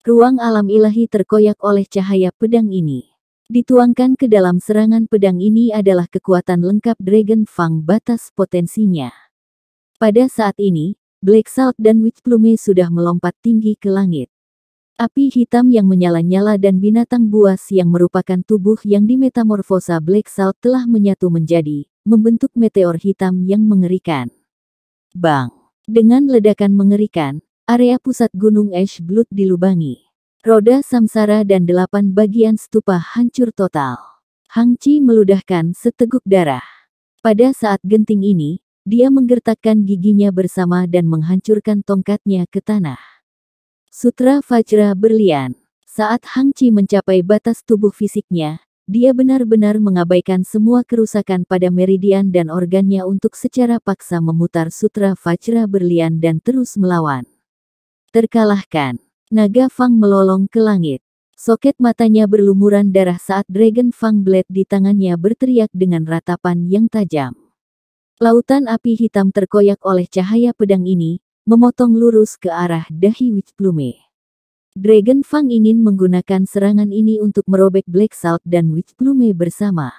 Ruang alam ilahi terkoyak oleh cahaya pedang ini. Dituangkan ke dalam serangan pedang ini adalah kekuatan lengkap Dragon Fang batas potensinya. Pada saat ini, Black Salt dan Witch Plume sudah melompat tinggi ke langit. Api hitam yang menyala-nyala dan binatang buas yang merupakan tubuh yang dimetamorfosa Black Salt telah menyatu menjadi, membentuk meteor hitam yang mengerikan. Bang! Dengan ledakan mengerikan, area pusat Gunung Es Blut dilubangi. Roda samsara dan delapan bagian stupa hancur total. Hang Chi meludahkan seteguk darah. Pada saat genting ini, dia menggertakkan giginya bersama dan menghancurkan tongkatnya ke tanah. Sutra Fajra Berlian Saat Hang Chi mencapai batas tubuh fisiknya, dia benar-benar mengabaikan semua kerusakan pada meridian dan organnya untuk secara paksa memutar Sutra Fajra Berlian dan terus melawan. Terkalahkan. Naga Fang melolong ke langit. Soket matanya berlumuran darah saat Dragon Fang Blade di tangannya berteriak dengan ratapan yang tajam. Lautan api hitam terkoyak oleh cahaya pedang ini, memotong lurus ke arah dahi Witch Plume. Dragon Fang ingin menggunakan serangan ini untuk merobek Black Salt dan Witch Plume bersama.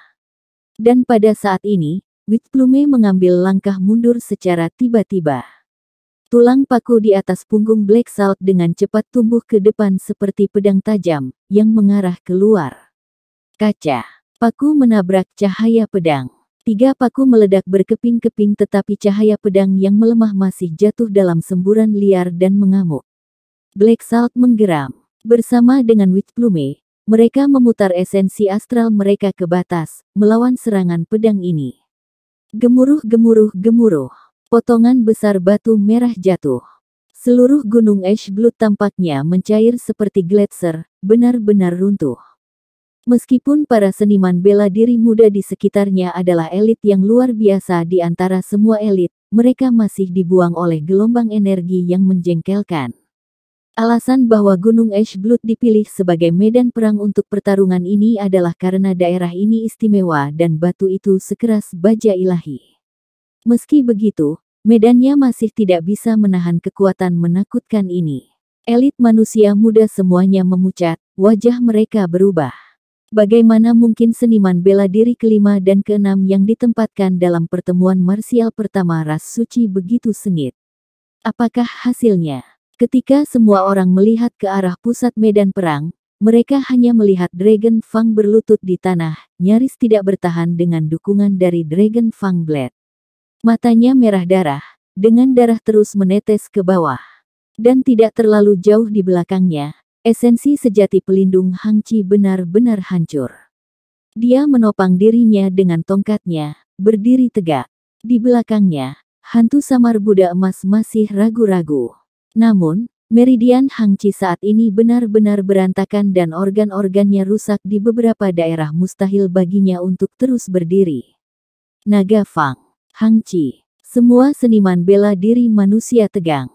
Dan pada saat ini, Witch Plume mengambil langkah mundur secara tiba-tiba. Tulang paku di atas punggung Black Salt dengan cepat tumbuh ke depan seperti pedang tajam, yang mengarah keluar. Kaca. Paku menabrak cahaya pedang. Tiga paku meledak berkeping-keping tetapi cahaya pedang yang melemah masih jatuh dalam semburan liar dan mengamuk. Black Salt menggeram. Bersama dengan Witch Plume, mereka memutar esensi astral mereka ke batas, melawan serangan pedang ini. Gemuruh gemuruh gemuruh. Potongan besar batu merah jatuh. Seluruh gunung es blue tampaknya mencair seperti gletser, benar-benar runtuh. Meskipun para seniman bela diri muda di sekitarnya adalah elit yang luar biasa di antara semua elit, mereka masih dibuang oleh gelombang energi yang menjengkelkan. Alasan bahwa Gunung Ash Blood dipilih sebagai medan perang untuk pertarungan ini adalah karena daerah ini istimewa dan batu itu sekeras baja ilahi. Meski begitu, Medannya masih tidak bisa menahan kekuatan menakutkan ini. Elit manusia muda semuanya memucat, wajah mereka berubah. Bagaimana mungkin seniman bela diri kelima dan keenam yang ditempatkan dalam pertemuan marsial pertama ras suci begitu sengit? Apakah hasilnya? Ketika semua orang melihat ke arah pusat medan perang, mereka hanya melihat Dragon Fang berlutut di tanah, nyaris tidak bertahan dengan dukungan dari Dragon Fang Blade. Matanya merah darah, dengan darah terus menetes ke bawah. Dan tidak terlalu jauh di belakangnya, esensi sejati pelindung Hang Chi benar-benar hancur. Dia menopang dirinya dengan tongkatnya, berdiri tegak. Di belakangnya, hantu samar Buddha emas masih ragu-ragu. Namun, meridian Hang Chi saat ini benar-benar berantakan dan organ-organnya rusak di beberapa daerah mustahil baginya untuk terus berdiri. Naga Fang Hang Chi. Semua seniman bela diri manusia tegang.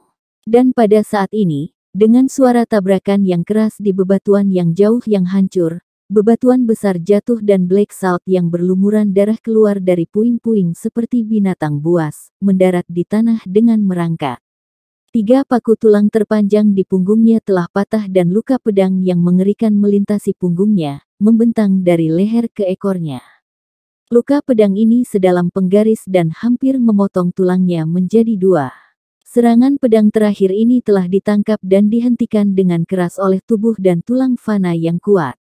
Dan pada saat ini, dengan suara tabrakan yang keras di bebatuan yang jauh yang hancur, bebatuan besar jatuh dan black salt yang berlumuran darah keluar dari puing-puing seperti binatang buas, mendarat di tanah dengan merangkak. Tiga paku tulang terpanjang di punggungnya telah patah dan luka pedang yang mengerikan melintasi punggungnya, membentang dari leher ke ekornya. Luka pedang ini sedalam penggaris dan hampir memotong tulangnya menjadi dua. Serangan pedang terakhir ini telah ditangkap dan dihentikan dengan keras oleh tubuh dan tulang Fana yang kuat.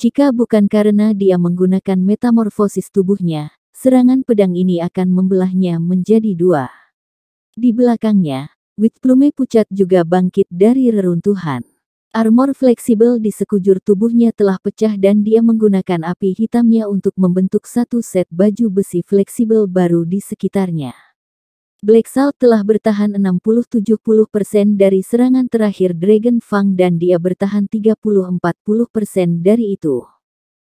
Jika bukan karena dia menggunakan metamorfosis tubuhnya, serangan pedang ini akan membelahnya menjadi dua. Di belakangnya, Witplume pucat juga bangkit dari reruntuhan. Armor fleksibel di sekujur tubuhnya telah pecah dan dia menggunakan api hitamnya untuk membentuk satu set baju besi fleksibel baru di sekitarnya. Black Salt telah bertahan 60-70% dari serangan terakhir Dragon Fang dan dia bertahan 30-40% dari itu.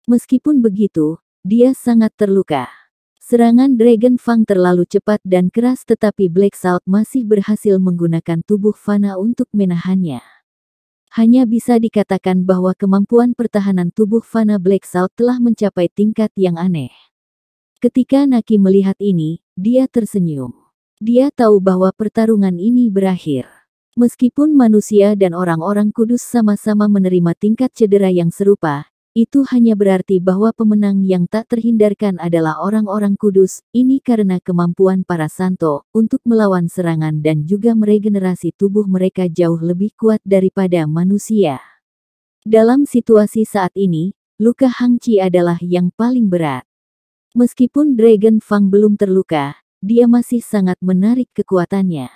Meskipun begitu, dia sangat terluka. Serangan Dragon Fang terlalu cepat dan keras tetapi Black Salt masih berhasil menggunakan tubuh Fana untuk menahannya. Hanya bisa dikatakan bahwa kemampuan pertahanan tubuh Fana Black South telah mencapai tingkat yang aneh. Ketika Naki melihat ini, dia tersenyum. Dia tahu bahwa pertarungan ini berakhir. Meskipun manusia dan orang-orang kudus sama-sama menerima tingkat cedera yang serupa, itu hanya berarti bahwa pemenang yang tak terhindarkan adalah orang-orang kudus, ini karena kemampuan para santo untuk melawan serangan dan juga meregenerasi tubuh mereka jauh lebih kuat daripada manusia. Dalam situasi saat ini, luka Hang Chi adalah yang paling berat. Meskipun Dragon Fang belum terluka, dia masih sangat menarik kekuatannya.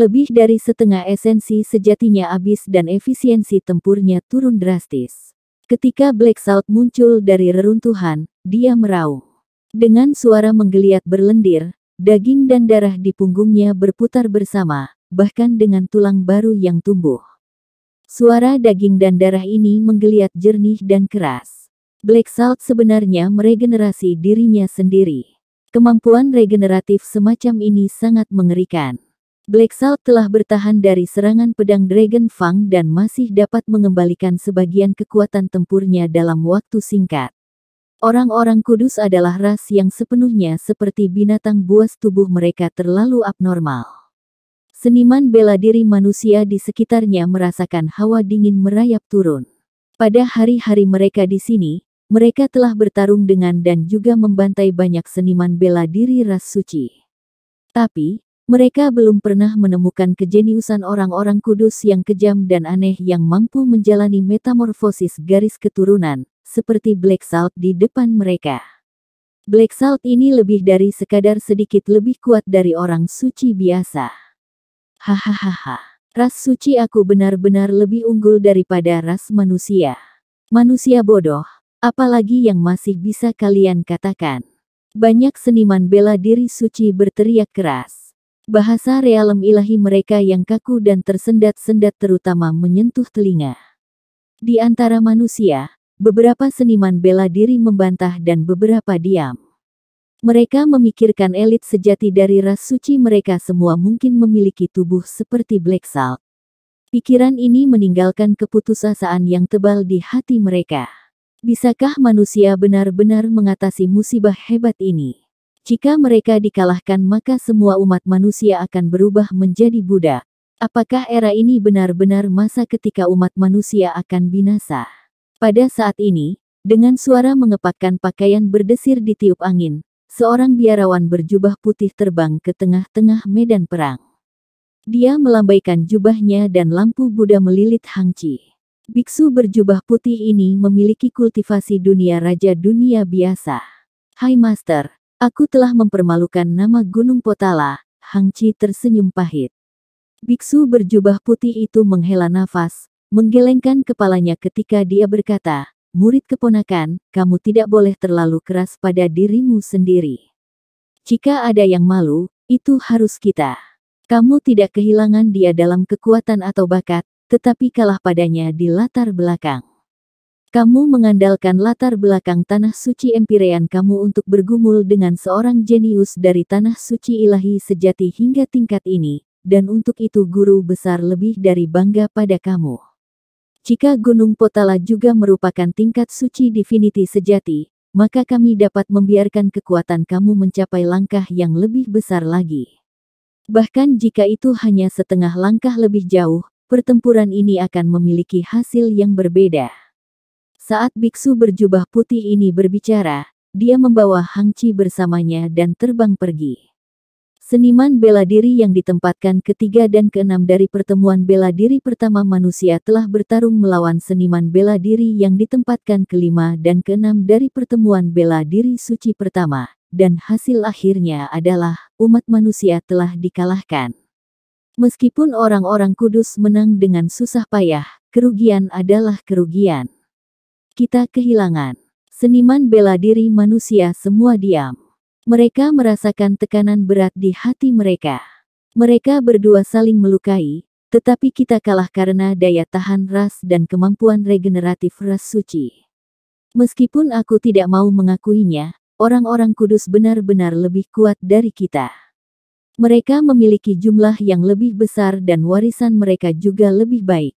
Lebih dari setengah esensi sejatinya habis dan efisiensi tempurnya turun drastis. Ketika Black Salt muncul dari reruntuhan, dia meraung. Dengan suara menggeliat berlendir, daging dan darah di punggungnya berputar bersama, bahkan dengan tulang baru yang tumbuh. Suara daging dan darah ini menggeliat jernih dan keras. Black Salt sebenarnya meregenerasi dirinya sendiri. Kemampuan regeneratif semacam ini sangat mengerikan. Black Salt telah bertahan dari serangan pedang Dragon Fang dan masih dapat mengembalikan sebagian kekuatan tempurnya dalam waktu singkat. Orang-orang kudus adalah ras yang sepenuhnya seperti binatang buas tubuh mereka terlalu abnormal. Seniman bela diri manusia di sekitarnya merasakan hawa dingin merayap turun. Pada hari-hari mereka di sini, mereka telah bertarung dengan dan juga membantai banyak seniman bela diri ras suci. Tapi, mereka belum pernah menemukan kejeniusan orang-orang kudus yang kejam dan aneh yang mampu menjalani metamorfosis garis keturunan, seperti Black Salt di depan mereka. Black Salt ini lebih dari sekadar sedikit lebih kuat dari orang suci biasa. Hahaha, ras suci aku benar-benar lebih unggul daripada ras manusia. Manusia bodoh, apalagi yang masih bisa kalian katakan. Banyak seniman bela diri suci berteriak keras. Bahasa realem ilahi mereka yang kaku dan tersendat-sendat terutama menyentuh telinga. Di antara manusia, beberapa seniman bela diri membantah dan beberapa diam. Mereka memikirkan elit sejati dari ras suci mereka semua mungkin memiliki tubuh seperti Black Salt. Pikiran ini meninggalkan keputusasaan yang tebal di hati mereka. Bisakah manusia benar-benar mengatasi musibah hebat ini? Jika mereka dikalahkan maka semua umat manusia akan berubah menjadi Buddha. Apakah era ini benar-benar masa ketika umat manusia akan binasa? Pada saat ini, dengan suara mengepakkan pakaian berdesir ditiup angin, seorang biarawan berjubah putih terbang ke tengah-tengah medan perang. Dia melambaikan jubahnya dan lampu Buddha melilit hangci. Biksu berjubah putih ini memiliki kultivasi dunia raja dunia biasa. Hai Master, Aku telah mempermalukan nama Gunung Potala, Hang Chi tersenyum pahit. Biksu berjubah putih itu menghela nafas, menggelengkan kepalanya ketika dia berkata, Murid keponakan, kamu tidak boleh terlalu keras pada dirimu sendiri. Jika ada yang malu, itu harus kita. Kamu tidak kehilangan dia dalam kekuatan atau bakat, tetapi kalah padanya di latar belakang. Kamu mengandalkan latar belakang Tanah Suci Empirean kamu untuk bergumul dengan seorang jenius dari Tanah Suci Ilahi sejati hingga tingkat ini, dan untuk itu guru besar lebih dari bangga pada kamu. Jika Gunung Potala juga merupakan tingkat suci divinity sejati, maka kami dapat membiarkan kekuatan kamu mencapai langkah yang lebih besar lagi. Bahkan jika itu hanya setengah langkah lebih jauh, pertempuran ini akan memiliki hasil yang berbeda. Saat biksu berjubah putih ini berbicara, dia membawa Hang Chi bersamanya dan terbang pergi. Seniman bela diri yang ditempatkan ketiga dan keenam dari pertemuan bela diri pertama manusia telah bertarung melawan seniman bela diri yang ditempatkan kelima dan keenam dari pertemuan bela diri suci pertama, dan hasil akhirnya adalah umat manusia telah dikalahkan. Meskipun orang-orang kudus menang dengan susah payah, kerugian adalah kerugian. Kita kehilangan. Seniman bela diri manusia semua diam. Mereka merasakan tekanan berat di hati mereka. Mereka berdua saling melukai, tetapi kita kalah karena daya tahan ras dan kemampuan regeneratif ras suci. Meskipun aku tidak mau mengakuinya, orang-orang kudus benar-benar lebih kuat dari kita. Mereka memiliki jumlah yang lebih besar dan warisan mereka juga lebih baik.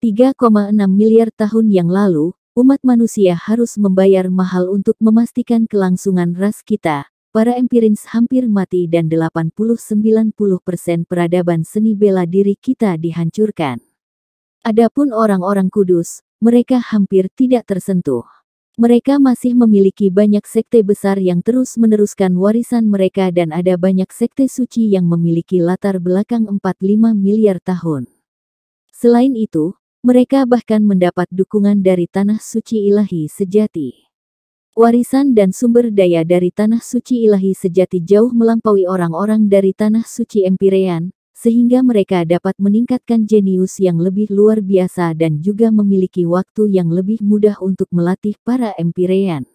3,6 miliar tahun yang lalu, umat manusia harus membayar mahal untuk memastikan kelangsungan ras kita. Para empirins hampir mati dan 80-90% peradaban seni bela diri kita dihancurkan. Adapun orang-orang kudus, mereka hampir tidak tersentuh. Mereka masih memiliki banyak sekte besar yang terus meneruskan warisan mereka dan ada banyak sekte suci yang memiliki latar belakang 45 miliar tahun. Selain itu, mereka bahkan mendapat dukungan dari Tanah Suci Ilahi Sejati. Warisan dan sumber daya dari Tanah Suci Ilahi Sejati jauh melampaui orang-orang dari Tanah Suci Empirean, sehingga mereka dapat meningkatkan jenius yang lebih luar biasa dan juga memiliki waktu yang lebih mudah untuk melatih para Empirean.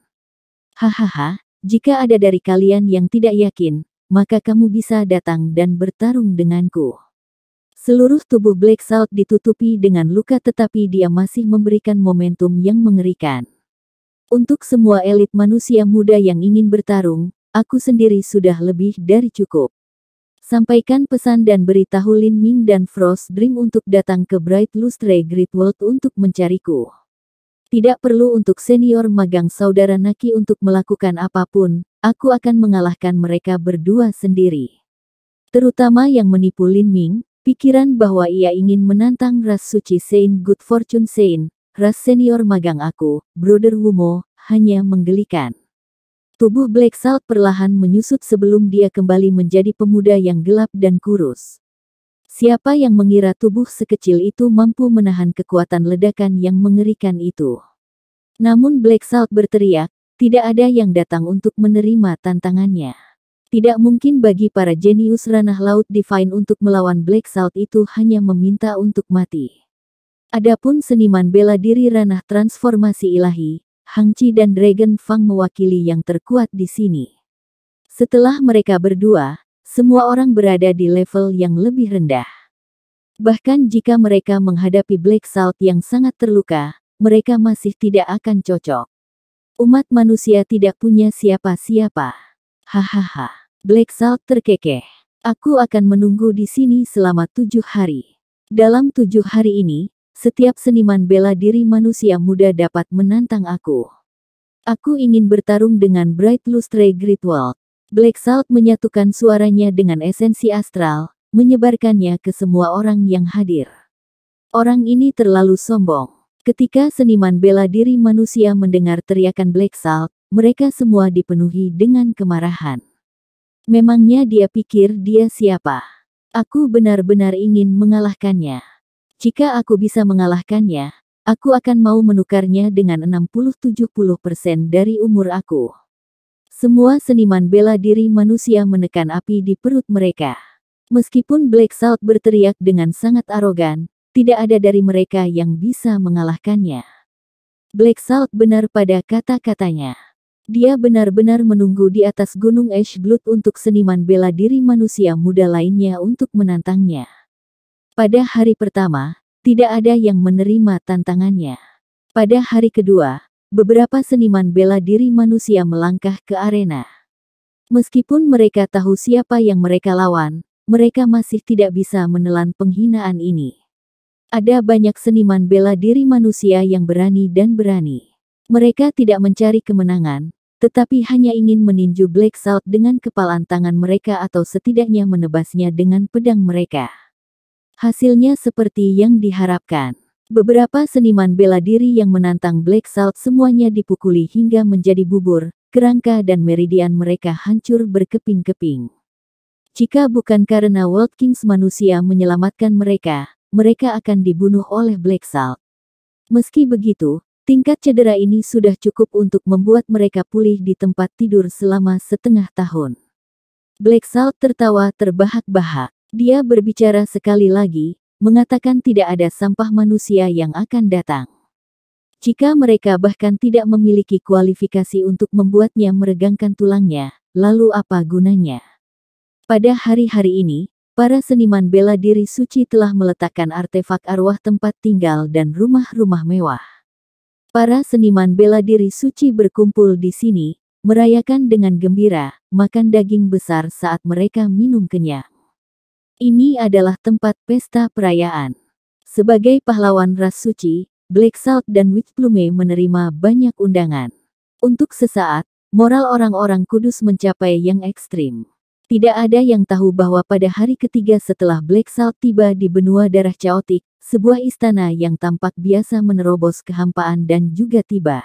Hahaha, jika ada dari kalian yang tidak yakin, maka kamu bisa datang dan bertarung denganku. Seluruh tubuh Black South ditutupi dengan luka tetapi dia masih memberikan momentum yang mengerikan. Untuk semua elit manusia muda yang ingin bertarung, aku sendiri sudah lebih dari cukup. Sampaikan pesan dan beritahu Lin Ming dan Frost Dream untuk datang ke Bright Lustre Great World untuk mencariku. Tidak perlu untuk senior magang saudara Naki untuk melakukan apapun, aku akan mengalahkan mereka berdua sendiri. Terutama yang menipu Lin Ming, Pikiran bahwa ia ingin menantang ras suci Saint Good Fortune Saint, ras senior magang aku, Brother Wumo, hanya menggelikan. Tubuh Black Salt perlahan menyusut sebelum dia kembali menjadi pemuda yang gelap dan kurus. Siapa yang mengira tubuh sekecil itu mampu menahan kekuatan ledakan yang mengerikan itu? Namun Black Salt berteriak, tidak ada yang datang untuk menerima tantangannya. Tidak mungkin bagi para jenius ranah laut Divine untuk melawan Black South itu hanya meminta untuk mati. Adapun seniman bela diri ranah transformasi ilahi, Hang Chi dan Dragon Fang mewakili yang terkuat di sini. Setelah mereka berdua, semua orang berada di level yang lebih rendah. Bahkan jika mereka menghadapi Black South yang sangat terluka, mereka masih tidak akan cocok. Umat manusia tidak punya siapa-siapa. Hahaha. Black Salt terkekeh. Aku akan menunggu di sini selama tujuh hari. Dalam tujuh hari ini, setiap seniman bela diri manusia muda dapat menantang aku. Aku ingin bertarung dengan Bright Lustre Gritwald. Black Salt menyatukan suaranya dengan esensi astral, menyebarkannya ke semua orang yang hadir. Orang ini terlalu sombong. Ketika seniman bela diri manusia mendengar teriakan Black Salt, mereka semua dipenuhi dengan kemarahan. Memangnya dia pikir dia siapa? Aku benar-benar ingin mengalahkannya. Jika aku bisa mengalahkannya, aku akan mau menukarnya dengan 60-70% dari umur aku. Semua seniman bela diri manusia menekan api di perut mereka. Meskipun Black Salt berteriak dengan sangat arogan, tidak ada dari mereka yang bisa mengalahkannya. Black Salt benar pada kata-katanya. Dia benar-benar menunggu di atas gunung Ash Blood untuk seniman bela diri manusia muda lainnya untuk menantangnya. Pada hari pertama, tidak ada yang menerima tantangannya. Pada hari kedua, beberapa seniman bela diri manusia melangkah ke arena. Meskipun mereka tahu siapa yang mereka lawan, mereka masih tidak bisa menelan penghinaan ini. Ada banyak seniman bela diri manusia yang berani dan berani. Mereka tidak mencari kemenangan, tetapi hanya ingin meninju Black Salt dengan kepalan tangan mereka atau setidaknya menebasnya dengan pedang mereka. Hasilnya seperti yang diharapkan. Beberapa seniman bela diri yang menantang Black Salt semuanya dipukuli hingga menjadi bubur, kerangka dan meridian mereka hancur berkeping-keping. Jika bukan karena World Kings manusia menyelamatkan mereka, mereka akan dibunuh oleh Black Sal. Meski begitu, tingkat cedera ini sudah cukup untuk membuat mereka pulih di tempat tidur selama setengah tahun. Black Sal tertawa terbahak-bahak. Dia berbicara sekali lagi, mengatakan tidak ada sampah manusia yang akan datang. Jika mereka bahkan tidak memiliki kualifikasi untuk membuatnya meregangkan tulangnya, lalu apa gunanya? Pada hari-hari ini, para seniman bela diri suci telah meletakkan artefak arwah tempat tinggal dan rumah-rumah mewah. Para seniman bela diri suci berkumpul di sini, merayakan dengan gembira, makan daging besar saat mereka minum kenyang. Ini adalah tempat pesta perayaan. Sebagai pahlawan ras suci, Black Salt dan Witch Plume menerima banyak undangan. Untuk sesaat, moral orang-orang kudus mencapai yang ekstrim. Tidak ada yang tahu bahwa pada hari ketiga setelah Black Salt tiba di benua darah caotik, sebuah istana yang tampak biasa menerobos kehampaan dan juga tiba.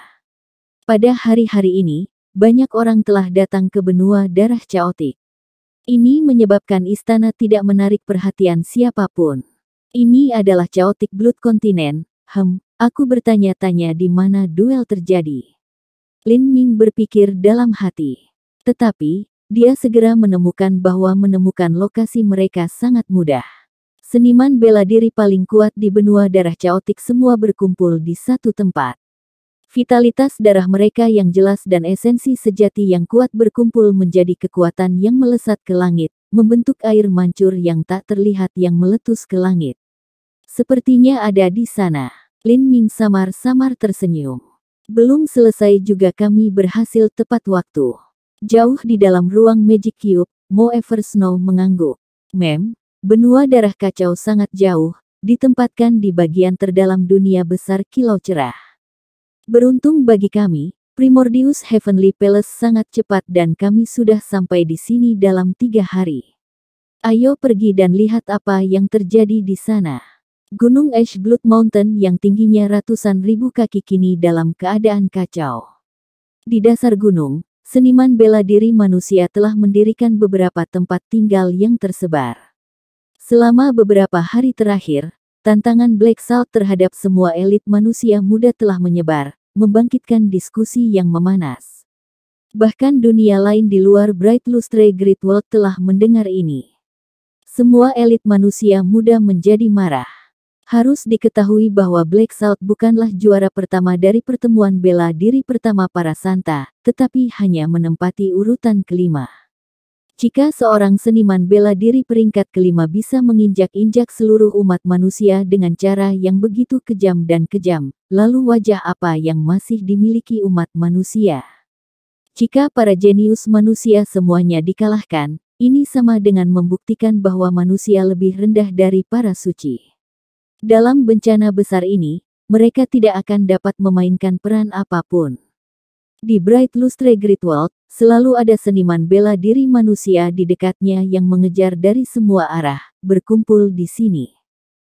Pada hari-hari ini, banyak orang telah datang ke benua darah caotik. Ini menyebabkan istana tidak menarik perhatian siapapun. Ini adalah chaotic blood continent. hem, aku bertanya-tanya di mana duel terjadi. Lin Ming berpikir dalam hati. Tetapi, dia segera menemukan bahwa menemukan lokasi mereka sangat mudah. Seniman bela diri paling kuat di benua darah caotik semua berkumpul di satu tempat. Vitalitas darah mereka yang jelas dan esensi sejati yang kuat berkumpul menjadi kekuatan yang melesat ke langit, membentuk air mancur yang tak terlihat yang meletus ke langit. Sepertinya ada di sana. Lin Ming samar-samar tersenyum. Belum selesai juga kami berhasil tepat waktu. Jauh di dalam ruang Magic Cube, Mo Eversnow mengangguk. Mem, benua darah kacau sangat jauh, ditempatkan di bagian terdalam dunia besar kilau cerah. Beruntung bagi kami, Primordius Heavenly Palace sangat cepat dan kami sudah sampai di sini dalam tiga hari. Ayo pergi dan lihat apa yang terjadi di sana. Gunung Ash Blood Mountain yang tingginya ratusan ribu kaki kini dalam keadaan kacau. Di dasar gunung, seniman bela diri manusia telah mendirikan beberapa tempat tinggal yang tersebar. Selama beberapa hari terakhir, tantangan Black Salt terhadap semua elit manusia muda telah menyebar, membangkitkan diskusi yang memanas. Bahkan dunia lain di luar Bright Lustre Great World telah mendengar ini. Semua elit manusia muda menjadi marah. Harus diketahui bahwa Black Salt bukanlah juara pertama dari pertemuan bela diri pertama para Santa, tetapi hanya menempati urutan kelima. Jika seorang seniman bela diri peringkat kelima bisa menginjak-injak seluruh umat manusia dengan cara yang begitu kejam dan kejam, lalu wajah apa yang masih dimiliki umat manusia? Jika para jenius manusia semuanya dikalahkan, ini sama dengan membuktikan bahwa manusia lebih rendah dari para suci. Dalam bencana besar ini, mereka tidak akan dapat memainkan peran apapun. Di Bright Lustre World, selalu ada seniman bela diri manusia di dekatnya yang mengejar dari semua arah, berkumpul di sini.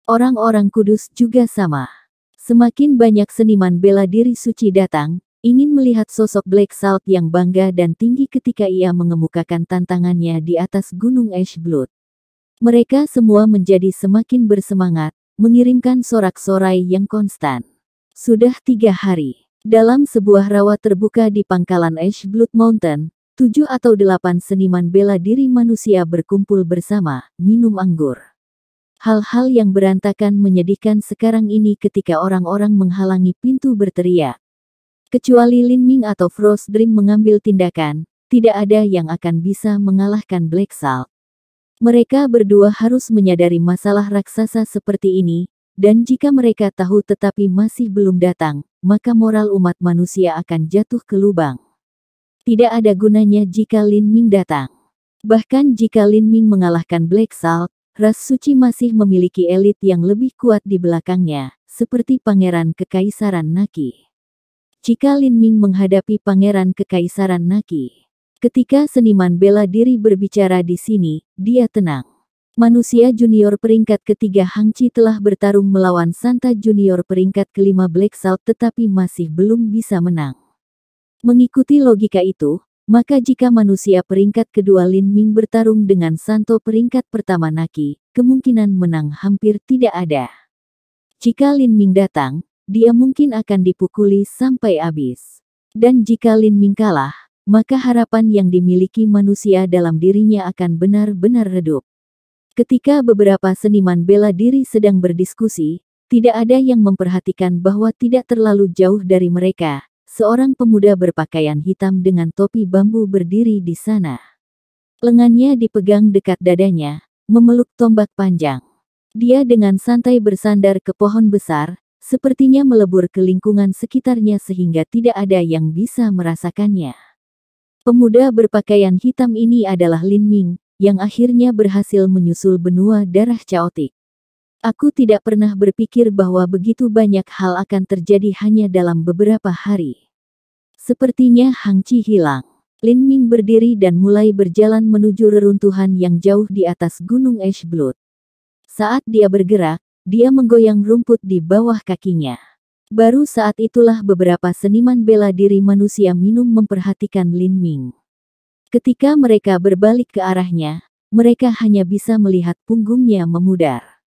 Orang-orang kudus juga sama. Semakin banyak seniman bela diri suci datang, ingin melihat sosok Black Salt yang bangga dan tinggi ketika ia mengemukakan tantangannya di atas Gunung Ash Ashblood. Mereka semua menjadi semakin bersemangat, mengirimkan sorak-sorai yang konstan. Sudah tiga hari, dalam sebuah rawa terbuka di pangkalan Ash Blood Mountain, tujuh atau delapan seniman bela diri manusia berkumpul bersama, minum anggur. Hal-hal yang berantakan menyedihkan sekarang ini ketika orang-orang menghalangi pintu berteriak. Kecuali Lin Ming atau Frost Dream mengambil tindakan, tidak ada yang akan bisa mengalahkan Black Salt. Mereka berdua harus menyadari masalah raksasa seperti ini, dan jika mereka tahu tetapi masih belum datang, maka moral umat manusia akan jatuh ke lubang. Tidak ada gunanya jika Lin Ming datang. Bahkan jika Lin Ming mengalahkan Black Salt, ras suci masih memiliki elit yang lebih kuat di belakangnya, seperti pangeran kekaisaran Naki. Jika Lin Ming menghadapi pangeran kekaisaran Naki, Ketika seniman bela diri berbicara di sini, dia tenang. Manusia junior peringkat ketiga Hang Chi telah bertarung melawan Santa junior peringkat kelima Black Salt tetapi masih belum bisa menang. Mengikuti logika itu, maka jika manusia peringkat kedua Lin Ming bertarung dengan Santo peringkat pertama Naki, kemungkinan menang hampir tidak ada. Jika Lin Ming datang, dia mungkin akan dipukuli sampai habis. Dan jika Lin Ming kalah, maka harapan yang dimiliki manusia dalam dirinya akan benar-benar redup. Ketika beberapa seniman bela diri sedang berdiskusi, tidak ada yang memperhatikan bahwa tidak terlalu jauh dari mereka, seorang pemuda berpakaian hitam dengan topi bambu berdiri di sana. Lengannya dipegang dekat dadanya, memeluk tombak panjang. Dia dengan santai bersandar ke pohon besar, sepertinya melebur ke lingkungan sekitarnya sehingga tidak ada yang bisa merasakannya. Pemuda berpakaian hitam ini adalah Lin Ming, yang akhirnya berhasil menyusul benua darah caotik. Aku tidak pernah berpikir bahwa begitu banyak hal akan terjadi hanya dalam beberapa hari. Sepertinya Hang Chi hilang. Lin Ming berdiri dan mulai berjalan menuju reruntuhan yang jauh di atas gunung Ash Blood. Saat dia bergerak, dia menggoyang rumput di bawah kakinya. Baru saat itulah beberapa seniman bela diri manusia minum memperhatikan Lin Ming. Ketika mereka berbalik ke arahnya, mereka hanya bisa melihat punggungnya memudar.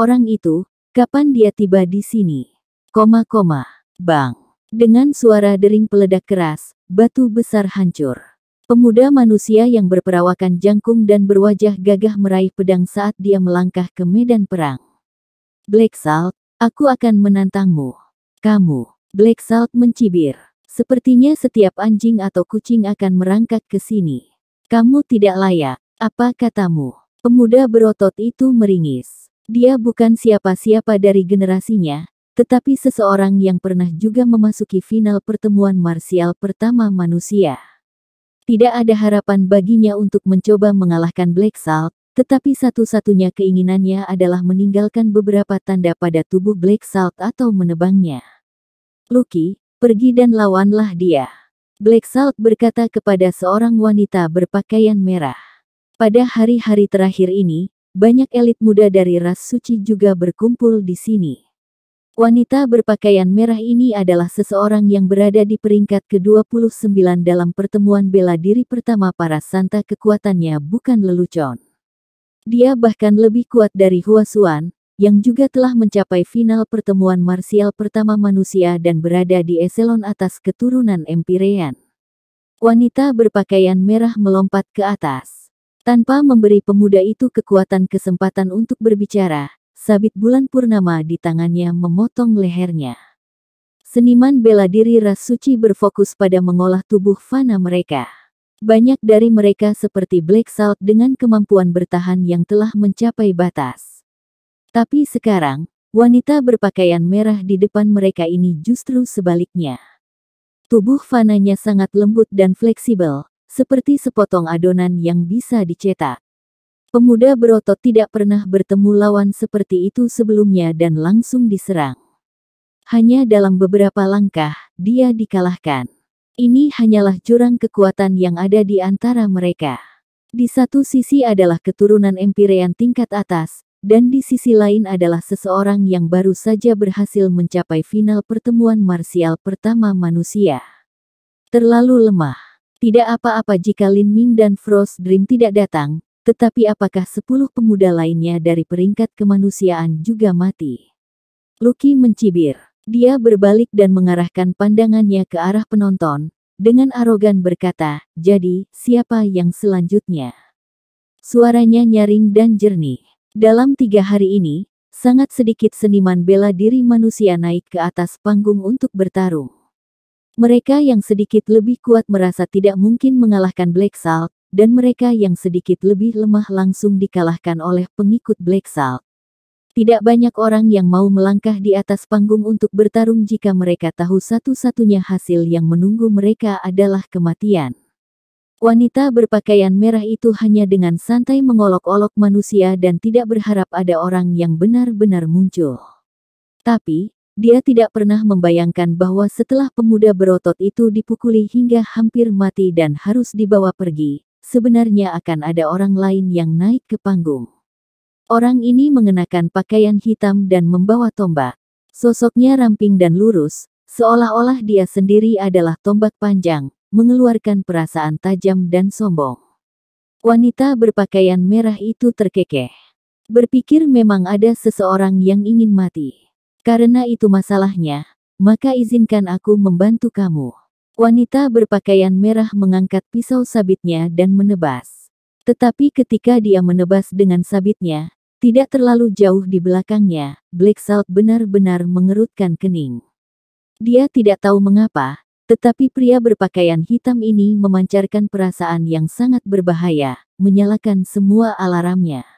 Orang itu, kapan dia tiba di sini? Koma koma, bang. Dengan suara dering peledak keras, batu besar hancur. Pemuda manusia yang berperawakan jangkung dan berwajah gagah meraih pedang saat dia melangkah ke medan perang. Black Salt, aku akan menantangmu. Kamu, Black Salt mencibir. Sepertinya setiap anjing atau kucing akan merangkak ke sini. Kamu tidak layak. Apa katamu? Pemuda berotot itu meringis. Dia bukan siapa-siapa dari generasinya, tetapi seseorang yang pernah juga memasuki final pertemuan marsial pertama manusia. Tidak ada harapan baginya untuk mencoba mengalahkan Black Salt, tetapi satu-satunya keinginannya adalah meninggalkan beberapa tanda pada tubuh Black Salt atau menebangnya. Lucky, pergi dan lawanlah dia. Black Salt berkata kepada seorang wanita berpakaian merah. Pada hari-hari terakhir ini, banyak elit muda dari ras suci juga berkumpul di sini. Wanita berpakaian merah ini adalah seseorang yang berada di peringkat ke-29 dalam pertemuan bela diri pertama para santa kekuatannya bukan lelucon. Dia bahkan lebih kuat dari Huasuan, yang juga telah mencapai final pertemuan marsial pertama manusia dan berada di eselon atas keturunan Empirean. Wanita berpakaian merah melompat ke atas. Tanpa memberi pemuda itu kekuatan kesempatan untuk berbicara, sabit bulan purnama di tangannya memotong lehernya. Seniman bela diri ras suci berfokus pada mengolah tubuh fana mereka. Banyak dari mereka seperti Black Salt dengan kemampuan bertahan yang telah mencapai batas. Tapi sekarang, wanita berpakaian merah di depan mereka ini justru sebaliknya. Tubuh fananya sangat lembut dan fleksibel, seperti sepotong adonan yang bisa dicetak. Pemuda berotot tidak pernah bertemu lawan seperti itu sebelumnya dan langsung diserang. Hanya dalam beberapa langkah, dia dikalahkan. Ini hanyalah jurang kekuatan yang ada di antara mereka. Di satu sisi adalah keturunan empirean tingkat atas, dan di sisi lain adalah seseorang yang baru saja berhasil mencapai final pertemuan marsial pertama manusia. Terlalu lemah. Tidak apa-apa jika Lin Ming dan Frost Dream tidak datang, tetapi apakah sepuluh pemuda lainnya dari peringkat kemanusiaan juga mati? Lucky mencibir. Dia berbalik dan mengarahkan pandangannya ke arah penonton, dengan arogan berkata, jadi, siapa yang selanjutnya? Suaranya nyaring dan jernih. Dalam tiga hari ini, sangat sedikit seniman bela diri manusia naik ke atas panggung untuk bertarung. Mereka yang sedikit lebih kuat merasa tidak mungkin mengalahkan Black Salt, dan mereka yang sedikit lebih lemah langsung dikalahkan oleh pengikut Black Salt. Tidak banyak orang yang mau melangkah di atas panggung untuk bertarung jika mereka tahu satu-satunya hasil yang menunggu mereka adalah kematian. Wanita berpakaian merah itu hanya dengan santai mengolok-olok manusia dan tidak berharap ada orang yang benar-benar muncul. Tapi, dia tidak pernah membayangkan bahwa setelah pemuda berotot itu dipukuli hingga hampir mati dan harus dibawa pergi, sebenarnya akan ada orang lain yang naik ke panggung. Orang ini mengenakan pakaian hitam dan membawa tombak. Sosoknya ramping dan lurus, seolah-olah dia sendiri adalah tombak panjang, mengeluarkan perasaan tajam dan sombong. Wanita berpakaian merah itu terkekeh. Berpikir memang ada seseorang yang ingin mati. Karena itu masalahnya, maka izinkan aku membantu kamu. Wanita berpakaian merah mengangkat pisau sabitnya dan menebas. Tetapi ketika dia menebas dengan sabitnya, tidak terlalu jauh di belakangnya, Black South benar-benar mengerutkan kening. Dia tidak tahu mengapa, tetapi pria berpakaian hitam ini memancarkan perasaan yang sangat berbahaya, menyalakan semua alarmnya.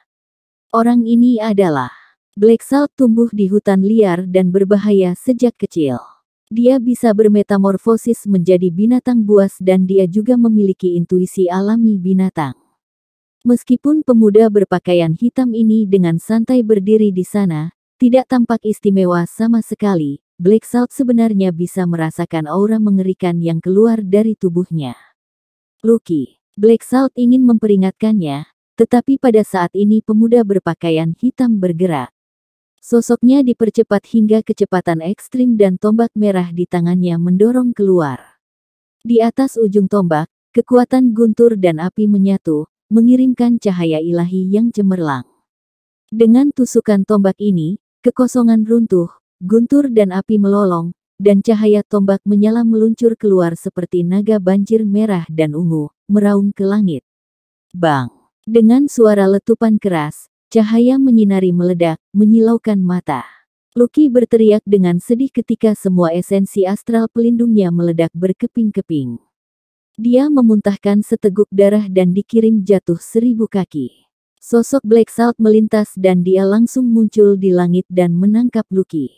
Orang ini adalah Black South tumbuh di hutan liar dan berbahaya sejak kecil. Dia bisa bermetamorfosis menjadi binatang buas dan dia juga memiliki intuisi alami binatang. Meskipun pemuda berpakaian hitam ini dengan santai berdiri di sana, tidak tampak istimewa sama sekali, Black Salt sebenarnya bisa merasakan aura mengerikan yang keluar dari tubuhnya. Lucky, Black Salt ingin memperingatkannya, tetapi pada saat ini pemuda berpakaian hitam bergerak. Sosoknya dipercepat hingga kecepatan ekstrim dan tombak merah di tangannya mendorong keluar. Di atas ujung tombak, kekuatan guntur dan api menyatu, mengirimkan cahaya ilahi yang cemerlang. Dengan tusukan tombak ini, kekosongan runtuh, guntur dan api melolong, dan cahaya tombak menyala meluncur keluar seperti naga banjir merah dan ungu, meraung ke langit. Bang! Dengan suara letupan keras, cahaya menyinari meledak, menyilaukan mata. Lucky berteriak dengan sedih ketika semua esensi astral pelindungnya meledak berkeping-keping. Dia memuntahkan seteguk darah dan dikirim jatuh seribu kaki. Sosok Black Salt melintas dan dia langsung muncul di langit dan menangkap Lucky.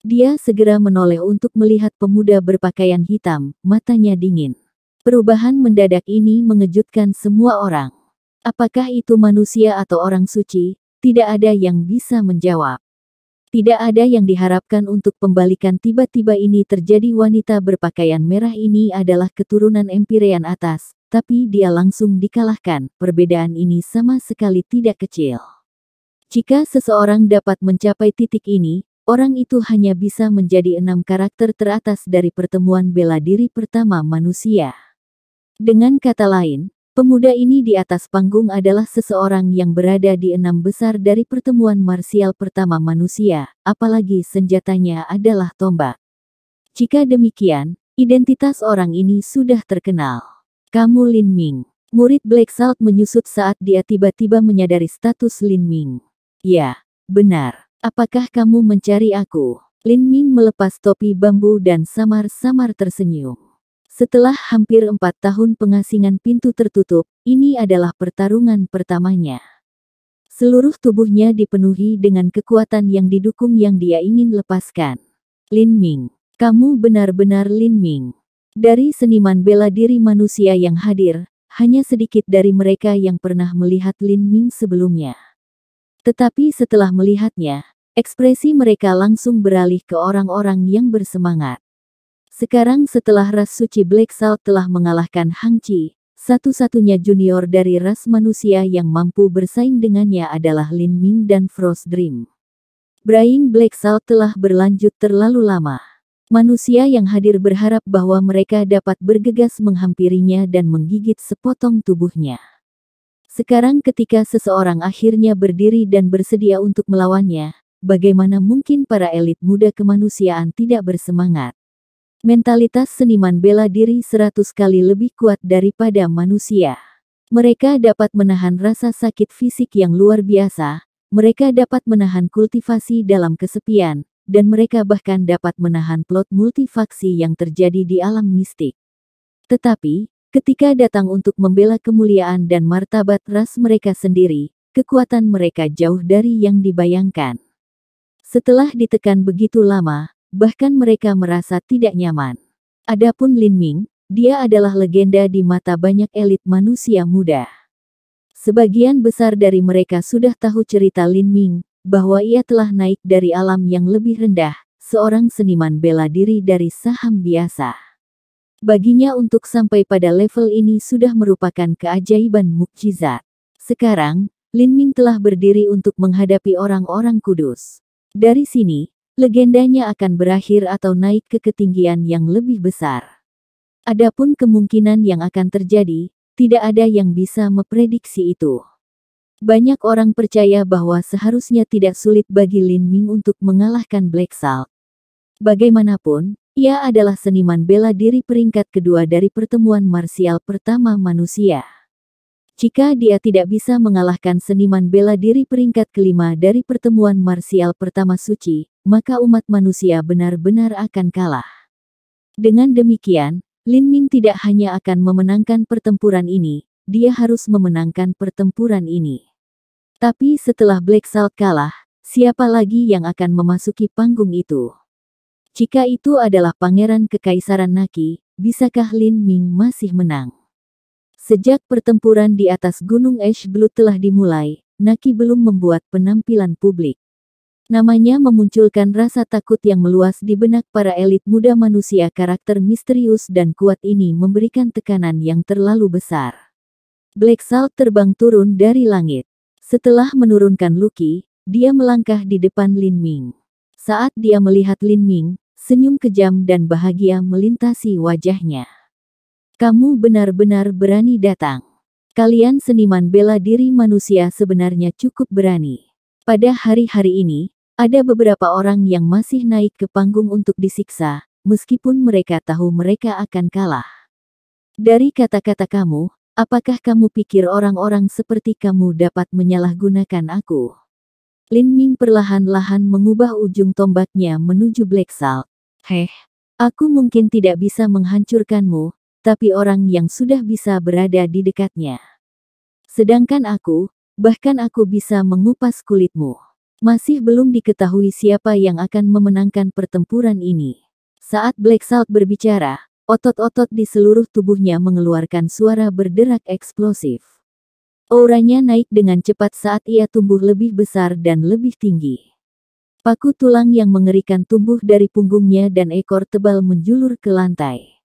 Dia segera menoleh untuk melihat pemuda berpakaian hitam, matanya dingin. Perubahan mendadak ini mengejutkan semua orang. Apakah itu manusia atau orang suci? Tidak ada yang bisa menjawab. Tidak ada yang diharapkan untuk pembalikan tiba-tiba ini terjadi wanita berpakaian merah ini adalah keturunan Empirean atas, tapi dia langsung dikalahkan, perbedaan ini sama sekali tidak kecil. Jika seseorang dapat mencapai titik ini, orang itu hanya bisa menjadi enam karakter teratas dari pertemuan bela diri pertama manusia. Dengan kata lain, Pemuda ini di atas panggung adalah seseorang yang berada di enam besar dari pertemuan marsial pertama manusia, apalagi senjatanya adalah tombak. Jika demikian, identitas orang ini sudah terkenal. Kamu Lin Ming. Murid Black Salt menyusut saat dia tiba-tiba menyadari status Lin Ming. Ya, benar. Apakah kamu mencari aku? Lin Ming melepas topi bambu dan samar-samar tersenyum. Setelah hampir empat tahun pengasingan pintu tertutup, ini adalah pertarungan pertamanya. Seluruh tubuhnya dipenuhi dengan kekuatan yang didukung yang dia ingin lepaskan. Lin Ming, kamu benar-benar Lin Ming. Dari seniman bela diri manusia yang hadir, hanya sedikit dari mereka yang pernah melihat Lin Ming sebelumnya. Tetapi setelah melihatnya, ekspresi mereka langsung beralih ke orang-orang yang bersemangat. Sekarang setelah ras suci Black Salt telah mengalahkan Hang Chi, satu-satunya junior dari ras manusia yang mampu bersaing dengannya adalah Lin Ming dan Frost Dream. Brain Black Salt telah berlanjut terlalu lama. Manusia yang hadir berharap bahwa mereka dapat bergegas menghampirinya dan menggigit sepotong tubuhnya. Sekarang ketika seseorang akhirnya berdiri dan bersedia untuk melawannya, bagaimana mungkin para elit muda kemanusiaan tidak bersemangat? Mentalitas seniman bela diri seratus kali lebih kuat daripada manusia. Mereka dapat menahan rasa sakit fisik yang luar biasa, mereka dapat menahan kultivasi dalam kesepian, dan mereka bahkan dapat menahan plot multifaksi yang terjadi di alam mistik. Tetapi, ketika datang untuk membela kemuliaan dan martabat ras mereka sendiri, kekuatan mereka jauh dari yang dibayangkan. Setelah ditekan begitu lama, bahkan mereka merasa tidak nyaman. Adapun Lin Ming, dia adalah legenda di mata banyak elit manusia muda. Sebagian besar dari mereka sudah tahu cerita Lin Ming, bahwa ia telah naik dari alam yang lebih rendah, seorang seniman bela diri dari saham biasa. Baginya untuk sampai pada level ini sudah merupakan keajaiban mukjizat. Sekarang, Lin Ming telah berdiri untuk menghadapi orang-orang kudus. Dari sini, legendanya akan berakhir atau naik ke ketinggian yang lebih besar. Adapun kemungkinan yang akan terjadi, tidak ada yang bisa memprediksi itu. Banyak orang percaya bahwa seharusnya tidak sulit bagi Lin Ming untuk mengalahkan Black Salt. Bagaimanapun, ia adalah seniman bela diri peringkat kedua dari pertemuan marsial pertama manusia. Jika dia tidak bisa mengalahkan seniman bela diri peringkat kelima dari pertemuan marsial pertama suci, maka umat manusia benar-benar akan kalah. Dengan demikian, Lin Ming tidak hanya akan memenangkan pertempuran ini, dia harus memenangkan pertempuran ini. Tapi setelah Black Salt kalah, siapa lagi yang akan memasuki panggung itu? Jika itu adalah pangeran kekaisaran Naki, bisakah Lin Ming masih menang? Sejak pertempuran di atas Gunung Ash Blue telah dimulai, Naki belum membuat penampilan publik. Namanya memunculkan rasa takut yang meluas di benak para elit muda manusia karakter misterius dan kuat ini memberikan tekanan yang terlalu besar. Black Salt terbang turun dari langit. Setelah menurunkan Lucky, dia melangkah di depan Lin Ming. Saat dia melihat Lin Ming, senyum kejam dan bahagia melintasi wajahnya. Kamu benar-benar berani datang. Kalian seniman bela diri manusia sebenarnya cukup berani. Pada hari-hari ini, ada beberapa orang yang masih naik ke panggung untuk disiksa, meskipun mereka tahu mereka akan kalah. Dari kata-kata kamu, apakah kamu pikir orang-orang seperti kamu dapat menyalahgunakan aku? Lin Ming perlahan-lahan mengubah ujung tombaknya menuju Black Salt. Heh, aku mungkin tidak bisa menghancurkanmu, tapi orang yang sudah bisa berada di dekatnya. Sedangkan aku, bahkan aku bisa mengupas kulitmu. Masih belum diketahui siapa yang akan memenangkan pertempuran ini. Saat Black Salt berbicara, otot-otot di seluruh tubuhnya mengeluarkan suara berderak eksplosif. Auranya naik dengan cepat saat ia tumbuh lebih besar dan lebih tinggi. Paku tulang yang mengerikan tumbuh dari punggungnya dan ekor tebal menjulur ke lantai.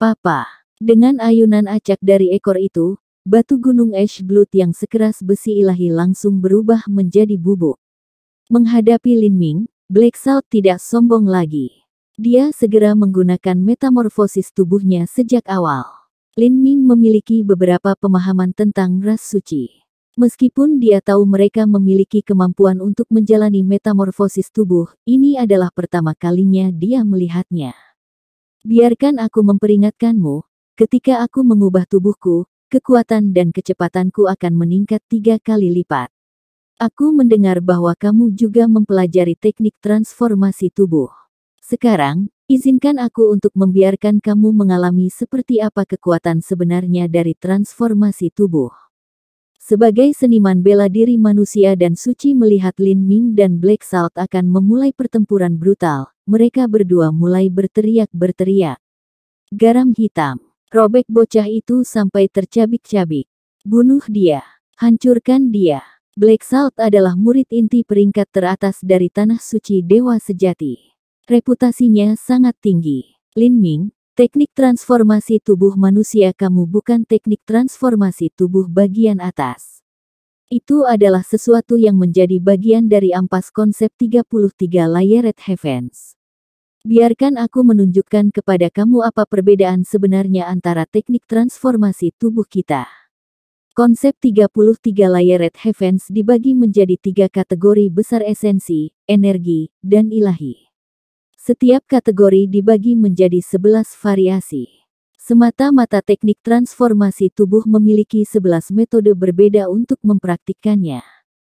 Papa, dengan ayunan acak dari ekor itu, batu gunung Ash Blood yang sekeras besi ilahi langsung berubah menjadi bubuk. Menghadapi Lin Ming, Black South tidak sombong lagi. Dia segera menggunakan metamorfosis tubuhnya sejak awal. Lin Ming memiliki beberapa pemahaman tentang ras suci. Meskipun dia tahu mereka memiliki kemampuan untuk menjalani metamorfosis tubuh, ini adalah pertama kalinya dia melihatnya. Biarkan aku memperingatkanmu, ketika aku mengubah tubuhku, kekuatan dan kecepatanku akan meningkat tiga kali lipat. Aku mendengar bahwa kamu juga mempelajari teknik transformasi tubuh. Sekarang, izinkan aku untuk membiarkan kamu mengalami seperti apa kekuatan sebenarnya dari transformasi tubuh. Sebagai seniman bela diri manusia dan suci melihat Lin Ming dan Black Salt akan memulai pertempuran brutal, mereka berdua mulai berteriak-berteriak. Garam hitam. Robek bocah itu sampai tercabik-cabik. Bunuh dia. Hancurkan dia. Black Salt adalah murid inti peringkat teratas dari Tanah Suci Dewa Sejati. Reputasinya sangat tinggi. Lin Ming, teknik transformasi tubuh manusia kamu bukan teknik transformasi tubuh bagian atas. Itu adalah sesuatu yang menjadi bagian dari ampas konsep 33 Layered Heavens. Biarkan aku menunjukkan kepada kamu apa perbedaan sebenarnya antara teknik transformasi tubuh kita. Konsep 33 layer Red Heavens dibagi menjadi tiga kategori besar esensi, energi, dan ilahi. Setiap kategori dibagi menjadi 11 variasi. Semata-mata teknik transformasi tubuh memiliki 11 metode berbeda untuk mempraktikkannya.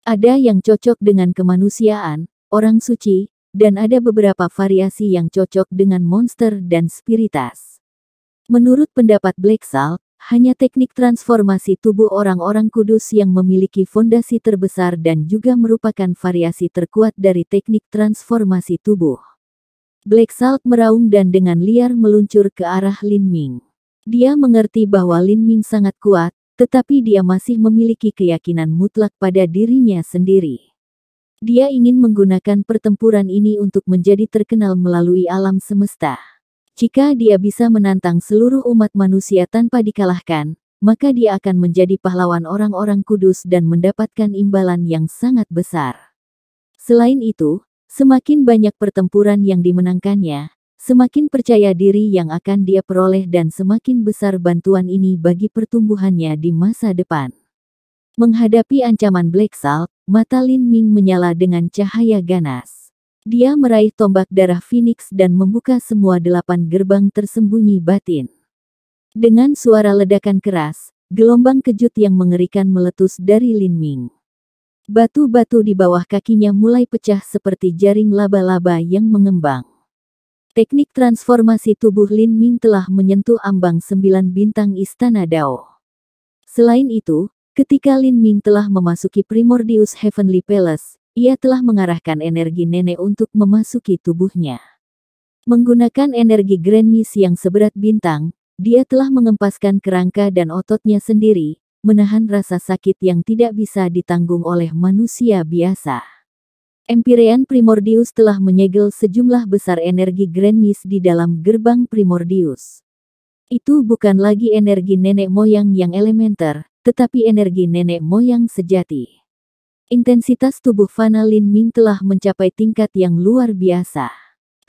Ada yang cocok dengan kemanusiaan, orang suci, dan ada beberapa variasi yang cocok dengan monster dan spiritas. Menurut pendapat Black Salt, hanya teknik transformasi tubuh orang-orang kudus yang memiliki fondasi terbesar dan juga merupakan variasi terkuat dari teknik transformasi tubuh. Black Salt meraung dan dengan liar meluncur ke arah Lin Ming. Dia mengerti bahwa Lin Ming sangat kuat, tetapi dia masih memiliki keyakinan mutlak pada dirinya sendiri. Dia ingin menggunakan pertempuran ini untuk menjadi terkenal melalui alam semesta. Jika dia bisa menantang seluruh umat manusia tanpa dikalahkan, maka dia akan menjadi pahlawan orang-orang kudus dan mendapatkan imbalan yang sangat besar. Selain itu, semakin banyak pertempuran yang dimenangkannya, semakin percaya diri yang akan dia peroleh dan semakin besar bantuan ini bagi pertumbuhannya di masa depan. Menghadapi ancaman Black Salt, mata Lin Ming menyala dengan cahaya ganas. Dia meraih tombak darah Phoenix dan membuka semua delapan gerbang tersembunyi batin. Dengan suara ledakan keras, gelombang kejut yang mengerikan meletus dari Lin Ming. Batu-batu di bawah kakinya mulai pecah seperti jaring laba-laba yang mengembang. Teknik transformasi tubuh Lin Ming telah menyentuh ambang sembilan bintang Istana Dao. Selain itu, ketika Lin Ming telah memasuki Primordius Heavenly Palace, ia telah mengarahkan energi nenek untuk memasuki tubuhnya. Menggunakan energi Grand Miss yang seberat bintang, dia telah mengempaskan kerangka dan ototnya sendiri, menahan rasa sakit yang tidak bisa ditanggung oleh manusia biasa. Empyrean Primordius telah menyegel sejumlah besar energi Grand Miss di dalam gerbang Primordius. Itu bukan lagi energi nenek moyang yang elementer, tetapi energi nenek moyang sejati. Intensitas tubuh Fana Ming telah mencapai tingkat yang luar biasa.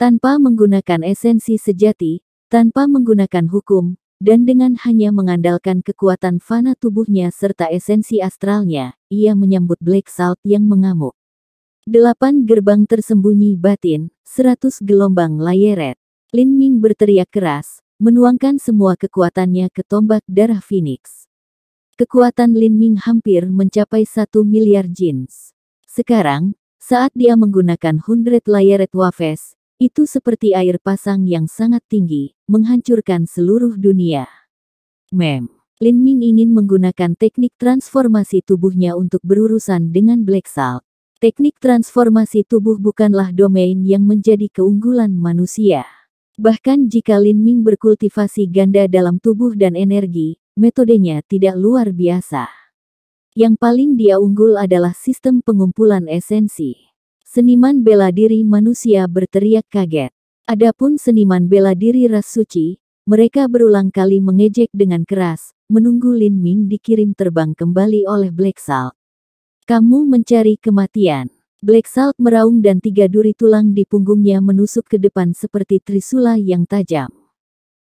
Tanpa menggunakan esensi sejati, tanpa menggunakan hukum, dan dengan hanya mengandalkan kekuatan fana tubuhnya serta esensi astralnya, ia menyambut Black Salt yang mengamuk. Delapan gerbang tersembunyi batin, seratus gelombang layeret. Lin Ming berteriak keras, menuangkan semua kekuatannya ke tombak darah Phoenix. Kekuatan Lin Ming hampir mencapai satu miliar jins. Sekarang, saat dia menggunakan hundred layered wafes, itu seperti air pasang yang sangat tinggi, menghancurkan seluruh dunia. Mem, Lin Ming ingin menggunakan teknik transformasi tubuhnya untuk berurusan dengan Black Salt. Teknik transformasi tubuh bukanlah domain yang menjadi keunggulan manusia. Bahkan jika Lin Ming berkultivasi ganda dalam tubuh dan energi, Metodenya tidak luar biasa. Yang paling dia unggul adalah sistem pengumpulan esensi. Seniman bela diri manusia berteriak kaget. Adapun seniman bela diri ras suci, mereka berulang kali mengejek dengan keras, menunggu Lin Ming dikirim terbang kembali oleh Black Salt. Kamu mencari kematian. Black Salt meraung dan tiga duri tulang di punggungnya menusuk ke depan seperti trisula yang tajam.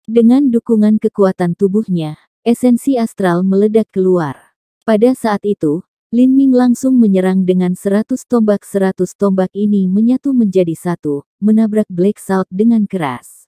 Dengan dukungan kekuatan tubuhnya, Esensi astral meledak keluar. Pada saat itu, Lin Ming langsung menyerang dengan seratus tombak. Seratus tombak ini menyatu menjadi satu, menabrak Black Salt dengan keras.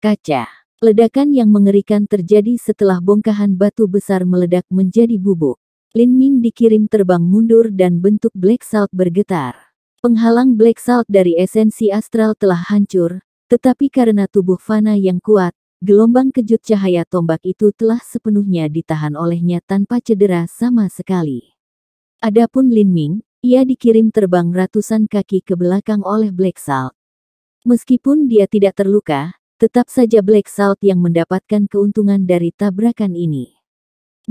Kaca. Ledakan yang mengerikan terjadi setelah bongkahan batu besar meledak menjadi bubuk. Lin Ming dikirim terbang mundur dan bentuk Black Salt bergetar. Penghalang Black Salt dari esensi astral telah hancur, tetapi karena tubuh Fana yang kuat, Gelombang kejut cahaya tombak itu telah sepenuhnya ditahan olehnya tanpa cedera sama sekali. Adapun Lin Ming, ia dikirim terbang ratusan kaki ke belakang oleh Black Salt. Meskipun dia tidak terluka, tetap saja Black Salt yang mendapatkan keuntungan dari tabrakan ini.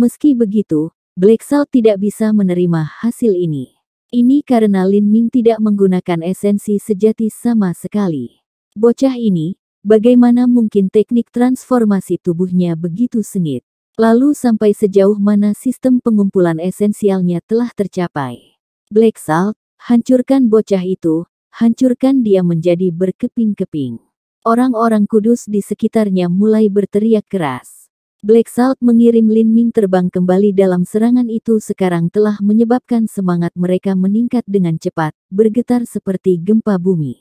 Meski begitu, Black Salt tidak bisa menerima hasil ini. Ini karena Lin Ming tidak menggunakan esensi sejati sama sekali. Bocah ini, Bagaimana mungkin teknik transformasi tubuhnya begitu sengit? Lalu sampai sejauh mana sistem pengumpulan esensialnya telah tercapai? Black Salt, hancurkan bocah itu, hancurkan dia menjadi berkeping-keping. Orang-orang kudus di sekitarnya mulai berteriak keras. Black Salt mengirim Lin Ming terbang kembali dalam serangan itu sekarang telah menyebabkan semangat mereka meningkat dengan cepat, bergetar seperti gempa bumi.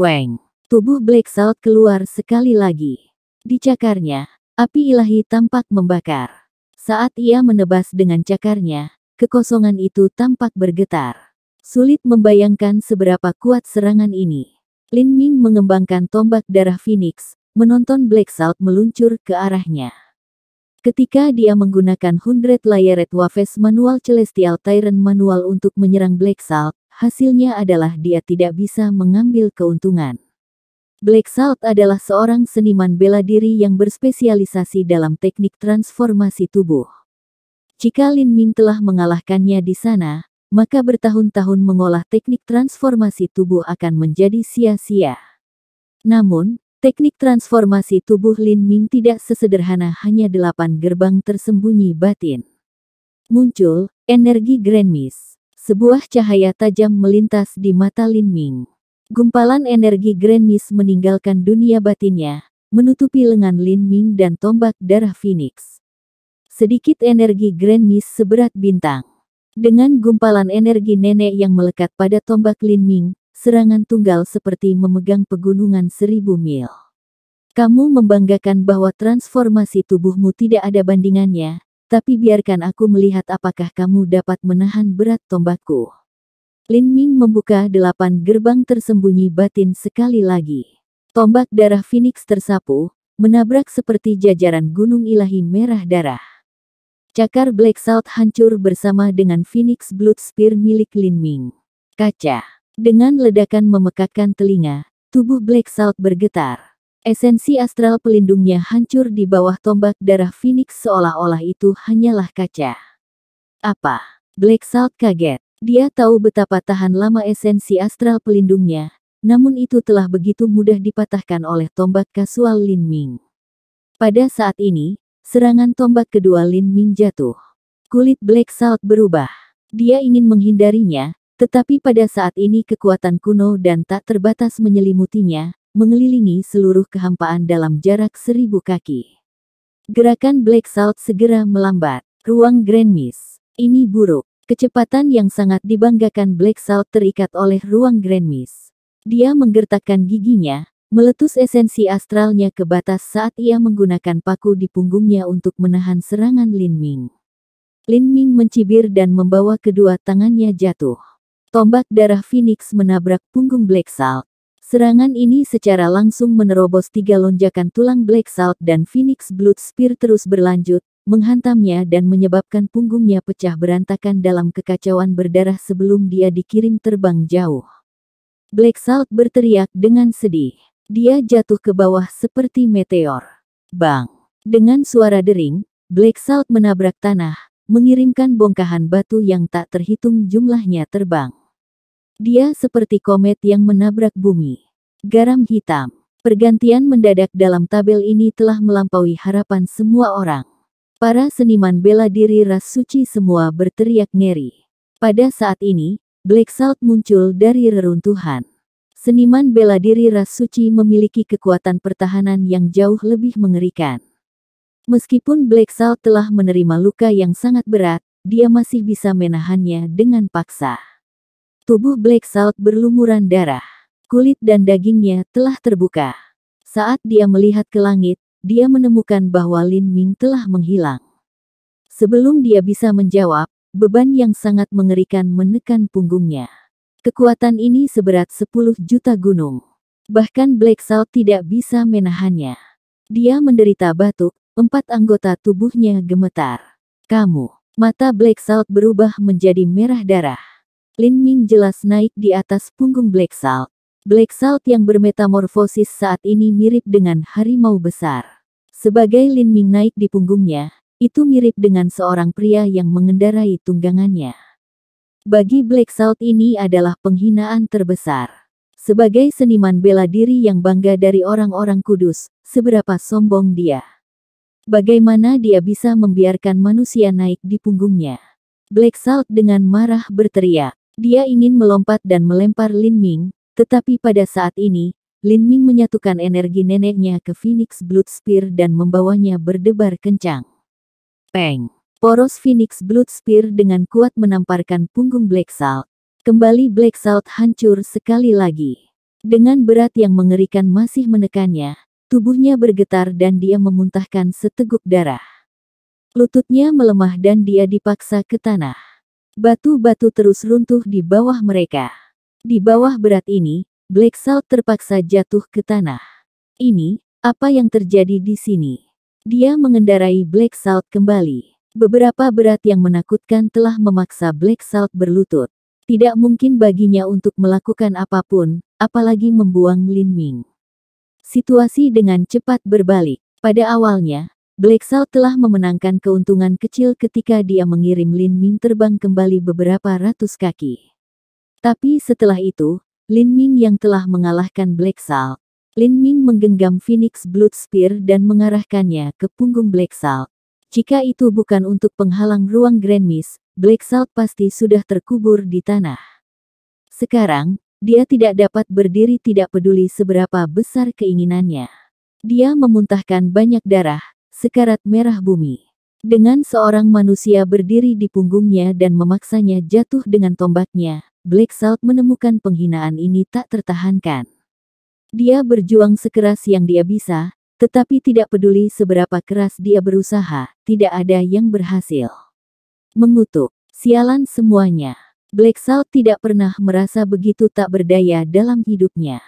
Weng! Tubuh Black Salt keluar sekali lagi. Di cakarnya, api ilahi tampak membakar. Saat ia menebas dengan cakarnya, kekosongan itu tampak bergetar. Sulit membayangkan seberapa kuat serangan ini. Lin Ming mengembangkan tombak darah Phoenix, menonton Black Salt meluncur ke arahnya. Ketika dia menggunakan Hundred Red Waves Manual Celestial Tyrant Manual untuk menyerang Black Salt, hasilnya adalah dia tidak bisa mengambil keuntungan. Black Salt adalah seorang seniman bela diri yang berspesialisasi dalam teknik transformasi tubuh. Jika Lin Ming telah mengalahkannya di sana, maka bertahun-tahun mengolah teknik transformasi tubuh akan menjadi sia-sia. Namun, teknik transformasi tubuh Lin Ming tidak sesederhana hanya delapan gerbang tersembunyi batin. Muncul, energi Grand Miss, Sebuah cahaya tajam melintas di mata Lin Ming. Gumpalan energi Grand Miss meninggalkan dunia batinnya, menutupi lengan Lin Ming dan tombak darah Phoenix. Sedikit energi Grand Miss seberat bintang. Dengan gumpalan energi nenek yang melekat pada tombak Lin Ming, serangan tunggal seperti memegang pegunungan seribu mil. Kamu membanggakan bahwa transformasi tubuhmu tidak ada bandingannya, tapi biarkan aku melihat apakah kamu dapat menahan berat tombakku. Lin Ming membuka delapan gerbang tersembunyi batin sekali lagi. Tombak darah Phoenix tersapu, menabrak seperti jajaran gunung ilahi merah darah. Cakar Black South hancur bersama dengan Phoenix Blood Spear milik Lin Ming. Kaca, dengan ledakan memekakkan telinga, tubuh Black South bergetar. Esensi astral pelindungnya hancur di bawah tombak darah Phoenix seolah-olah itu hanyalah kaca. Apa? Black South kaget. Dia tahu betapa tahan lama esensi astral pelindungnya, namun itu telah begitu mudah dipatahkan oleh tombak kasual Lin Ming. Pada saat ini, serangan tombak kedua Lin Ming jatuh. Kulit Black Salt berubah. Dia ingin menghindarinya, tetapi pada saat ini kekuatan kuno dan tak terbatas menyelimutinya, mengelilingi seluruh kehampaan dalam jarak seribu kaki. Gerakan Black Salt segera melambat. Ruang Grand Miss. Ini buruk. Kecepatan yang sangat dibanggakan Black Salt terikat oleh ruang Grand Miss. Dia menggertakkan giginya, meletus esensi astralnya ke batas saat ia menggunakan paku di punggungnya untuk menahan serangan Lin Ming. Lin Ming mencibir dan membawa kedua tangannya jatuh. Tombak darah Phoenix menabrak punggung Black Salt. Serangan ini secara langsung menerobos tiga lonjakan tulang Black Salt dan Phoenix Blood Spear terus berlanjut, menghantamnya dan menyebabkan punggungnya pecah berantakan dalam kekacauan berdarah sebelum dia dikirim terbang jauh. Black Salt berteriak dengan sedih. Dia jatuh ke bawah seperti meteor. Bang! Dengan suara dering, Black Salt menabrak tanah, mengirimkan bongkahan batu yang tak terhitung jumlahnya terbang. Dia seperti komet yang menabrak bumi. Garam hitam. Pergantian mendadak dalam tabel ini telah melampaui harapan semua orang. Para seniman bela diri ras suci semua berteriak ngeri. Pada saat ini, Black Salt muncul dari reruntuhan. Seniman bela diri ras suci memiliki kekuatan pertahanan yang jauh lebih mengerikan. Meskipun Black Salt telah menerima luka yang sangat berat, dia masih bisa menahannya dengan paksa. Tubuh Black Salt berlumuran darah. Kulit dan dagingnya telah terbuka. Saat dia melihat ke langit, dia menemukan bahwa Lin Ming telah menghilang. Sebelum dia bisa menjawab, beban yang sangat mengerikan menekan punggungnya. Kekuatan ini seberat 10 juta gunung. Bahkan Black Salt tidak bisa menahannya. Dia menderita batuk, empat anggota tubuhnya gemetar. Kamu, mata Black Salt berubah menjadi merah darah. Lin Ming jelas naik di atas punggung Black Salt. Black Salt yang bermetamorfosis saat ini mirip dengan harimau besar. Sebagai Lin Ming naik di punggungnya, itu mirip dengan seorang pria yang mengendarai tunggangannya. Bagi Black Salt ini adalah penghinaan terbesar. Sebagai seniman bela diri yang bangga dari orang-orang kudus, seberapa sombong dia. Bagaimana dia bisa membiarkan manusia naik di punggungnya? Black Salt dengan marah berteriak. Dia ingin melompat dan melempar Lin Ming, tetapi pada saat ini, Lin Ming menyatukan energi neneknya ke Phoenix Blood Spear dan membawanya berdebar kencang. Peng! Poros Phoenix Blood Spear dengan kuat menamparkan punggung Black Salt. Kembali Black Salt hancur sekali lagi. Dengan berat yang mengerikan masih menekannya, tubuhnya bergetar dan dia memuntahkan seteguk darah. Lututnya melemah dan dia dipaksa ke tanah. Batu-batu terus runtuh di bawah mereka. Di bawah berat ini, Black Salt terpaksa jatuh ke tanah. Ini, apa yang terjadi di sini? Dia mengendarai Black Salt kembali. Beberapa berat yang menakutkan telah memaksa Black Salt berlutut. Tidak mungkin baginya untuk melakukan apapun, apalagi membuang Lin Ming. Situasi dengan cepat berbalik. Pada awalnya, Black Salt telah memenangkan keuntungan kecil ketika dia mengirim Lin Ming terbang kembali beberapa ratus kaki. Tapi setelah itu, Lin Ming yang telah mengalahkan Black Sal, Lin Ming menggenggam Phoenix Blood Spear dan mengarahkannya ke punggung Black Sal. Jika itu bukan untuk penghalang ruang Grand Miss, Black Sal pasti sudah terkubur di tanah. Sekarang, dia tidak dapat berdiri tidak peduli seberapa besar keinginannya. Dia memuntahkan banyak darah, sekarat merah bumi. Dengan seorang manusia berdiri di punggungnya dan memaksanya jatuh dengan tombaknya, Black Salt menemukan penghinaan ini tak tertahankan. Dia berjuang sekeras yang dia bisa, tetapi tidak peduli seberapa keras dia berusaha, tidak ada yang berhasil. Mengutuk, sialan semuanya. Black Salt tidak pernah merasa begitu tak berdaya dalam hidupnya.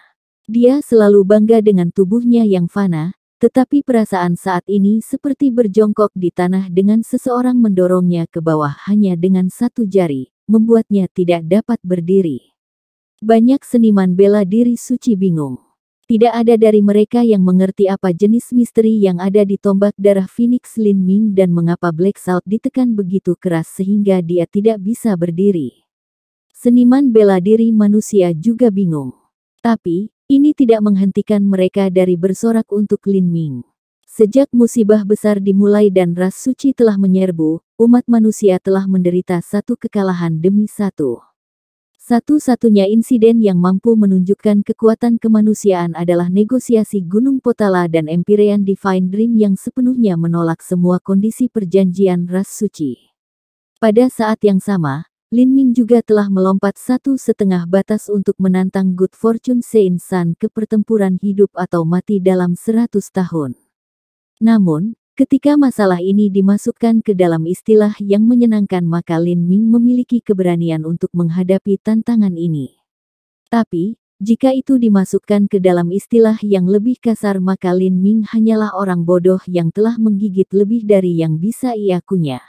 Dia selalu bangga dengan tubuhnya yang fana, tetapi perasaan saat ini seperti berjongkok di tanah dengan seseorang mendorongnya ke bawah hanya dengan satu jari, membuatnya tidak dapat berdiri. Banyak seniman bela diri suci bingung. Tidak ada dari mereka yang mengerti apa jenis misteri yang ada di tombak darah Phoenix Lin Ming dan mengapa Black Salt ditekan begitu keras sehingga dia tidak bisa berdiri. Seniman bela diri manusia juga bingung. Tapi, ini tidak menghentikan mereka dari bersorak untuk Lin Ming. Sejak musibah besar dimulai dan ras suci telah menyerbu, umat manusia telah menderita satu kekalahan demi satu. Satu-satunya insiden yang mampu menunjukkan kekuatan kemanusiaan adalah negosiasi Gunung Potala dan Empyrean Divine Dream yang sepenuhnya menolak semua kondisi perjanjian ras suci. Pada saat yang sama, Lin Ming juga telah melompat satu setengah batas untuk menantang Good Fortune Sein San ke pertempuran hidup atau mati dalam 100 tahun. Namun, ketika masalah ini dimasukkan ke dalam istilah yang menyenangkan maka Lin Ming memiliki keberanian untuk menghadapi tantangan ini. Tapi, jika itu dimasukkan ke dalam istilah yang lebih kasar maka Lin Ming hanyalah orang bodoh yang telah menggigit lebih dari yang bisa ia kunyah.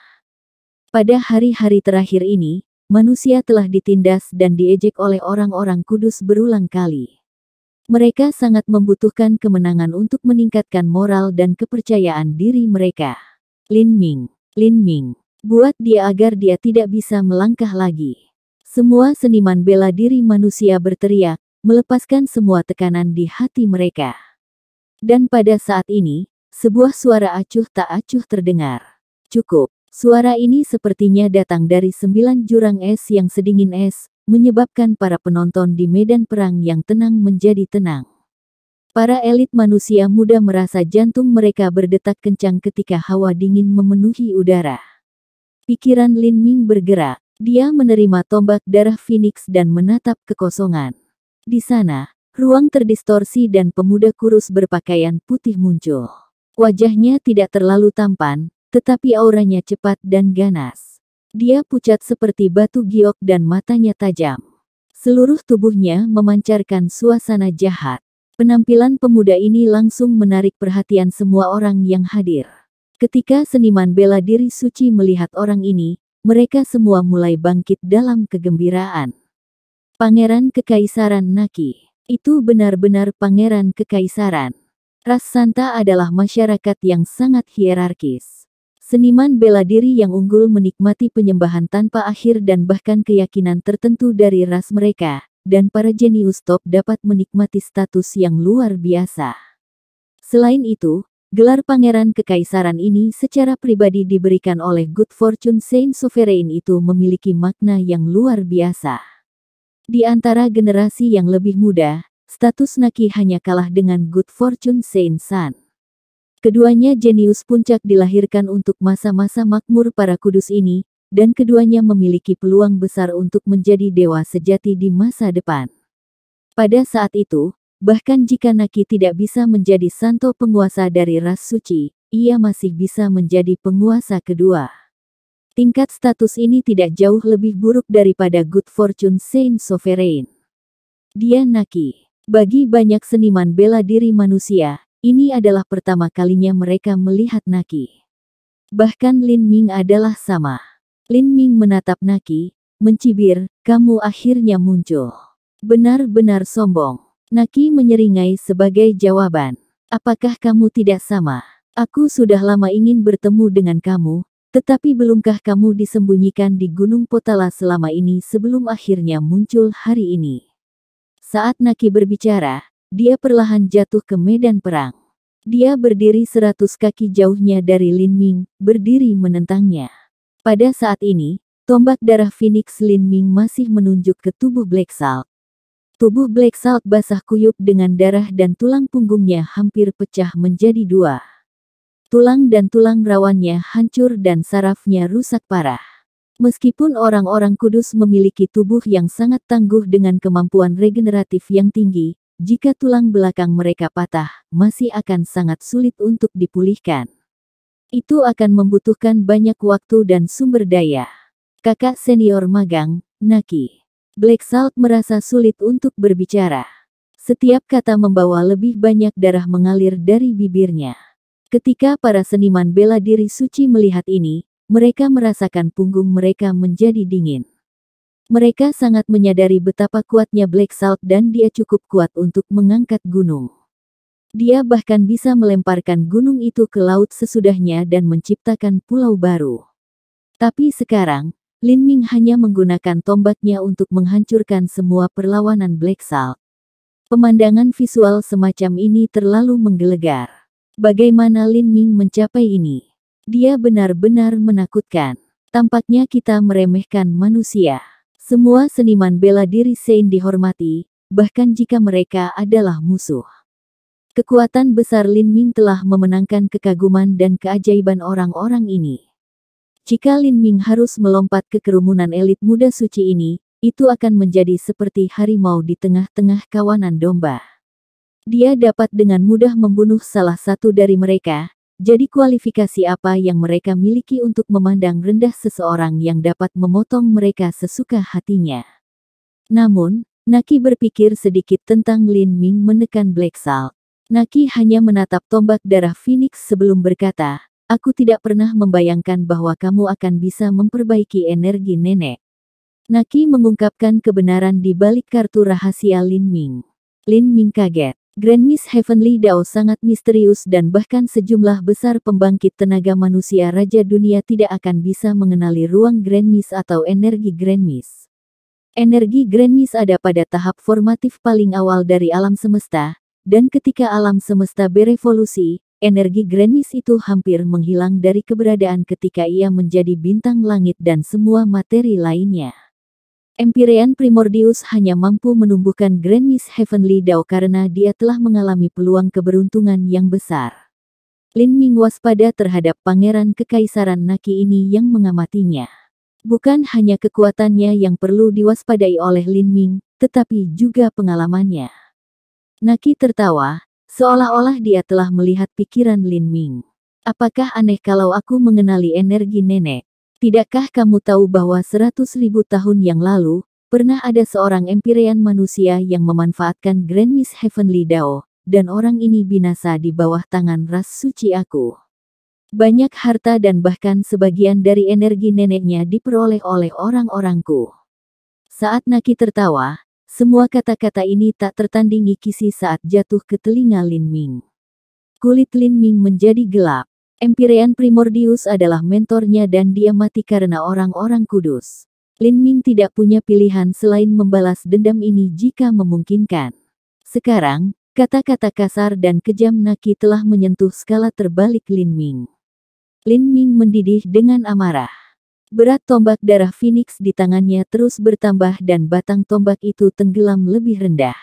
Pada hari-hari terakhir ini, manusia telah ditindas dan diejek oleh orang-orang kudus berulang kali. Mereka sangat membutuhkan kemenangan untuk meningkatkan moral dan kepercayaan diri mereka. Lin Ming, Lin Ming, buat dia agar dia tidak bisa melangkah lagi. Semua seniman bela diri manusia berteriak, melepaskan semua tekanan di hati mereka. Dan pada saat ini, sebuah suara acuh tak acuh terdengar. Cukup, suara ini sepertinya datang dari sembilan jurang es yang sedingin es, menyebabkan para penonton di medan perang yang tenang menjadi tenang. Para elit manusia muda merasa jantung mereka berdetak kencang ketika hawa dingin memenuhi udara. Pikiran Lin Ming bergerak. Dia menerima tombak darah Phoenix dan menatap kekosongan. Di sana, ruang terdistorsi dan pemuda kurus berpakaian putih muncul. Wajahnya tidak terlalu tampan, tetapi auranya cepat dan ganas. Dia pucat seperti batu giok dan matanya tajam. Seluruh tubuhnya memancarkan suasana jahat. Penampilan pemuda ini langsung menarik perhatian semua orang yang hadir. Ketika seniman bela diri suci melihat orang ini, mereka semua mulai bangkit dalam kegembiraan. Pangeran Kekaisaran Naki. Itu benar-benar pangeran kekaisaran. Ras Santa adalah masyarakat yang sangat hierarkis. Seniman bela diri yang unggul menikmati penyembahan tanpa akhir dan bahkan keyakinan tertentu dari ras mereka, dan para jenius top dapat menikmati status yang luar biasa. Selain itu, gelar pangeran kekaisaran ini secara pribadi diberikan oleh Good Fortune Saint Sovereign itu memiliki makna yang luar biasa. Di antara generasi yang lebih muda, status Naki hanya kalah dengan Good Fortune Saint San. Keduanya jenius puncak dilahirkan untuk masa-masa makmur para kudus ini, dan keduanya memiliki peluang besar untuk menjadi dewa sejati di masa depan. Pada saat itu, bahkan jika Naki tidak bisa menjadi santo penguasa dari ras suci, ia masih bisa menjadi penguasa kedua. Tingkat status ini tidak jauh lebih buruk daripada Good Fortune Saint Sovereign. Dia Naki. Bagi banyak seniman bela diri manusia, ini adalah pertama kalinya mereka melihat Naki. Bahkan Lin Ming adalah sama. Lin Ming menatap Naki, mencibir, kamu akhirnya muncul. Benar-benar sombong. Naki menyeringai sebagai jawaban. Apakah kamu tidak sama? Aku sudah lama ingin bertemu dengan kamu, tetapi belumkah kamu disembunyikan di Gunung Potala selama ini sebelum akhirnya muncul hari ini? Saat Naki berbicara, dia perlahan jatuh ke medan perang. Dia berdiri seratus kaki jauhnya dari Lin Ming, berdiri menentangnya. Pada saat ini, tombak darah Phoenix Lin Ming masih menunjuk ke tubuh Black Salt. Tubuh Black Salt basah kuyup dengan darah dan tulang punggungnya hampir pecah menjadi dua. Tulang dan tulang rawannya hancur dan sarafnya rusak parah. Meskipun orang-orang kudus memiliki tubuh yang sangat tangguh dengan kemampuan regeneratif yang tinggi, jika tulang belakang mereka patah, masih akan sangat sulit untuk dipulihkan. Itu akan membutuhkan banyak waktu dan sumber daya. Kakak senior magang, Naki. Black Salt merasa sulit untuk berbicara. Setiap kata membawa lebih banyak darah mengalir dari bibirnya. Ketika para seniman bela diri suci melihat ini, mereka merasakan punggung mereka menjadi dingin. Mereka sangat menyadari betapa kuatnya Black Salt dan dia cukup kuat untuk mengangkat gunung. Dia bahkan bisa melemparkan gunung itu ke laut sesudahnya dan menciptakan pulau baru. Tapi sekarang, Lin Ming hanya menggunakan tombaknya untuk menghancurkan semua perlawanan Black Salt. Pemandangan visual semacam ini terlalu menggelegar. Bagaimana Lin Ming mencapai ini? Dia benar-benar menakutkan. Tampaknya kita meremehkan manusia. Semua seniman bela diri Sein dihormati, bahkan jika mereka adalah musuh. Kekuatan besar Lin Ming telah memenangkan kekaguman dan keajaiban orang-orang ini. Jika Lin Ming harus melompat ke kerumunan elit muda suci ini, itu akan menjadi seperti harimau di tengah-tengah kawanan domba. Dia dapat dengan mudah membunuh salah satu dari mereka, jadi kualifikasi apa yang mereka miliki untuk memandang rendah seseorang yang dapat memotong mereka sesuka hatinya? Namun, Naki berpikir sedikit tentang Lin Ming menekan Black Salt. Naki hanya menatap tombak darah Phoenix sebelum berkata, Aku tidak pernah membayangkan bahwa kamu akan bisa memperbaiki energi nenek. Naki mengungkapkan kebenaran di balik kartu rahasia Lin Ming. Lin Ming kaget. Grand Miss Heavenly Dao sangat misterius dan bahkan sejumlah besar pembangkit tenaga manusia Raja Dunia tidak akan bisa mengenali ruang Grand Miss atau energi Grand Miss. Energi Grand Miss ada pada tahap formatif paling awal dari alam semesta, dan ketika alam semesta berevolusi, energi Grand Miss itu hampir menghilang dari keberadaan ketika ia menjadi bintang langit dan semua materi lainnya. Empyrean Primordius hanya mampu menumbuhkan Grand Miss Heavenly Dao karena dia telah mengalami peluang keberuntungan yang besar. Lin Ming waspada terhadap pangeran kekaisaran Naki ini yang mengamatinya. Bukan hanya kekuatannya yang perlu diwaspadai oleh Lin Ming, tetapi juga pengalamannya. Naki tertawa, seolah-olah dia telah melihat pikiran Lin Ming. Apakah aneh kalau aku mengenali energi nenek? Tidakkah kamu tahu bahwa seratus ribu tahun yang lalu, pernah ada seorang empirean manusia yang memanfaatkan Grand Miss Heavenly Dao, dan orang ini binasa di bawah tangan ras suci aku. Banyak harta dan bahkan sebagian dari energi neneknya diperoleh oleh orang-orangku. Saat Naki tertawa, semua kata-kata ini tak tertandingi kisi saat jatuh ke telinga Lin Ming. Kulit Lin Ming menjadi gelap Empyrean Primordius adalah mentornya dan dia mati karena orang-orang kudus. Lin Ming tidak punya pilihan selain membalas dendam ini jika memungkinkan. Sekarang, kata-kata kasar dan kejam Naki telah menyentuh skala terbalik Lin Ming. Lin Ming mendidih dengan amarah. Berat tombak darah Phoenix di tangannya terus bertambah dan batang tombak itu tenggelam lebih rendah.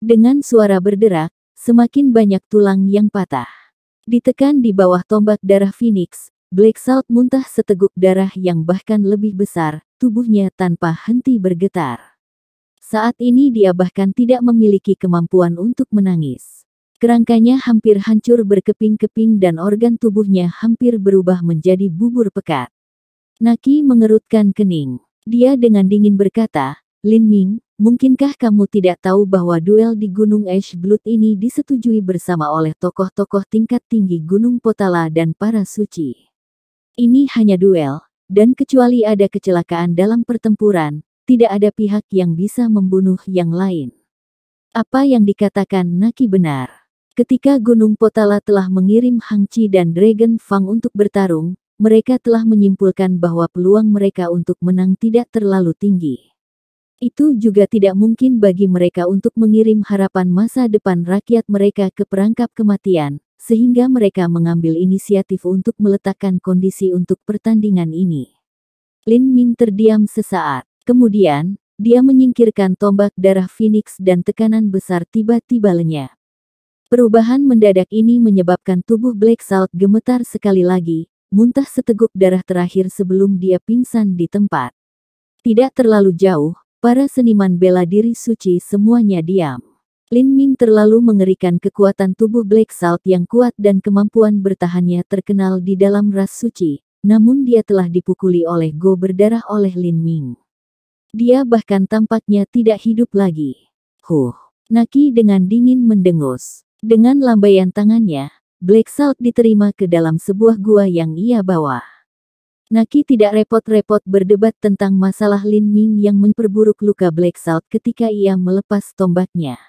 Dengan suara berderak, semakin banyak tulang yang patah. Ditekan di bawah tombak darah Phoenix, Black Salt muntah seteguk darah yang bahkan lebih besar, tubuhnya tanpa henti bergetar. Saat ini dia bahkan tidak memiliki kemampuan untuk menangis. Kerangkanya hampir hancur berkeping-keping dan organ tubuhnya hampir berubah menjadi bubur pekat. Naki mengerutkan kening. Dia dengan dingin berkata, Lin Ming, Mungkinkah kamu tidak tahu bahwa duel di Gunung Ash Blood ini disetujui bersama oleh tokoh-tokoh tingkat tinggi Gunung Potala dan para suci? Ini hanya duel, dan kecuali ada kecelakaan dalam pertempuran, tidak ada pihak yang bisa membunuh yang lain. Apa yang dikatakan Naki benar. Ketika Gunung Potala telah mengirim Hang Chi dan Dragon Fang untuk bertarung, mereka telah menyimpulkan bahwa peluang mereka untuk menang tidak terlalu tinggi itu juga tidak mungkin bagi mereka untuk mengirim harapan masa depan rakyat mereka ke perangkap kematian, sehingga mereka mengambil inisiatif untuk meletakkan kondisi untuk pertandingan ini. Lin Ming terdiam sesaat, kemudian dia menyingkirkan tombak darah Phoenix dan tekanan besar tiba-tiba lenyap. Perubahan mendadak ini menyebabkan tubuh Black Salt gemetar sekali lagi, muntah seteguk darah terakhir sebelum dia pingsan di tempat. Tidak terlalu jauh, Para seniman bela diri suci semuanya diam. Lin Ming terlalu mengerikan kekuatan tubuh Black Salt yang kuat dan kemampuan bertahannya terkenal di dalam ras suci, namun dia telah dipukuli oleh Go berdarah oleh Lin Ming. Dia bahkan tampaknya tidak hidup lagi. Huh, Naki dengan dingin mendengus. Dengan lambaian tangannya, Black Salt diterima ke dalam sebuah gua yang ia bawa. Naki tidak repot-repot berdebat tentang masalah Lin Ming yang memperburuk luka Black Salt ketika ia melepas tombaknya.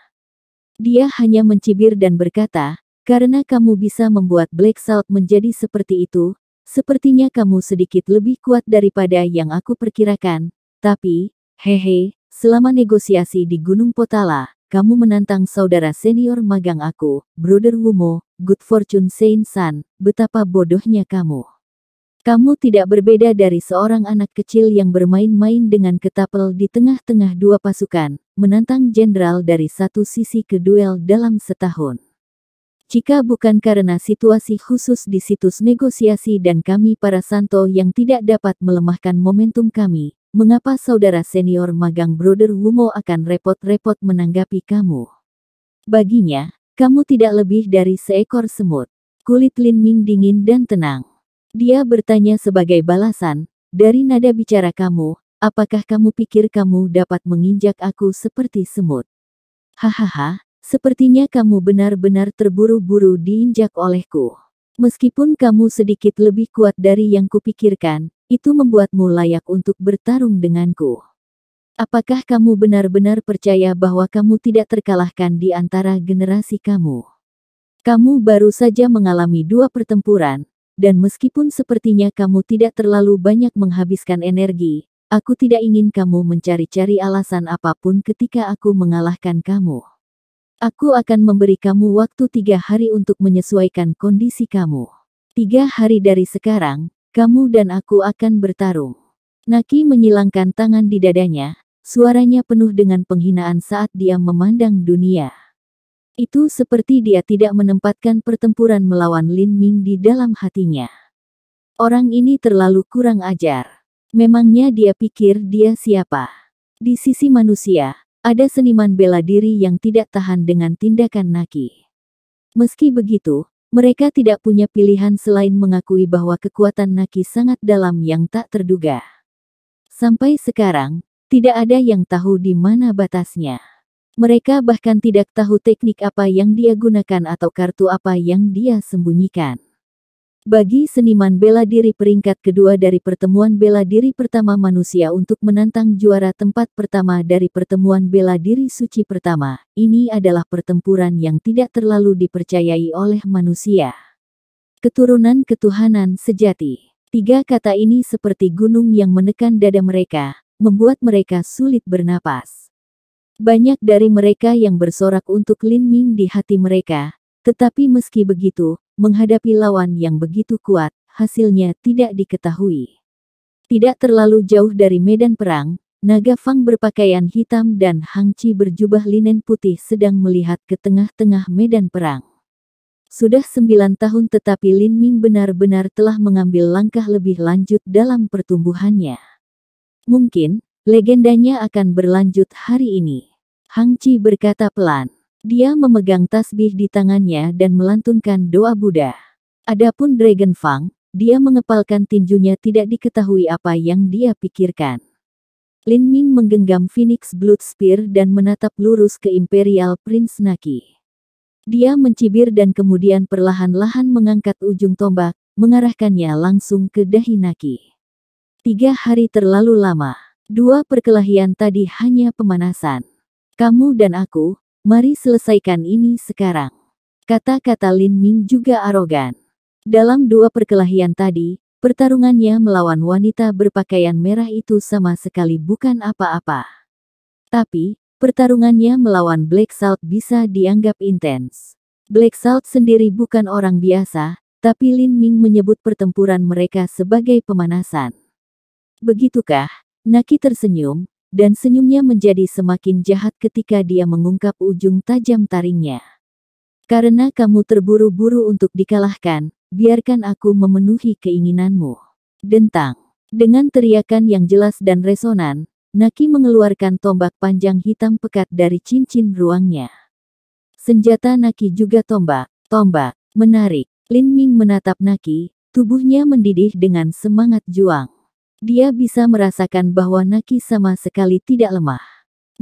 Dia hanya mencibir dan berkata, karena kamu bisa membuat Black Salt menjadi seperti itu, sepertinya kamu sedikit lebih kuat daripada yang aku perkirakan. Tapi, hehe, selama negosiasi di Gunung Potala, kamu menantang saudara senior magang aku, Brother Wumo, Good Fortune Saint San, betapa bodohnya kamu. Kamu tidak berbeda dari seorang anak kecil yang bermain-main dengan ketapel di tengah-tengah dua pasukan, menantang jenderal dari satu sisi ke duel dalam setahun. Jika bukan karena situasi khusus di situs negosiasi dan kami para santo yang tidak dapat melemahkan momentum kami, mengapa saudara senior magang Brother Wumo akan repot-repot menanggapi kamu? Baginya, kamu tidak lebih dari seekor semut. Kulit Lin Ming dingin dan tenang. Dia bertanya sebagai balasan, dari nada bicara kamu, apakah kamu pikir kamu dapat menginjak aku seperti semut? Hahaha, sepertinya kamu benar-benar terburu-buru diinjak olehku. Meskipun kamu sedikit lebih kuat dari yang kupikirkan, itu membuatmu layak untuk bertarung denganku. Apakah kamu benar-benar percaya bahwa kamu tidak terkalahkan di antara generasi kamu? Kamu baru saja mengalami dua pertempuran, dan meskipun sepertinya kamu tidak terlalu banyak menghabiskan energi, aku tidak ingin kamu mencari-cari alasan apapun ketika aku mengalahkan kamu. Aku akan memberi kamu waktu tiga hari untuk menyesuaikan kondisi kamu. Tiga hari dari sekarang, kamu dan aku akan bertarung. Naki menyilangkan tangan di dadanya, suaranya penuh dengan penghinaan saat dia memandang dunia. Itu seperti dia tidak menempatkan pertempuran melawan Lin Ming di dalam hatinya. Orang ini terlalu kurang ajar. Memangnya dia pikir dia siapa? Di sisi manusia, ada seniman bela diri yang tidak tahan dengan tindakan Naki. Meski begitu, mereka tidak punya pilihan selain mengakui bahwa kekuatan Naki sangat dalam yang tak terduga. Sampai sekarang, tidak ada yang tahu di mana batasnya. Mereka bahkan tidak tahu teknik apa yang dia gunakan atau kartu apa yang dia sembunyikan. Bagi seniman bela diri peringkat kedua dari pertemuan bela diri pertama manusia untuk menantang juara tempat pertama dari pertemuan bela diri suci pertama, ini adalah pertempuran yang tidak terlalu dipercayai oleh manusia. Keturunan ketuhanan sejati. Tiga kata ini seperti gunung yang menekan dada mereka, membuat mereka sulit bernapas. Banyak dari mereka yang bersorak untuk Lin Ming di hati mereka. Tetapi meski begitu, menghadapi lawan yang begitu kuat, hasilnya tidak diketahui. Tidak terlalu jauh dari medan perang, Naga Fang berpakaian hitam dan Hang Chi berjubah linen putih sedang melihat ke tengah-tengah medan perang. Sudah sembilan tahun tetapi Lin Ming benar-benar telah mengambil langkah lebih lanjut dalam pertumbuhannya. Mungkin, Legendanya akan berlanjut hari ini. Hang Chi berkata pelan. Dia memegang tasbih di tangannya dan melantunkan doa Buddha. Adapun Dragon Fang, dia mengepalkan tinjunya tidak diketahui apa yang dia pikirkan. Lin Ming menggenggam Phoenix Blood Spear dan menatap lurus ke Imperial Prince Naki. Dia mencibir dan kemudian perlahan-lahan mengangkat ujung tombak, mengarahkannya langsung ke dahi Naki. Tiga hari terlalu lama. Dua perkelahian tadi hanya pemanasan. Kamu dan aku, mari selesaikan ini sekarang. Kata-kata Lin Ming juga arogan. Dalam dua perkelahian tadi, pertarungannya melawan wanita berpakaian merah itu sama sekali bukan apa-apa. Tapi, pertarungannya melawan Black Salt bisa dianggap intens. Black Salt sendiri bukan orang biasa, tapi Lin Ming menyebut pertempuran mereka sebagai pemanasan. Begitukah? Naki tersenyum, dan senyumnya menjadi semakin jahat ketika dia mengungkap ujung tajam taringnya. Karena kamu terburu-buru untuk dikalahkan, biarkan aku memenuhi keinginanmu. Dentang. Dengan teriakan yang jelas dan resonan, Naki mengeluarkan tombak panjang hitam pekat dari cincin ruangnya. Senjata Naki juga tombak. Tombak. Menarik. Lin Ming menatap Naki, tubuhnya mendidih dengan semangat juang. Dia bisa merasakan bahwa Naki sama sekali tidak lemah.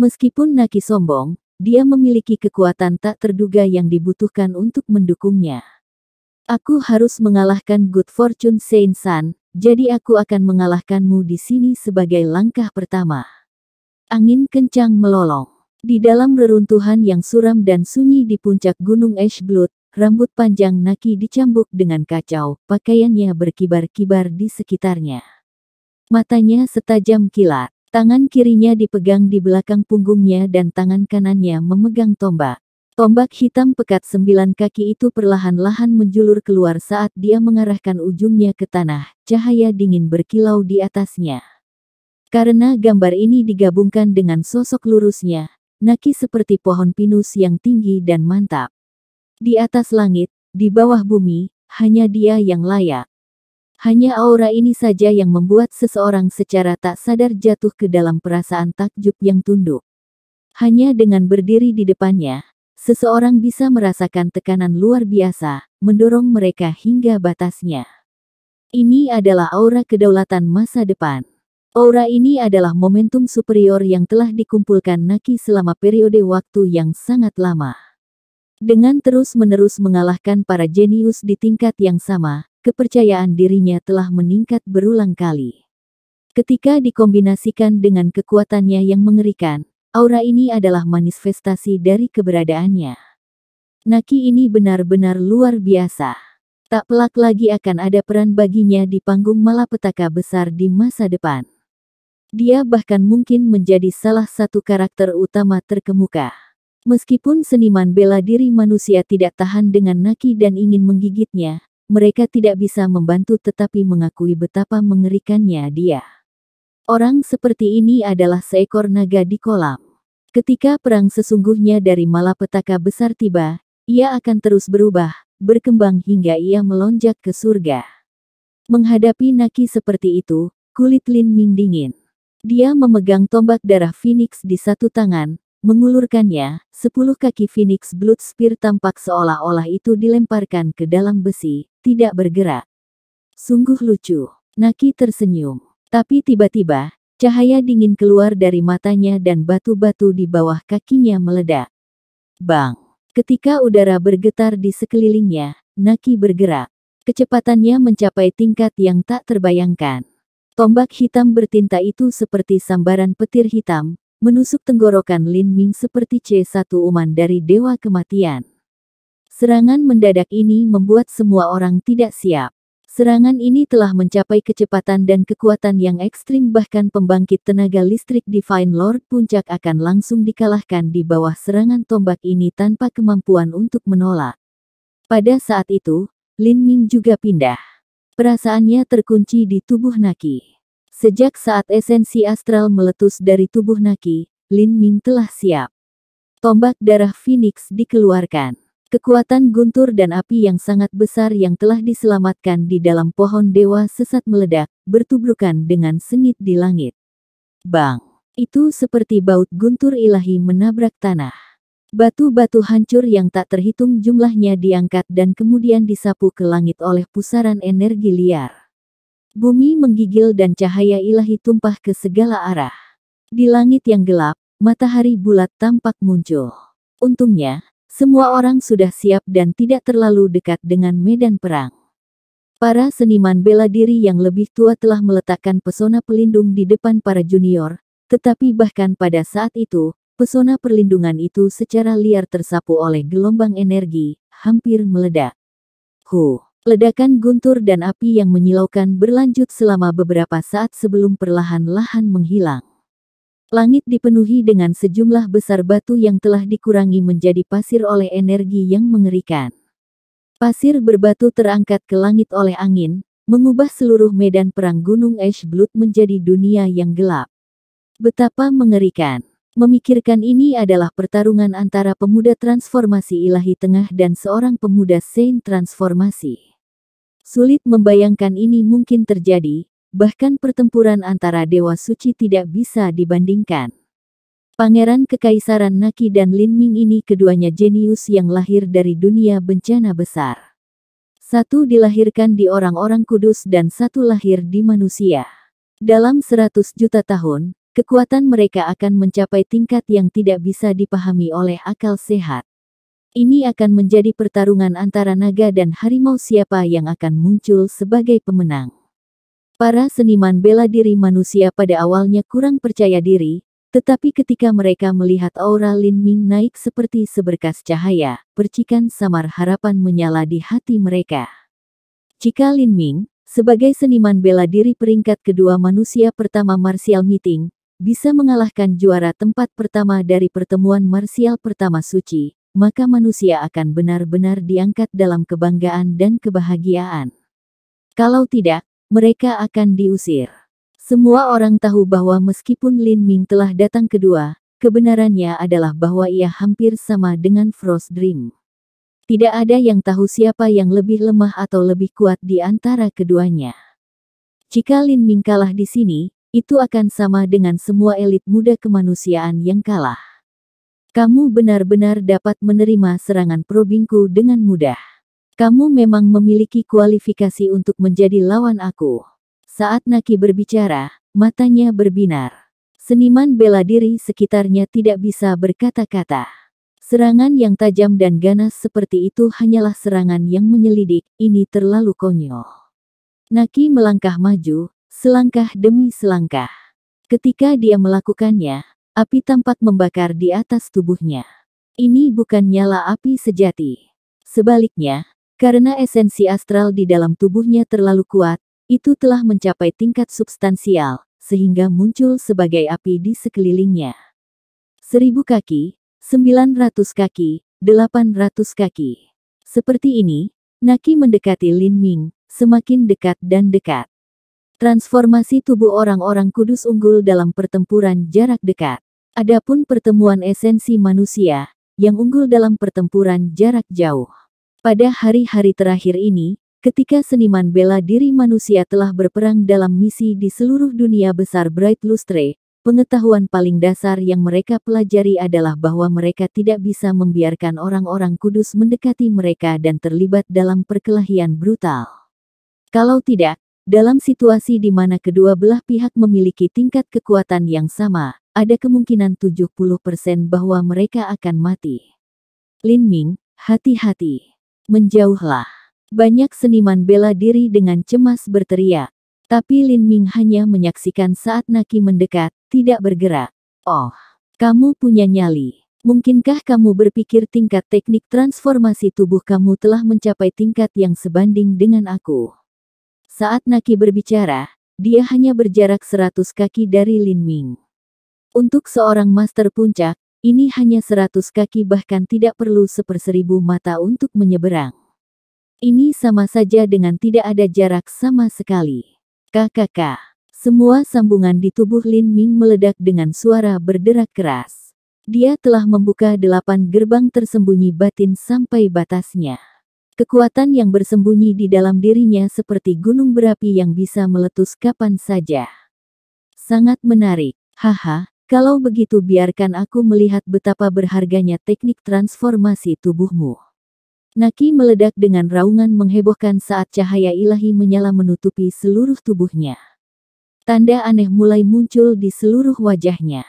Meskipun Naki sombong, dia memiliki kekuatan tak terduga yang dibutuhkan untuk mendukungnya. Aku harus mengalahkan Good Fortune Saint San, jadi aku akan mengalahkanmu di sini sebagai langkah pertama. Angin kencang melolong. Di dalam reruntuhan yang suram dan sunyi di puncak Gunung Ashblood, rambut panjang Naki dicambuk dengan kacau, pakaiannya berkibar-kibar di sekitarnya. Matanya setajam kilat. Tangan kirinya dipegang di belakang punggungnya dan tangan kanannya memegang tombak. Tombak hitam pekat sembilan kaki itu perlahan-lahan menjulur keluar saat dia mengarahkan ujungnya ke tanah, cahaya dingin berkilau di atasnya. Karena gambar ini digabungkan dengan sosok lurusnya, Naki seperti pohon pinus yang tinggi dan mantap. Di atas langit, di bawah bumi, hanya dia yang layak. Hanya aura ini saja yang membuat seseorang secara tak sadar jatuh ke dalam perasaan takjub yang tunduk. Hanya dengan berdiri di depannya, seseorang bisa merasakan tekanan luar biasa, mendorong mereka hingga batasnya. Ini adalah aura kedaulatan masa depan. Aura ini adalah momentum superior yang telah dikumpulkan Naki selama periode waktu yang sangat lama. Dengan terus-menerus mengalahkan para jenius di tingkat yang sama, kepercayaan dirinya telah meningkat berulang kali. Ketika dikombinasikan dengan kekuatannya yang mengerikan, aura ini adalah manifestasi dari keberadaannya. Naki ini benar-benar luar biasa. Tak pelak lagi akan ada peran baginya di panggung malapetaka besar di masa depan. Dia bahkan mungkin menjadi salah satu karakter utama terkemuka. Meskipun seniman bela diri manusia tidak tahan dengan Naki dan ingin menggigitnya, mereka tidak bisa membantu tetapi mengakui betapa mengerikannya dia. Orang seperti ini adalah seekor naga di kolam. Ketika perang sesungguhnya dari malapetaka besar tiba, ia akan terus berubah, berkembang hingga ia melonjak ke surga. Menghadapi Naki seperti itu, kulit Lin Ming dingin. Dia memegang tombak darah Phoenix di satu tangan, Mengulurkannya, sepuluh kaki Phoenix Blood Spear tampak seolah-olah itu dilemparkan ke dalam besi, tidak bergerak. Sungguh lucu. Naki tersenyum. Tapi tiba-tiba, cahaya dingin keluar dari matanya dan batu-batu di bawah kakinya meledak. Bang! Ketika udara bergetar di sekelilingnya, Naki bergerak. Kecepatannya mencapai tingkat yang tak terbayangkan. Tombak hitam bertinta itu seperti sambaran petir hitam, menusuk tenggorokan Lin Ming seperti C1 Uman dari Dewa Kematian. Serangan mendadak ini membuat semua orang tidak siap. Serangan ini telah mencapai kecepatan dan kekuatan yang ekstrim bahkan pembangkit tenaga listrik Divine Lord Puncak akan langsung dikalahkan di bawah serangan tombak ini tanpa kemampuan untuk menolak. Pada saat itu, Lin Ming juga pindah. Perasaannya terkunci di tubuh Naki. Sejak saat esensi astral meletus dari tubuh Naki, Lin Ming telah siap. Tombak darah Phoenix dikeluarkan. Kekuatan guntur dan api yang sangat besar yang telah diselamatkan di dalam pohon dewa sesat meledak, bertubrukan dengan sengit di langit. Bang! Itu seperti baut guntur ilahi menabrak tanah. Batu-batu hancur yang tak terhitung jumlahnya diangkat dan kemudian disapu ke langit oleh pusaran energi liar. Bumi menggigil dan cahaya ilahi tumpah ke segala arah. Di langit yang gelap, matahari bulat tampak muncul. Untungnya, semua orang sudah siap dan tidak terlalu dekat dengan medan perang. Para seniman bela diri yang lebih tua telah meletakkan pesona pelindung di depan para junior, tetapi bahkan pada saat itu, pesona perlindungan itu secara liar tersapu oleh gelombang energi, hampir meledak. Huh. Ledakan guntur dan api yang menyilaukan berlanjut selama beberapa saat sebelum perlahan-lahan menghilang. Langit dipenuhi dengan sejumlah besar batu yang telah dikurangi menjadi pasir oleh energi yang mengerikan. Pasir berbatu terangkat ke langit oleh angin, mengubah seluruh medan perang Gunung Ash Blood menjadi dunia yang gelap. Betapa mengerikan. Memikirkan ini adalah pertarungan antara pemuda transformasi ilahi tengah dan seorang pemuda saint transformasi. Sulit membayangkan ini mungkin terjadi, bahkan pertempuran antara Dewa Suci tidak bisa dibandingkan. Pangeran Kekaisaran Naki dan Lin Ming ini keduanya jenius yang lahir dari dunia bencana besar. Satu dilahirkan di orang-orang kudus dan satu lahir di manusia. Dalam 100 juta tahun, kekuatan mereka akan mencapai tingkat yang tidak bisa dipahami oleh akal sehat. Ini akan menjadi pertarungan antara naga dan harimau siapa yang akan muncul sebagai pemenang. Para seniman bela diri manusia pada awalnya kurang percaya diri, tetapi ketika mereka melihat aura Lin Ming naik seperti seberkas cahaya, percikan samar harapan menyala di hati mereka. Jika Lin Ming, sebagai seniman bela diri peringkat kedua manusia pertama Martial Meeting, bisa mengalahkan juara tempat pertama dari pertemuan Martial pertama suci, maka manusia akan benar-benar diangkat dalam kebanggaan dan kebahagiaan. Kalau tidak, mereka akan diusir. Semua orang tahu bahwa meskipun Lin Ming telah datang kedua, kebenarannya adalah bahwa ia hampir sama dengan Frost Dream. Tidak ada yang tahu siapa yang lebih lemah atau lebih kuat di antara keduanya. Jika Lin Ming kalah di sini, itu akan sama dengan semua elit muda kemanusiaan yang kalah. Kamu benar-benar dapat menerima serangan probingku dengan mudah. Kamu memang memiliki kualifikasi untuk menjadi lawan aku. Saat Naki berbicara, matanya berbinar. Seniman bela diri sekitarnya tidak bisa berkata-kata. Serangan yang tajam dan ganas seperti itu hanyalah serangan yang menyelidik, ini terlalu konyol. Naki melangkah maju, selangkah demi selangkah. Ketika dia melakukannya, Api tampak membakar di atas tubuhnya. Ini bukan nyala api sejati. Sebaliknya, karena esensi astral di dalam tubuhnya terlalu kuat, itu telah mencapai tingkat substansial, sehingga muncul sebagai api di sekelilingnya. Seribu kaki, sembilan ratus kaki, delapan ratus kaki. Seperti ini, Naki mendekati Lin Ming, semakin dekat dan dekat. Transformasi tubuh orang-orang kudus unggul dalam pertempuran jarak dekat. Adapun pertemuan esensi manusia, yang unggul dalam pertempuran jarak jauh. Pada hari-hari terakhir ini, ketika seniman bela diri manusia telah berperang dalam misi di seluruh dunia besar Bright Lustre, pengetahuan paling dasar yang mereka pelajari adalah bahwa mereka tidak bisa membiarkan orang-orang kudus mendekati mereka dan terlibat dalam perkelahian brutal. Kalau tidak, dalam situasi di mana kedua belah pihak memiliki tingkat kekuatan yang sama, ada kemungkinan 70% bahwa mereka akan mati. Lin Ming, hati-hati. Menjauhlah. Banyak seniman bela diri dengan cemas berteriak. Tapi Lin Ming hanya menyaksikan saat Naki mendekat, tidak bergerak. Oh, kamu punya nyali. Mungkinkah kamu berpikir tingkat teknik transformasi tubuh kamu telah mencapai tingkat yang sebanding dengan aku? Saat Naki berbicara, dia hanya berjarak seratus kaki dari Lin Ming. Untuk seorang master puncak, ini hanya seratus kaki bahkan tidak perlu seperseribu mata untuk menyeberang. Ini sama saja dengan tidak ada jarak sama sekali. Kakak, Semua sambungan di tubuh Lin Ming meledak dengan suara berderak keras. Dia telah membuka delapan gerbang tersembunyi batin sampai batasnya. Kekuatan yang bersembunyi di dalam dirinya seperti gunung berapi yang bisa meletus kapan saja. Sangat menarik. Haha, kalau begitu biarkan aku melihat betapa berharganya teknik transformasi tubuhmu. Naki meledak dengan raungan menghebohkan saat cahaya ilahi menyala menutupi seluruh tubuhnya. Tanda aneh mulai muncul di seluruh wajahnya.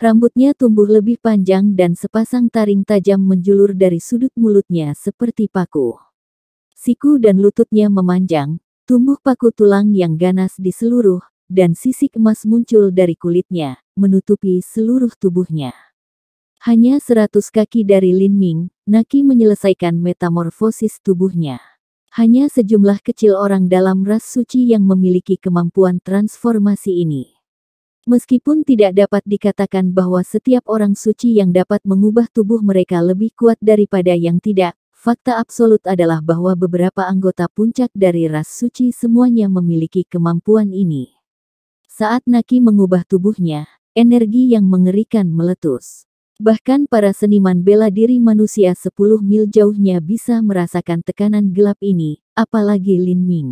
Rambutnya tumbuh lebih panjang dan sepasang taring tajam menjulur dari sudut mulutnya seperti paku. Siku dan lututnya memanjang, tumbuh paku tulang yang ganas di seluruh, dan sisik emas muncul dari kulitnya, menutupi seluruh tubuhnya. Hanya seratus kaki dari Lin Ming, Naki menyelesaikan metamorfosis tubuhnya. Hanya sejumlah kecil orang dalam ras suci yang memiliki kemampuan transformasi ini. Meskipun tidak dapat dikatakan bahwa setiap orang suci yang dapat mengubah tubuh mereka lebih kuat daripada yang tidak, fakta absolut adalah bahwa beberapa anggota puncak dari ras suci semuanya memiliki kemampuan ini. Saat Naki mengubah tubuhnya, energi yang mengerikan meletus. Bahkan para seniman bela diri manusia 10 mil jauhnya bisa merasakan tekanan gelap ini, apalagi Lin Ming.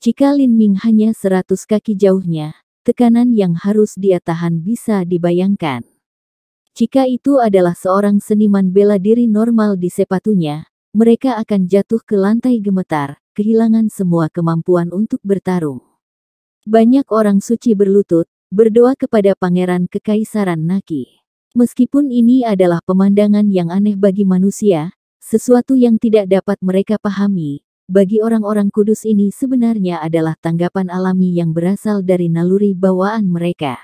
Jika Lin Ming hanya 100 kaki jauhnya, tekanan yang harus dia tahan bisa dibayangkan. Jika itu adalah seorang seniman bela diri normal di sepatunya, mereka akan jatuh ke lantai gemetar, kehilangan semua kemampuan untuk bertarung. Banyak orang suci berlutut, berdoa kepada pangeran kekaisaran Naki. Meskipun ini adalah pemandangan yang aneh bagi manusia, sesuatu yang tidak dapat mereka pahami, bagi orang-orang kudus ini sebenarnya adalah tanggapan alami yang berasal dari naluri bawaan mereka.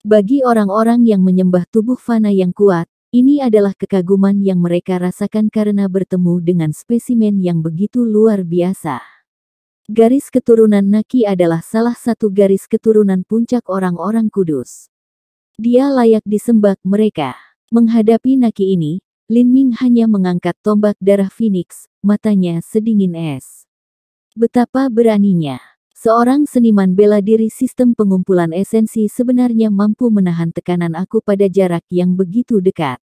Bagi orang-orang yang menyembah tubuh fana yang kuat, ini adalah kekaguman yang mereka rasakan karena bertemu dengan spesimen yang begitu luar biasa. Garis keturunan Naki adalah salah satu garis keturunan puncak orang-orang kudus. Dia layak disembah mereka. Menghadapi Naki ini, Lin Ming hanya mengangkat tombak darah Phoenix, matanya sedingin es. Betapa beraninya. Seorang seniman bela diri sistem pengumpulan esensi sebenarnya mampu menahan tekanan aku pada jarak yang begitu dekat.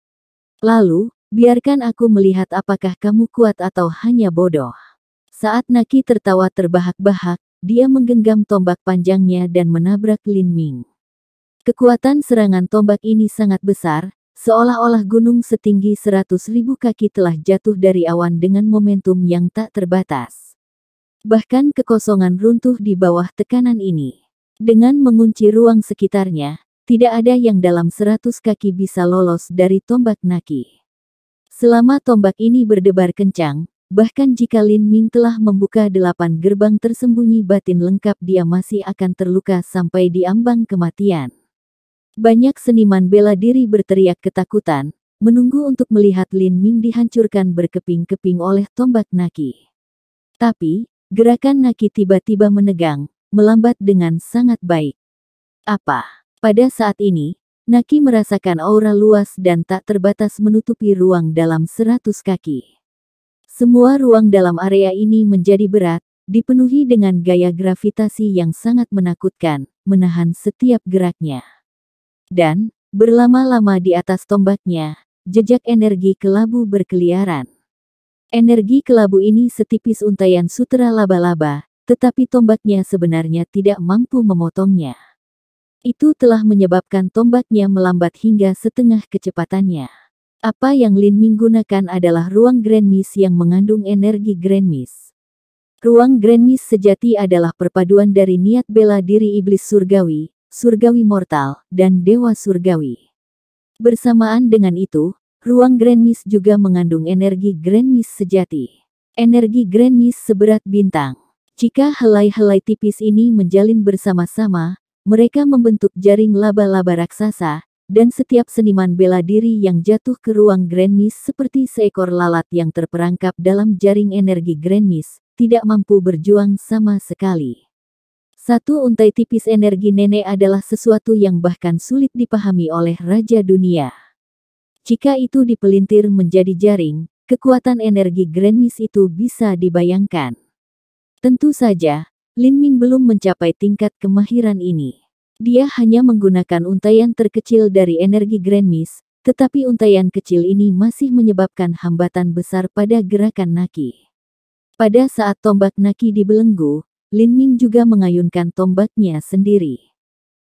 Lalu, biarkan aku melihat apakah kamu kuat atau hanya bodoh. Saat Naki tertawa terbahak-bahak, dia menggenggam tombak panjangnya dan menabrak Lin Ming. Kekuatan serangan tombak ini sangat besar, Seolah-olah gunung setinggi seratus ribu kaki telah jatuh dari awan dengan momentum yang tak terbatas. Bahkan kekosongan runtuh di bawah tekanan ini. Dengan mengunci ruang sekitarnya, tidak ada yang dalam seratus kaki bisa lolos dari tombak Naki. Selama tombak ini berdebar kencang, bahkan jika Lin Ming telah membuka delapan gerbang tersembunyi batin lengkap dia masih akan terluka sampai di ambang kematian. Banyak seniman bela diri berteriak ketakutan, menunggu untuk melihat Lin Ming dihancurkan berkeping-keping oleh tombak Naki. Tapi, gerakan Naki tiba-tiba menegang, melambat dengan sangat baik. Apa? Pada saat ini, Naki merasakan aura luas dan tak terbatas menutupi ruang dalam seratus kaki. Semua ruang dalam area ini menjadi berat, dipenuhi dengan gaya gravitasi yang sangat menakutkan, menahan setiap geraknya. Dan, berlama-lama di atas tombaknya, jejak energi kelabu berkeliaran. Energi kelabu ini setipis untaian sutra laba-laba, tetapi tombaknya sebenarnya tidak mampu memotongnya. Itu telah menyebabkan tombaknya melambat hingga setengah kecepatannya. Apa yang Lin Ming gunakan adalah ruang Grand Miss yang mengandung energi Grand Miss. Ruang Grand Miss sejati adalah perpaduan dari niat bela diri iblis surgawi, surgawi mortal, dan dewa surgawi. Bersamaan dengan itu, ruang Grand Miss juga mengandung energi Grand Miss sejati. Energi Grand Miss seberat bintang. Jika helai-helai tipis ini menjalin bersama-sama, mereka membentuk jaring laba-laba raksasa, dan setiap seniman bela diri yang jatuh ke ruang Grand Miss seperti seekor lalat yang terperangkap dalam jaring energi Grand Miss, tidak mampu berjuang sama sekali. Satu untai tipis energi nenek adalah sesuatu yang bahkan sulit dipahami oleh raja dunia. Jika itu dipelintir menjadi jaring, kekuatan energi Grand Miss itu bisa dibayangkan. Tentu saja, Lin Ming belum mencapai tingkat kemahiran ini. Dia hanya menggunakan untayan terkecil dari energi Grand Miss, tetapi untayan kecil ini masih menyebabkan hambatan besar pada gerakan Naki. Pada saat tombak Naki dibelenggu, Lin Ming juga mengayunkan tombaknya sendiri.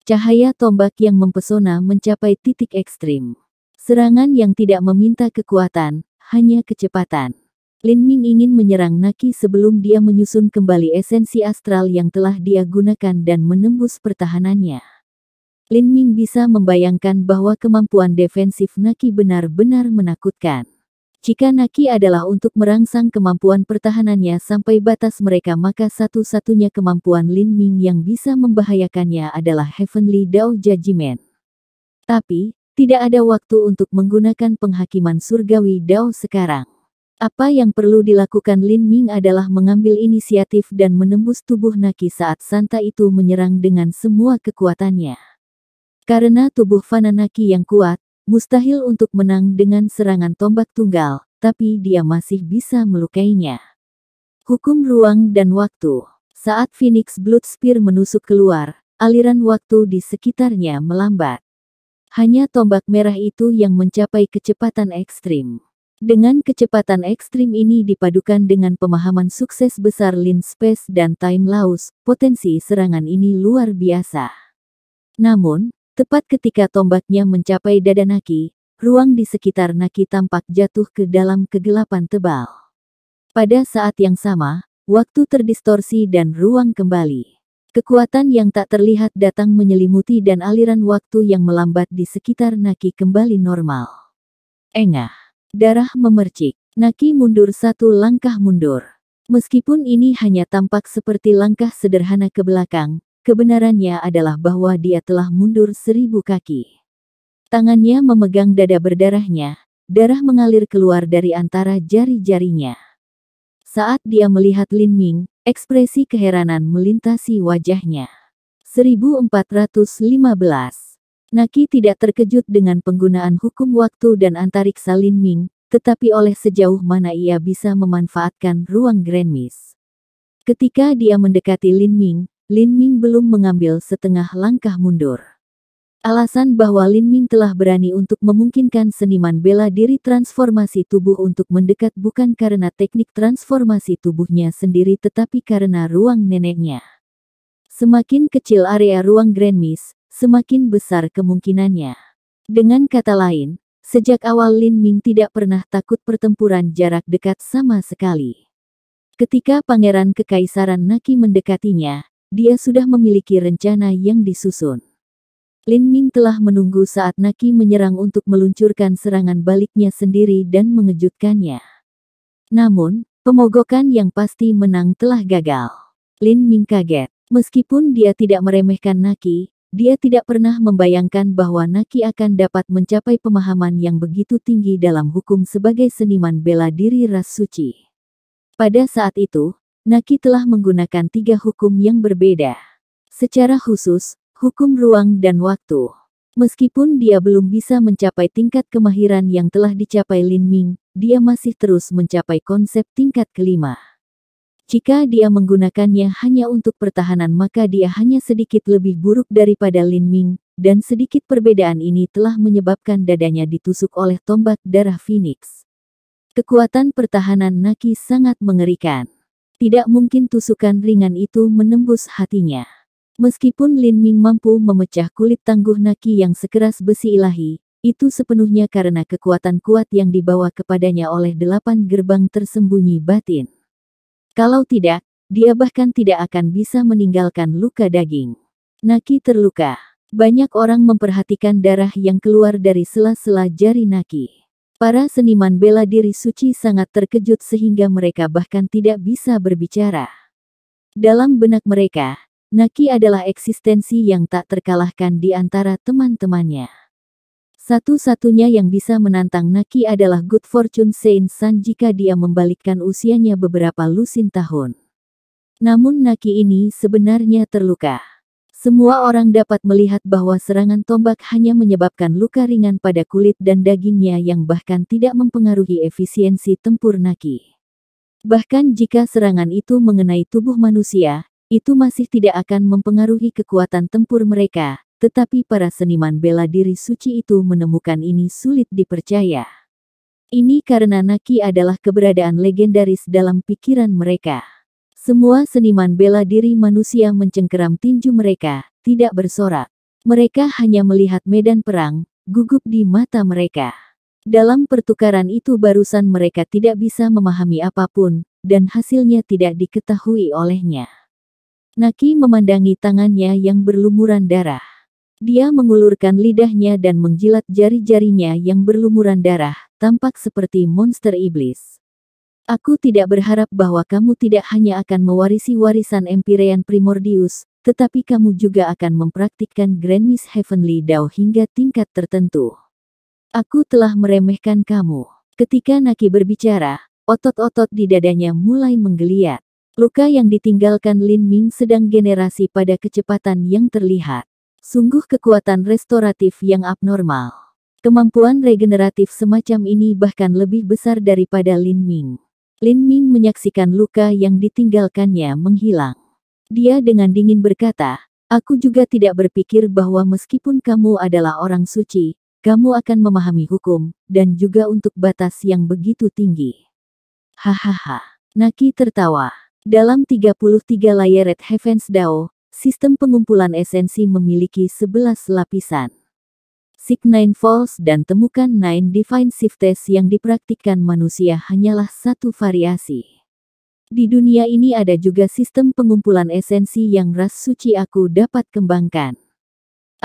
Cahaya tombak yang mempesona mencapai titik ekstrim. Serangan yang tidak meminta kekuatan, hanya kecepatan. Lin Ming ingin menyerang Naki sebelum dia menyusun kembali esensi astral yang telah dia gunakan dan menembus pertahanannya. Lin Ming bisa membayangkan bahwa kemampuan defensif Naki benar-benar menakutkan. Jika Naki adalah untuk merangsang kemampuan pertahanannya sampai batas mereka maka satu-satunya kemampuan Lin Ming yang bisa membahayakannya adalah Heavenly Dao Judgment. Tapi, tidak ada waktu untuk menggunakan penghakiman surgawi Dao sekarang. Apa yang perlu dilakukan Lin Ming adalah mengambil inisiatif dan menembus tubuh Naki saat Santa itu menyerang dengan semua kekuatannya. Karena tubuh Naki yang kuat, Mustahil untuk menang dengan serangan tombak tunggal, tapi dia masih bisa melukainya. Hukum ruang dan waktu. Saat Phoenix Blood Spear menusuk keluar, aliran waktu di sekitarnya melambat. Hanya tombak merah itu yang mencapai kecepatan ekstrim. Dengan kecepatan ekstrim ini dipadukan dengan pemahaman sukses besar Lin Space dan Time Laus, potensi serangan ini luar biasa. Namun, Tepat ketika tombaknya mencapai dada Naki, ruang di sekitar Naki tampak jatuh ke dalam kegelapan tebal. Pada saat yang sama, waktu terdistorsi dan ruang kembali. Kekuatan yang tak terlihat datang menyelimuti dan aliran waktu yang melambat di sekitar Naki kembali normal. Engah. Darah memercik. Naki mundur satu langkah mundur. Meskipun ini hanya tampak seperti langkah sederhana ke belakang, Kebenarannya adalah bahwa dia telah mundur seribu kaki. Tangannya memegang dada berdarahnya, darah mengalir keluar dari antara jari-jarinya. Saat dia melihat Lin Ming, ekspresi keheranan melintasi wajahnya. 1415 Naki tidak terkejut dengan penggunaan hukum waktu dan antariksa Lin Ming, tetapi oleh sejauh mana ia bisa memanfaatkan ruang Grand Miss. Ketika dia mendekati Lin Ming, Lin Ming belum mengambil setengah langkah mundur. Alasan bahwa Lin Ming telah berani untuk memungkinkan seniman bela diri transformasi tubuh untuk mendekat bukan karena teknik transformasi tubuhnya sendiri tetapi karena ruang neneknya. Semakin kecil area ruang Grand Miss, semakin besar kemungkinannya. Dengan kata lain, sejak awal Lin Ming tidak pernah takut pertempuran jarak dekat sama sekali. Ketika Pangeran Kekaisaran Naki mendekatinya, dia sudah memiliki rencana yang disusun. Lin Ming telah menunggu saat Naki menyerang untuk meluncurkan serangan baliknya sendiri dan mengejutkannya. Namun, pemogokan yang pasti menang telah gagal. Lin Ming kaget. Meskipun dia tidak meremehkan Naki, dia tidak pernah membayangkan bahwa Naki akan dapat mencapai pemahaman yang begitu tinggi dalam hukum sebagai seniman bela diri ras suci. Pada saat itu, Naki telah menggunakan tiga hukum yang berbeda. Secara khusus, hukum ruang dan waktu. Meskipun dia belum bisa mencapai tingkat kemahiran yang telah dicapai Lin Ming, dia masih terus mencapai konsep tingkat kelima. Jika dia menggunakannya hanya untuk pertahanan maka dia hanya sedikit lebih buruk daripada Lin Ming, dan sedikit perbedaan ini telah menyebabkan dadanya ditusuk oleh tombak darah Phoenix. Kekuatan pertahanan Naki sangat mengerikan. Tidak mungkin tusukan ringan itu menembus hatinya. Meskipun Lin Ming mampu memecah kulit tangguh Naki yang sekeras besi ilahi, itu sepenuhnya karena kekuatan kuat yang dibawa kepadanya oleh delapan gerbang tersembunyi batin. Kalau tidak, dia bahkan tidak akan bisa meninggalkan luka daging. Naki terluka. Banyak orang memperhatikan darah yang keluar dari sela-sela jari Naki. Para seniman bela diri suci sangat terkejut sehingga mereka bahkan tidak bisa berbicara. Dalam benak mereka, Naki adalah eksistensi yang tak terkalahkan di antara teman-temannya. Satu-satunya yang bisa menantang Naki adalah Good Fortune Saint San jika dia membalikkan usianya beberapa lusin tahun. Namun Naki ini sebenarnya terluka. Semua orang dapat melihat bahwa serangan tombak hanya menyebabkan luka ringan pada kulit dan dagingnya yang bahkan tidak mempengaruhi efisiensi tempur Naki. Bahkan jika serangan itu mengenai tubuh manusia, itu masih tidak akan mempengaruhi kekuatan tempur mereka, tetapi para seniman bela diri suci itu menemukan ini sulit dipercaya. Ini karena Naki adalah keberadaan legendaris dalam pikiran mereka. Semua seniman bela diri manusia mencengkeram tinju mereka, tidak bersorak. Mereka hanya melihat medan perang, gugup di mata mereka. Dalam pertukaran itu barusan mereka tidak bisa memahami apapun, dan hasilnya tidak diketahui olehnya. Naki memandangi tangannya yang berlumuran darah. Dia mengulurkan lidahnya dan menjilat jari-jarinya yang berlumuran darah, tampak seperti monster iblis. Aku tidak berharap bahwa kamu tidak hanya akan mewarisi warisan Empyrean Primordius, tetapi kamu juga akan mempraktikkan Grand Miss Heavenly Dao hingga tingkat tertentu. Aku telah meremehkan kamu. Ketika Naki berbicara, otot-otot di dadanya mulai menggeliat. Luka yang ditinggalkan Lin Ming sedang generasi pada kecepatan yang terlihat. Sungguh kekuatan restoratif yang abnormal. Kemampuan regeneratif semacam ini bahkan lebih besar daripada Lin Ming. Lin Ming menyaksikan luka yang ditinggalkannya menghilang. Dia dengan dingin berkata, Aku juga tidak berpikir bahwa meskipun kamu adalah orang suci, kamu akan memahami hukum, dan juga untuk batas yang begitu tinggi. Hahaha. Naki tertawa. Dalam 33 layar Red Heavens DAO, sistem pengumpulan esensi memiliki 11 lapisan. Seek Nine Falls dan temukan Nine Divine Shift Test yang dipraktikkan manusia hanyalah satu variasi. Di dunia ini ada juga sistem pengumpulan esensi yang ras suci aku dapat kembangkan.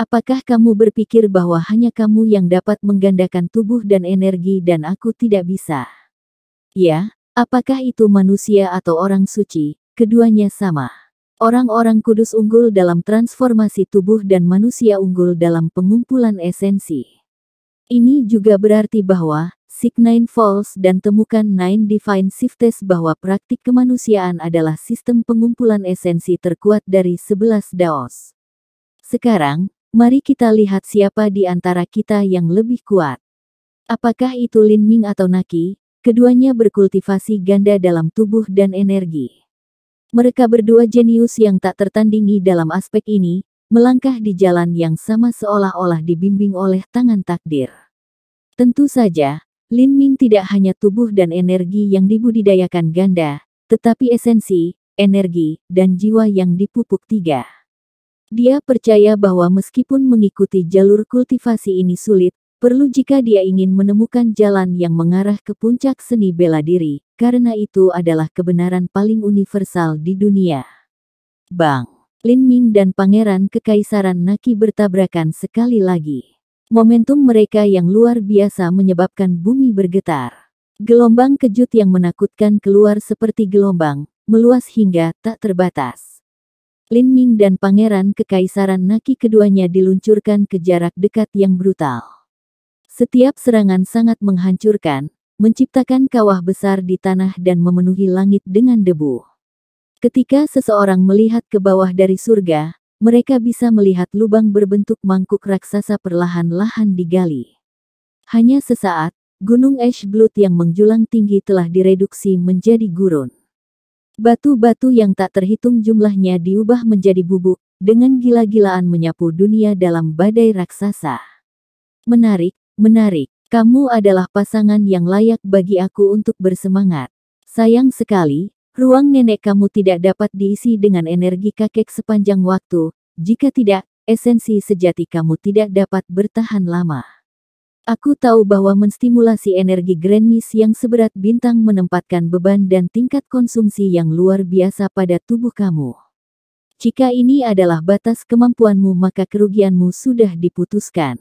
Apakah kamu berpikir bahwa hanya kamu yang dapat menggandakan tubuh dan energi dan aku tidak bisa? Ya, apakah itu manusia atau orang suci, keduanya sama. Orang-orang kudus unggul dalam transformasi tubuh dan manusia unggul dalam pengumpulan esensi. Ini juga berarti bahwa, Seek Nine Falls dan temukan Nine Divine Shiftes bahwa praktik kemanusiaan adalah sistem pengumpulan esensi terkuat dari sebelas daos. Sekarang, mari kita lihat siapa di antara kita yang lebih kuat. Apakah itu Lin Ming atau Naki, keduanya berkultivasi ganda dalam tubuh dan energi. Mereka berdua jenius yang tak tertandingi dalam aspek ini, melangkah di jalan yang sama seolah-olah dibimbing oleh tangan takdir. Tentu saja, Lin Ming tidak hanya tubuh dan energi yang dibudidayakan ganda, tetapi esensi, energi, dan jiwa yang dipupuk tiga. Dia percaya bahwa meskipun mengikuti jalur kultivasi ini sulit, Perlu jika dia ingin menemukan jalan yang mengarah ke puncak seni bela diri, karena itu adalah kebenaran paling universal di dunia. Bang! Lin Ming dan Pangeran Kekaisaran Naki bertabrakan sekali lagi. Momentum mereka yang luar biasa menyebabkan bumi bergetar. Gelombang kejut yang menakutkan keluar seperti gelombang, meluas hingga tak terbatas. Lin Ming dan Pangeran Kekaisaran Naki keduanya diluncurkan ke jarak dekat yang brutal. Setiap serangan sangat menghancurkan, menciptakan kawah besar di tanah dan memenuhi langit dengan debu. Ketika seseorang melihat ke bawah dari surga, mereka bisa melihat lubang berbentuk mangkuk raksasa perlahan-lahan digali. Hanya sesaat, gunung Ashglut Blood yang menjulang tinggi telah direduksi menjadi gurun. Batu-batu yang tak terhitung jumlahnya diubah menjadi bubuk, dengan gila-gilaan menyapu dunia dalam badai raksasa. Menarik, Menarik. Kamu adalah pasangan yang layak bagi aku untuk bersemangat. Sayang sekali, ruang nenek kamu tidak dapat diisi dengan energi kakek sepanjang waktu. Jika tidak, esensi sejati kamu tidak dapat bertahan lama. Aku tahu bahwa menstimulasi energi Grand Miss yang seberat bintang menempatkan beban dan tingkat konsumsi yang luar biasa pada tubuh kamu. Jika ini adalah batas kemampuanmu maka kerugianmu sudah diputuskan.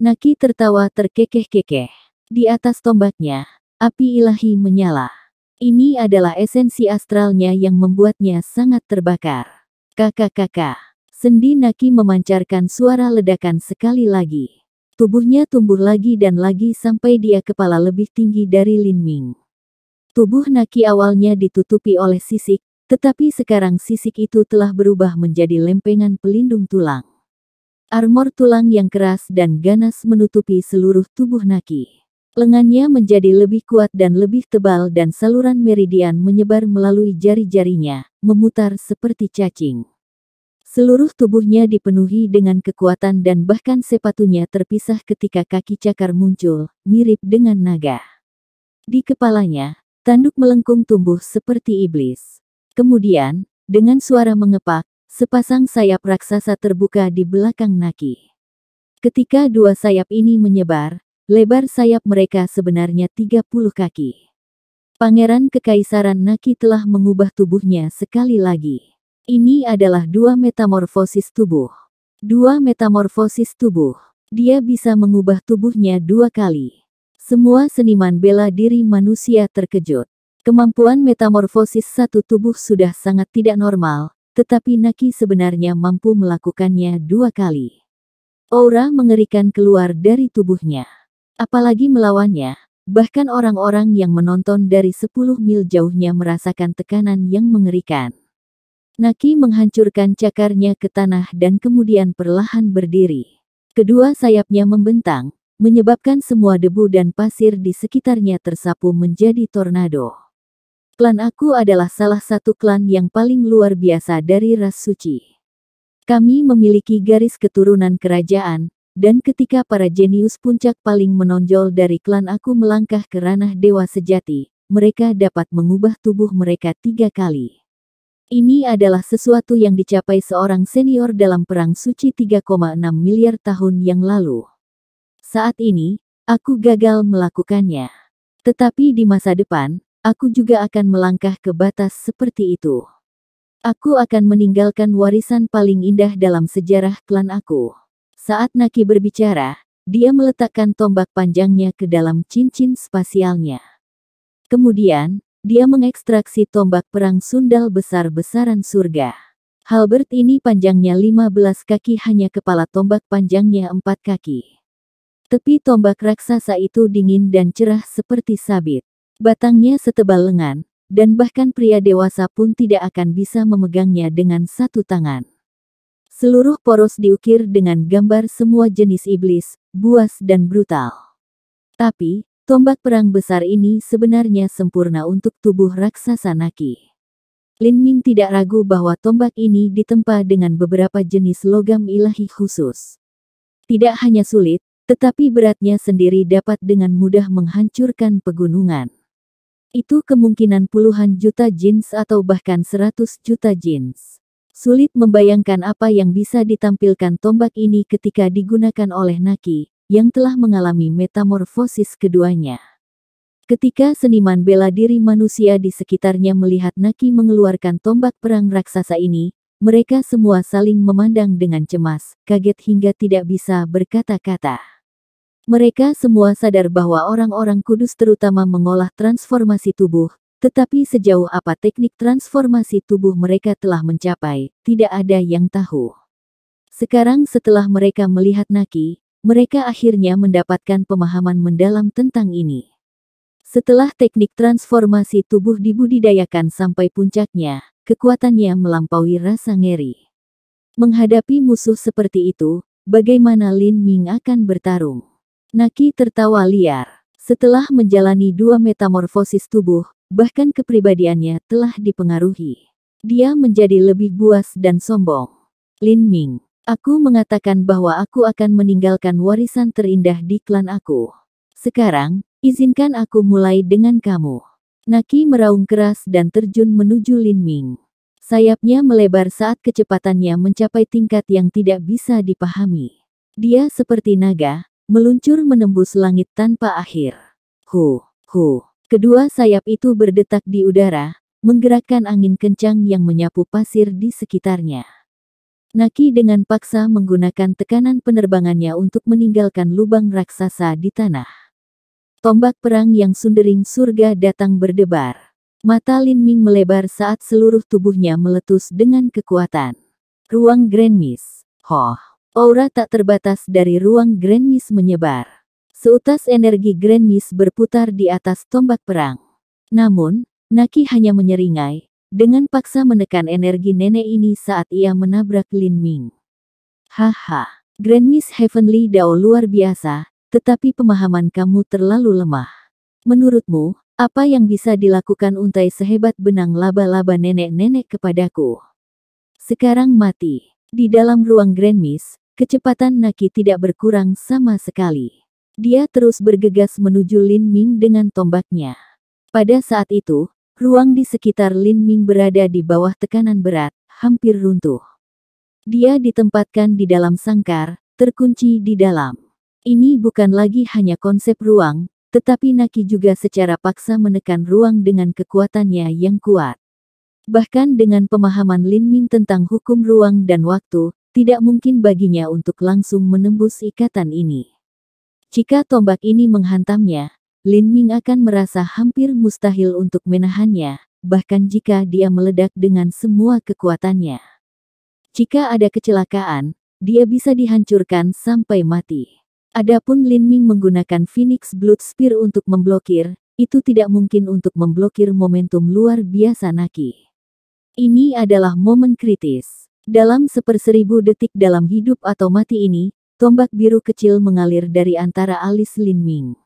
Naki tertawa terkekeh-kekeh. Di atas tombaknya, api ilahi menyala. Ini adalah esensi astralnya yang membuatnya sangat terbakar. Kakak-kakak, sendi Naki memancarkan suara ledakan sekali lagi. Tubuhnya tumbuh lagi dan lagi sampai dia kepala lebih tinggi dari Lin Ming. Tubuh Naki awalnya ditutupi oleh sisik, tetapi sekarang sisik itu telah berubah menjadi lempengan pelindung tulang. Armor tulang yang keras dan ganas menutupi seluruh tubuh Naki. Lengannya menjadi lebih kuat dan lebih tebal dan saluran meridian menyebar melalui jari-jarinya, memutar seperti cacing. Seluruh tubuhnya dipenuhi dengan kekuatan dan bahkan sepatunya terpisah ketika kaki cakar muncul, mirip dengan naga. Di kepalanya, tanduk melengkung tumbuh seperti iblis. Kemudian, dengan suara mengepak, Sepasang sayap raksasa terbuka di belakang Naki. Ketika dua sayap ini menyebar, lebar sayap mereka sebenarnya 30 kaki. Pangeran Kekaisaran Naki telah mengubah tubuhnya sekali lagi. Ini adalah dua metamorfosis tubuh. Dua metamorfosis tubuh. Dia bisa mengubah tubuhnya dua kali. Semua seniman bela diri manusia terkejut. Kemampuan metamorfosis satu tubuh sudah sangat tidak normal, tetapi Naki sebenarnya mampu melakukannya dua kali. Aura mengerikan keluar dari tubuhnya. Apalagi melawannya, bahkan orang-orang yang menonton dari 10 mil jauhnya merasakan tekanan yang mengerikan. Naki menghancurkan cakarnya ke tanah dan kemudian perlahan berdiri. Kedua sayapnya membentang, menyebabkan semua debu dan pasir di sekitarnya tersapu menjadi tornado. Klan aku adalah salah satu klan yang paling luar biasa dari ras suci. Kami memiliki garis keturunan kerajaan, dan ketika para jenius puncak paling menonjol dari klan aku melangkah ke ranah dewa sejati, mereka dapat mengubah tubuh mereka tiga kali. Ini adalah sesuatu yang dicapai seorang senior dalam Perang Suci 3,6 miliar tahun yang lalu. Saat ini, aku gagal melakukannya. Tetapi di masa depan, Aku juga akan melangkah ke batas seperti itu. Aku akan meninggalkan warisan paling indah dalam sejarah klan aku. Saat Naki berbicara, dia meletakkan tombak panjangnya ke dalam cincin spasialnya. Kemudian, dia mengekstraksi tombak perang sundal besar-besaran surga. Halbert ini panjangnya 15 kaki hanya kepala tombak panjangnya 4 kaki. Tepi tombak raksasa itu dingin dan cerah seperti sabit. Batangnya setebal lengan, dan bahkan pria dewasa pun tidak akan bisa memegangnya dengan satu tangan. Seluruh poros diukir dengan gambar semua jenis iblis, buas dan brutal. Tapi, tombak perang besar ini sebenarnya sempurna untuk tubuh raksasa Naki. Lin Ming tidak ragu bahwa tombak ini ditempa dengan beberapa jenis logam ilahi khusus. Tidak hanya sulit, tetapi beratnya sendiri dapat dengan mudah menghancurkan pegunungan. Itu kemungkinan puluhan juta jeans atau bahkan seratus juta jeans. Sulit membayangkan apa yang bisa ditampilkan tombak ini ketika digunakan oleh Naki, yang telah mengalami metamorfosis keduanya. Ketika seniman bela diri manusia di sekitarnya melihat Naki mengeluarkan tombak perang raksasa ini, mereka semua saling memandang dengan cemas, kaget hingga tidak bisa berkata-kata. Mereka semua sadar bahwa orang-orang kudus terutama mengolah transformasi tubuh, tetapi sejauh apa teknik transformasi tubuh mereka telah mencapai, tidak ada yang tahu. Sekarang setelah mereka melihat Naki, mereka akhirnya mendapatkan pemahaman mendalam tentang ini. Setelah teknik transformasi tubuh dibudidayakan sampai puncaknya, kekuatannya melampaui rasa ngeri. Menghadapi musuh seperti itu, bagaimana Lin Ming akan bertarung? Naki tertawa liar. Setelah menjalani dua metamorfosis tubuh, bahkan kepribadiannya telah dipengaruhi. Dia menjadi lebih buas dan sombong. Lin Ming, aku mengatakan bahwa aku akan meninggalkan warisan terindah di klan aku. Sekarang, izinkan aku mulai dengan kamu. Naki meraung keras dan terjun menuju Lin Ming. Sayapnya melebar saat kecepatannya mencapai tingkat yang tidak bisa dipahami. Dia seperti naga, meluncur menembus langit tanpa akhir. Hu, hu. Kedua sayap itu berdetak di udara, menggerakkan angin kencang yang menyapu pasir di sekitarnya. Naki dengan paksa menggunakan tekanan penerbangannya untuk meninggalkan lubang raksasa di tanah. Tombak perang yang sundering surga datang berdebar. Mata Lin Ming melebar saat seluruh tubuhnya meletus dengan kekuatan. Ruang Grand Miss. Hoh. Aura tak terbatas dari ruang Grand Miss menyebar. Seutas energi Grand Miss berputar di atas tombak perang. Namun, Naki hanya menyeringai, dengan paksa menekan energi nenek ini saat ia menabrak Lin Ming. Haha, Grand Miss Heavenly Dao luar biasa, tetapi pemahaman kamu terlalu lemah. Menurutmu, apa yang bisa dilakukan untai sehebat benang laba-laba nenek-nenek kepadaku? Sekarang mati. Di dalam ruang Grand Miss, Kecepatan Naki tidak berkurang sama sekali. Dia terus bergegas menuju Lin Ming dengan tombaknya. Pada saat itu, ruang di sekitar Lin Ming berada di bawah tekanan berat, hampir runtuh. Dia ditempatkan di dalam sangkar, terkunci di dalam. Ini bukan lagi hanya konsep ruang, tetapi Naki juga secara paksa menekan ruang dengan kekuatannya yang kuat. Bahkan dengan pemahaman Lin Ming tentang hukum ruang dan waktu, tidak mungkin baginya untuk langsung menembus ikatan ini. Jika tombak ini menghantamnya, Lin Ming akan merasa hampir mustahil untuk menahannya, bahkan jika dia meledak dengan semua kekuatannya. Jika ada kecelakaan, dia bisa dihancurkan sampai mati. Adapun Lin Ming menggunakan Phoenix Blood Spear untuk memblokir, itu tidak mungkin untuk memblokir momentum luar biasa Naki. Ini adalah momen kritis. Dalam seperseribu detik dalam hidup atau mati ini, tombak biru kecil mengalir dari antara alis Lin Ming.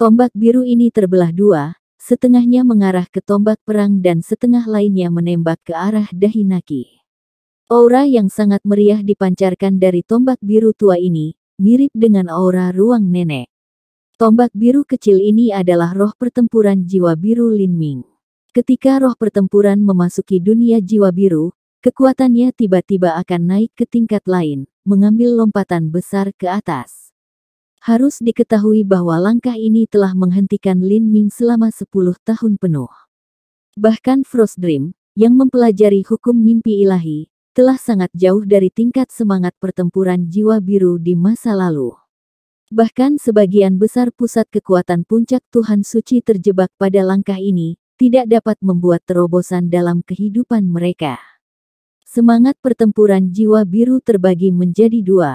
Tombak biru ini terbelah dua, setengahnya mengarah ke tombak perang dan setengah lainnya menembak ke arah dahi Naki. Aura yang sangat meriah dipancarkan dari tombak biru tua ini, mirip dengan aura ruang nenek. Tombak biru kecil ini adalah roh pertempuran jiwa biru Lin Ming. Ketika roh pertempuran memasuki dunia jiwa biru, Kekuatannya tiba-tiba akan naik ke tingkat lain, mengambil lompatan besar ke atas. Harus diketahui bahwa langkah ini telah menghentikan Lin Ming selama 10 tahun penuh. Bahkan Frost Dream, yang mempelajari hukum mimpi ilahi, telah sangat jauh dari tingkat semangat pertempuran jiwa biru di masa lalu. Bahkan sebagian besar pusat kekuatan puncak Tuhan Suci terjebak pada langkah ini, tidak dapat membuat terobosan dalam kehidupan mereka. Semangat pertempuran jiwa biru terbagi menjadi dua.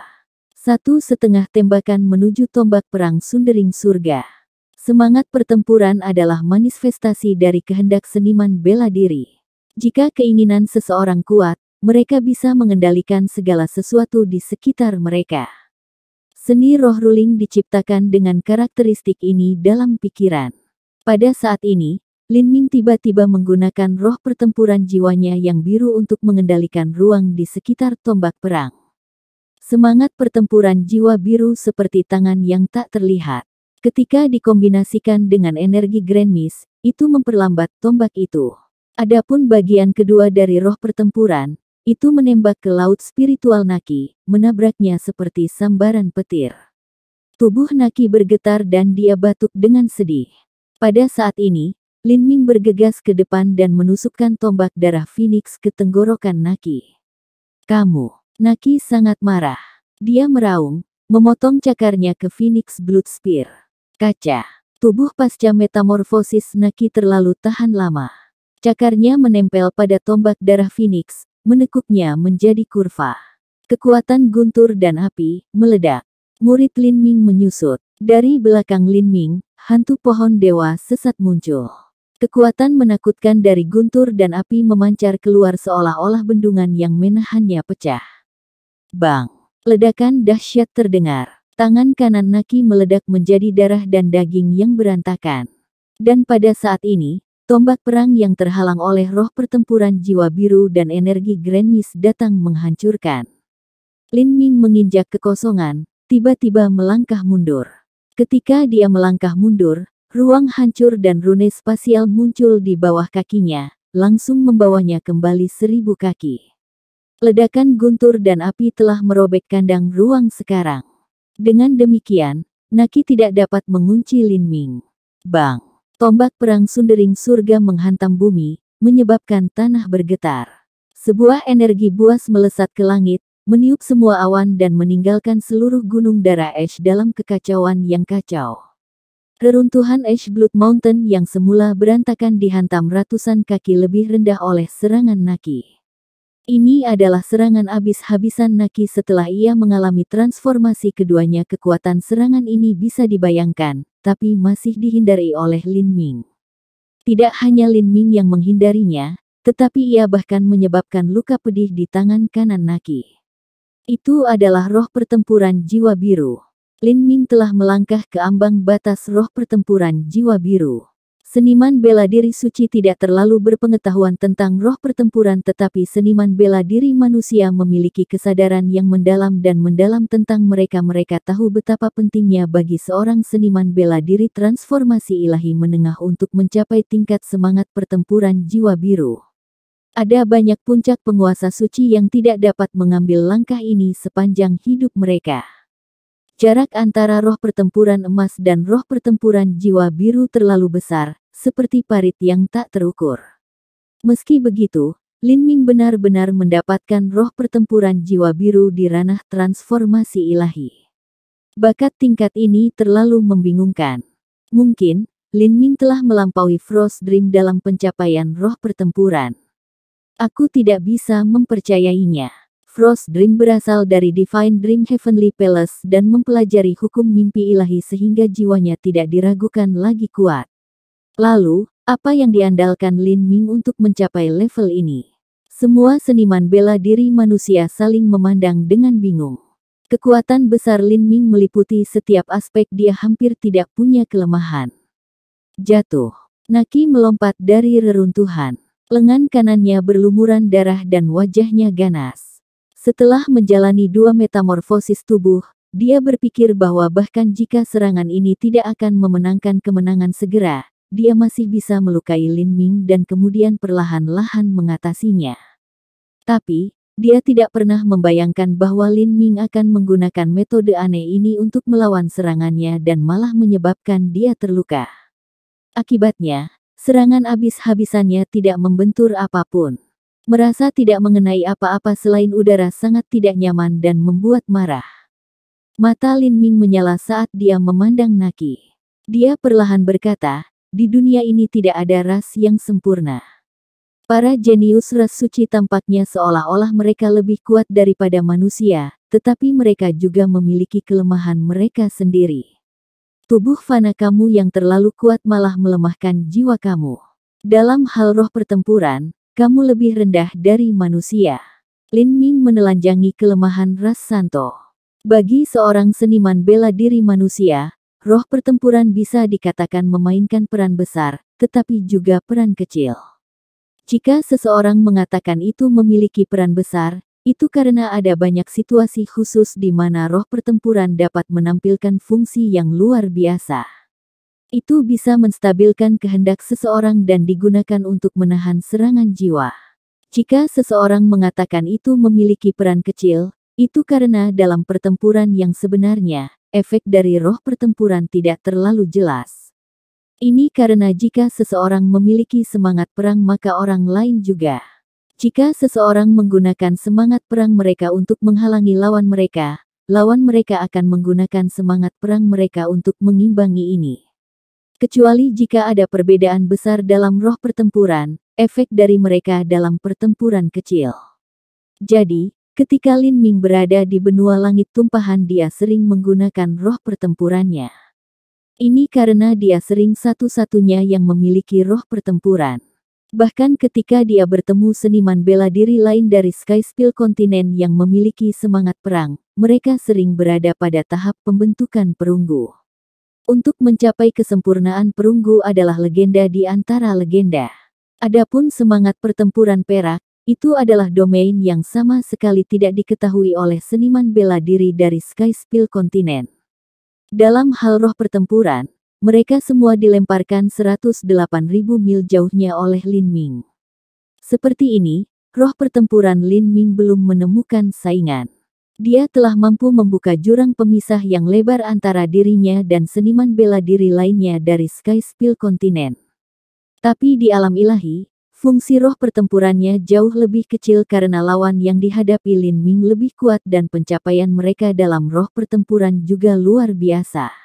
Satu setengah tembakan menuju tombak perang sundering surga. Semangat pertempuran adalah manifestasi dari kehendak seniman bela diri. Jika keinginan seseorang kuat, mereka bisa mengendalikan segala sesuatu di sekitar mereka. Seni roh ruling diciptakan dengan karakteristik ini dalam pikiran. Pada saat ini, Lin Ming tiba-tiba menggunakan roh pertempuran jiwanya yang biru untuk mengendalikan ruang di sekitar tombak perang. Semangat pertempuran jiwa biru seperti tangan yang tak terlihat. Ketika dikombinasikan dengan energi Grand Miss, itu memperlambat tombak itu. Adapun bagian kedua dari roh pertempuran, itu menembak ke laut spiritual Naki, menabraknya seperti sambaran petir. Tubuh Naki bergetar dan dia batuk dengan sedih. Pada saat ini, Lin Ming bergegas ke depan dan menusukkan tombak darah Phoenix ke tenggorokan Naki. Kamu, Naki sangat marah. Dia meraung, memotong cakarnya ke Phoenix Blood Spear. Kaca, tubuh pasca metamorfosis Naki terlalu tahan lama. Cakarnya menempel pada tombak darah Phoenix, menekuknya menjadi kurva. Kekuatan guntur dan api meledak. Murid Lin Ming menyusut. Dari belakang Lin Ming, hantu pohon dewa sesat muncul. Kekuatan menakutkan dari guntur dan api memancar keluar seolah-olah bendungan yang menahannya pecah. Bang! Ledakan dahsyat terdengar. Tangan kanan Naki meledak menjadi darah dan daging yang berantakan. Dan pada saat ini, tombak perang yang terhalang oleh roh pertempuran jiwa biru dan energi Grand Miss datang menghancurkan. Lin Ming menginjak kekosongan, tiba-tiba melangkah mundur. Ketika dia melangkah mundur, Ruang hancur dan rune spasial muncul di bawah kakinya, langsung membawanya kembali seribu kaki. Ledakan guntur dan api telah merobek kandang ruang sekarang. Dengan demikian, Naki tidak dapat mengunci Lin Ming. Bang! Tombak perang sundering surga menghantam bumi, menyebabkan tanah bergetar. Sebuah energi buas melesat ke langit, meniup semua awan dan meninggalkan seluruh gunung darah es dalam kekacauan yang kacau. Reruntuhan Ash Blood Mountain yang semula berantakan dihantam ratusan kaki lebih rendah oleh serangan Naki. Ini adalah serangan abis habisan Naki setelah ia mengalami transformasi keduanya kekuatan serangan ini bisa dibayangkan, tapi masih dihindari oleh Lin Ming. Tidak hanya Lin Ming yang menghindarinya, tetapi ia bahkan menyebabkan luka pedih di tangan kanan Naki. Itu adalah roh pertempuran jiwa biru. Lin Ming telah melangkah ke ambang batas roh pertempuran jiwa biru. Seniman bela diri suci tidak terlalu berpengetahuan tentang roh pertempuran tetapi seniman bela diri manusia memiliki kesadaran yang mendalam dan mendalam tentang mereka-mereka tahu betapa pentingnya bagi seorang seniman bela diri transformasi ilahi menengah untuk mencapai tingkat semangat pertempuran jiwa biru. Ada banyak puncak penguasa suci yang tidak dapat mengambil langkah ini sepanjang hidup mereka. Jarak antara roh pertempuran emas dan roh pertempuran jiwa biru terlalu besar, seperti parit yang tak terukur. Meski begitu, Lin Ming benar-benar mendapatkan roh pertempuran jiwa biru di ranah transformasi ilahi. Bakat tingkat ini terlalu membingungkan. Mungkin, Lin Ming telah melampaui Frost Dream dalam pencapaian roh pertempuran. Aku tidak bisa mempercayainya. Frost Dream berasal dari Divine Dream Heavenly Palace dan mempelajari hukum mimpi ilahi sehingga jiwanya tidak diragukan lagi kuat. Lalu, apa yang diandalkan Lin Ming untuk mencapai level ini? Semua seniman bela diri manusia saling memandang dengan bingung. Kekuatan besar Lin Ming meliputi setiap aspek dia hampir tidak punya kelemahan. Jatuh. Naki melompat dari reruntuhan. Lengan kanannya berlumuran darah dan wajahnya ganas. Setelah menjalani dua metamorfosis tubuh, dia berpikir bahwa bahkan jika serangan ini tidak akan memenangkan kemenangan segera, dia masih bisa melukai Lin Ming dan kemudian perlahan-lahan mengatasinya. Tapi, dia tidak pernah membayangkan bahwa Lin Ming akan menggunakan metode aneh ini untuk melawan serangannya dan malah menyebabkan dia terluka. Akibatnya, serangan habis-habisannya tidak membentur apapun merasa tidak mengenai apa-apa selain udara sangat tidak nyaman dan membuat marah. Mata Lin Ming menyala saat dia memandang Naki. Dia perlahan berkata, di dunia ini tidak ada ras yang sempurna. Para jenius ras suci tampaknya seolah-olah mereka lebih kuat daripada manusia, tetapi mereka juga memiliki kelemahan mereka sendiri. Tubuh fana kamu yang terlalu kuat malah melemahkan jiwa kamu. Dalam hal roh pertempuran, kamu lebih rendah dari manusia. Lin Ming menelanjangi kelemahan Ras Santo. Bagi seorang seniman bela diri manusia, roh pertempuran bisa dikatakan memainkan peran besar, tetapi juga peran kecil. Jika seseorang mengatakan itu memiliki peran besar, itu karena ada banyak situasi khusus di mana roh pertempuran dapat menampilkan fungsi yang luar biasa. Itu bisa menstabilkan kehendak seseorang dan digunakan untuk menahan serangan jiwa. Jika seseorang mengatakan itu memiliki peran kecil, itu karena dalam pertempuran yang sebenarnya, efek dari roh pertempuran tidak terlalu jelas. Ini karena jika seseorang memiliki semangat perang maka orang lain juga. Jika seseorang menggunakan semangat perang mereka untuk menghalangi lawan mereka, lawan mereka akan menggunakan semangat perang mereka untuk mengimbangi ini. Kecuali jika ada perbedaan besar dalam roh pertempuran, efek dari mereka dalam pertempuran kecil. Jadi, ketika Lin Ming berada di benua langit tumpahan dia sering menggunakan roh pertempurannya. Ini karena dia sering satu-satunya yang memiliki roh pertempuran. Bahkan ketika dia bertemu seniman bela diri lain dari Sky Skyspill kontinen yang memiliki semangat perang, mereka sering berada pada tahap pembentukan perunggu untuk mencapai kesempurnaan perunggu adalah legenda di antara legenda. Adapun semangat pertempuran perak, itu adalah domain yang sama sekali tidak diketahui oleh seniman bela diri dari Sky Spill Continent. Dalam hal roh pertempuran, mereka semua dilemparkan 108.000 mil jauhnya oleh Lin Ming. Seperti ini, roh pertempuran Lin Ming belum menemukan saingan. Dia telah mampu membuka jurang pemisah yang lebar antara dirinya dan seniman bela diri lainnya dari Sky Spill Continent. Tapi di alam ilahi, fungsi roh pertempurannya jauh lebih kecil karena lawan yang dihadapi Lin Ming lebih kuat dan pencapaian mereka dalam roh pertempuran juga luar biasa.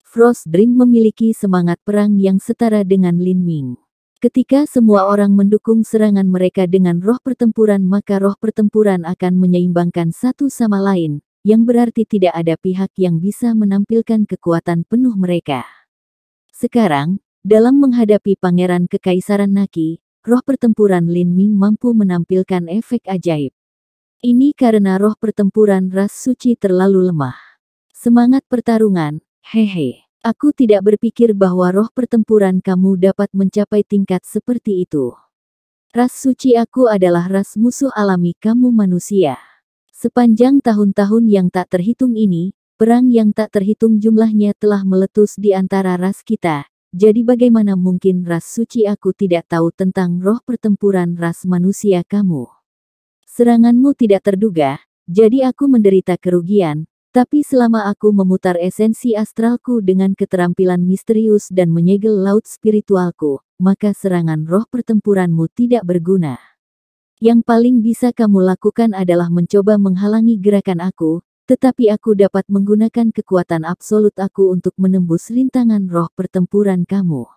Frost Dream memiliki semangat perang yang setara dengan Lin Ming. Ketika semua orang mendukung serangan mereka dengan roh pertempuran maka roh pertempuran akan menyeimbangkan satu sama lain, yang berarti tidak ada pihak yang bisa menampilkan kekuatan penuh mereka. Sekarang, dalam menghadapi pangeran kekaisaran Naki, roh pertempuran Lin Ming mampu menampilkan efek ajaib. Ini karena roh pertempuran ras suci terlalu lemah. Semangat pertarungan, hehe. Aku tidak berpikir bahwa roh pertempuran kamu dapat mencapai tingkat seperti itu. Ras suci aku adalah ras musuh alami kamu manusia. Sepanjang tahun-tahun yang tak terhitung ini, perang yang tak terhitung jumlahnya telah meletus di antara ras kita, jadi bagaimana mungkin ras suci aku tidak tahu tentang roh pertempuran ras manusia kamu? Seranganmu tidak terduga, jadi aku menderita kerugian, tapi selama aku memutar esensi astralku dengan keterampilan misterius dan menyegel laut spiritualku, maka serangan roh pertempuranmu tidak berguna. Yang paling bisa kamu lakukan adalah mencoba menghalangi gerakan aku, tetapi aku dapat menggunakan kekuatan absolut aku untuk menembus rintangan roh pertempuran kamu.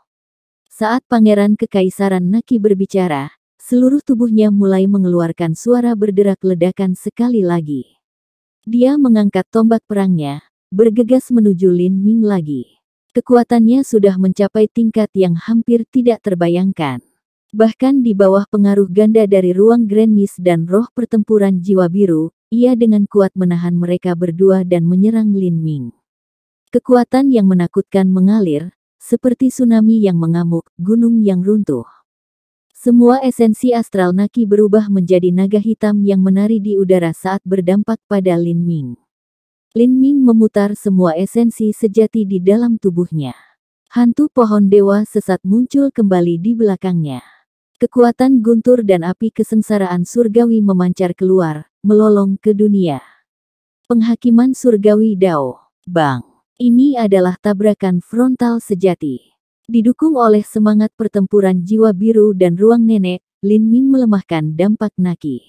Saat Pangeran Kekaisaran Naki berbicara, seluruh tubuhnya mulai mengeluarkan suara berderak ledakan sekali lagi. Dia mengangkat tombak perangnya, bergegas menuju Lin Ming lagi. Kekuatannya sudah mencapai tingkat yang hampir tidak terbayangkan. Bahkan di bawah pengaruh ganda dari ruang Grand Miss dan roh pertempuran jiwa biru, ia dengan kuat menahan mereka berdua dan menyerang Lin Ming. Kekuatan yang menakutkan mengalir, seperti tsunami yang mengamuk, gunung yang runtuh. Semua esensi astral Naki berubah menjadi naga hitam yang menari di udara saat berdampak pada Lin Ming. Lin Ming memutar semua esensi sejati di dalam tubuhnya. Hantu pohon dewa sesat muncul kembali di belakangnya. Kekuatan guntur dan api kesengsaraan surgawi memancar keluar, melolong ke dunia. Penghakiman surgawi Dao, Bang. Ini adalah tabrakan frontal sejati. Didukung oleh semangat pertempuran jiwa biru dan ruang nenek, Lin Ming melemahkan dampak Naki.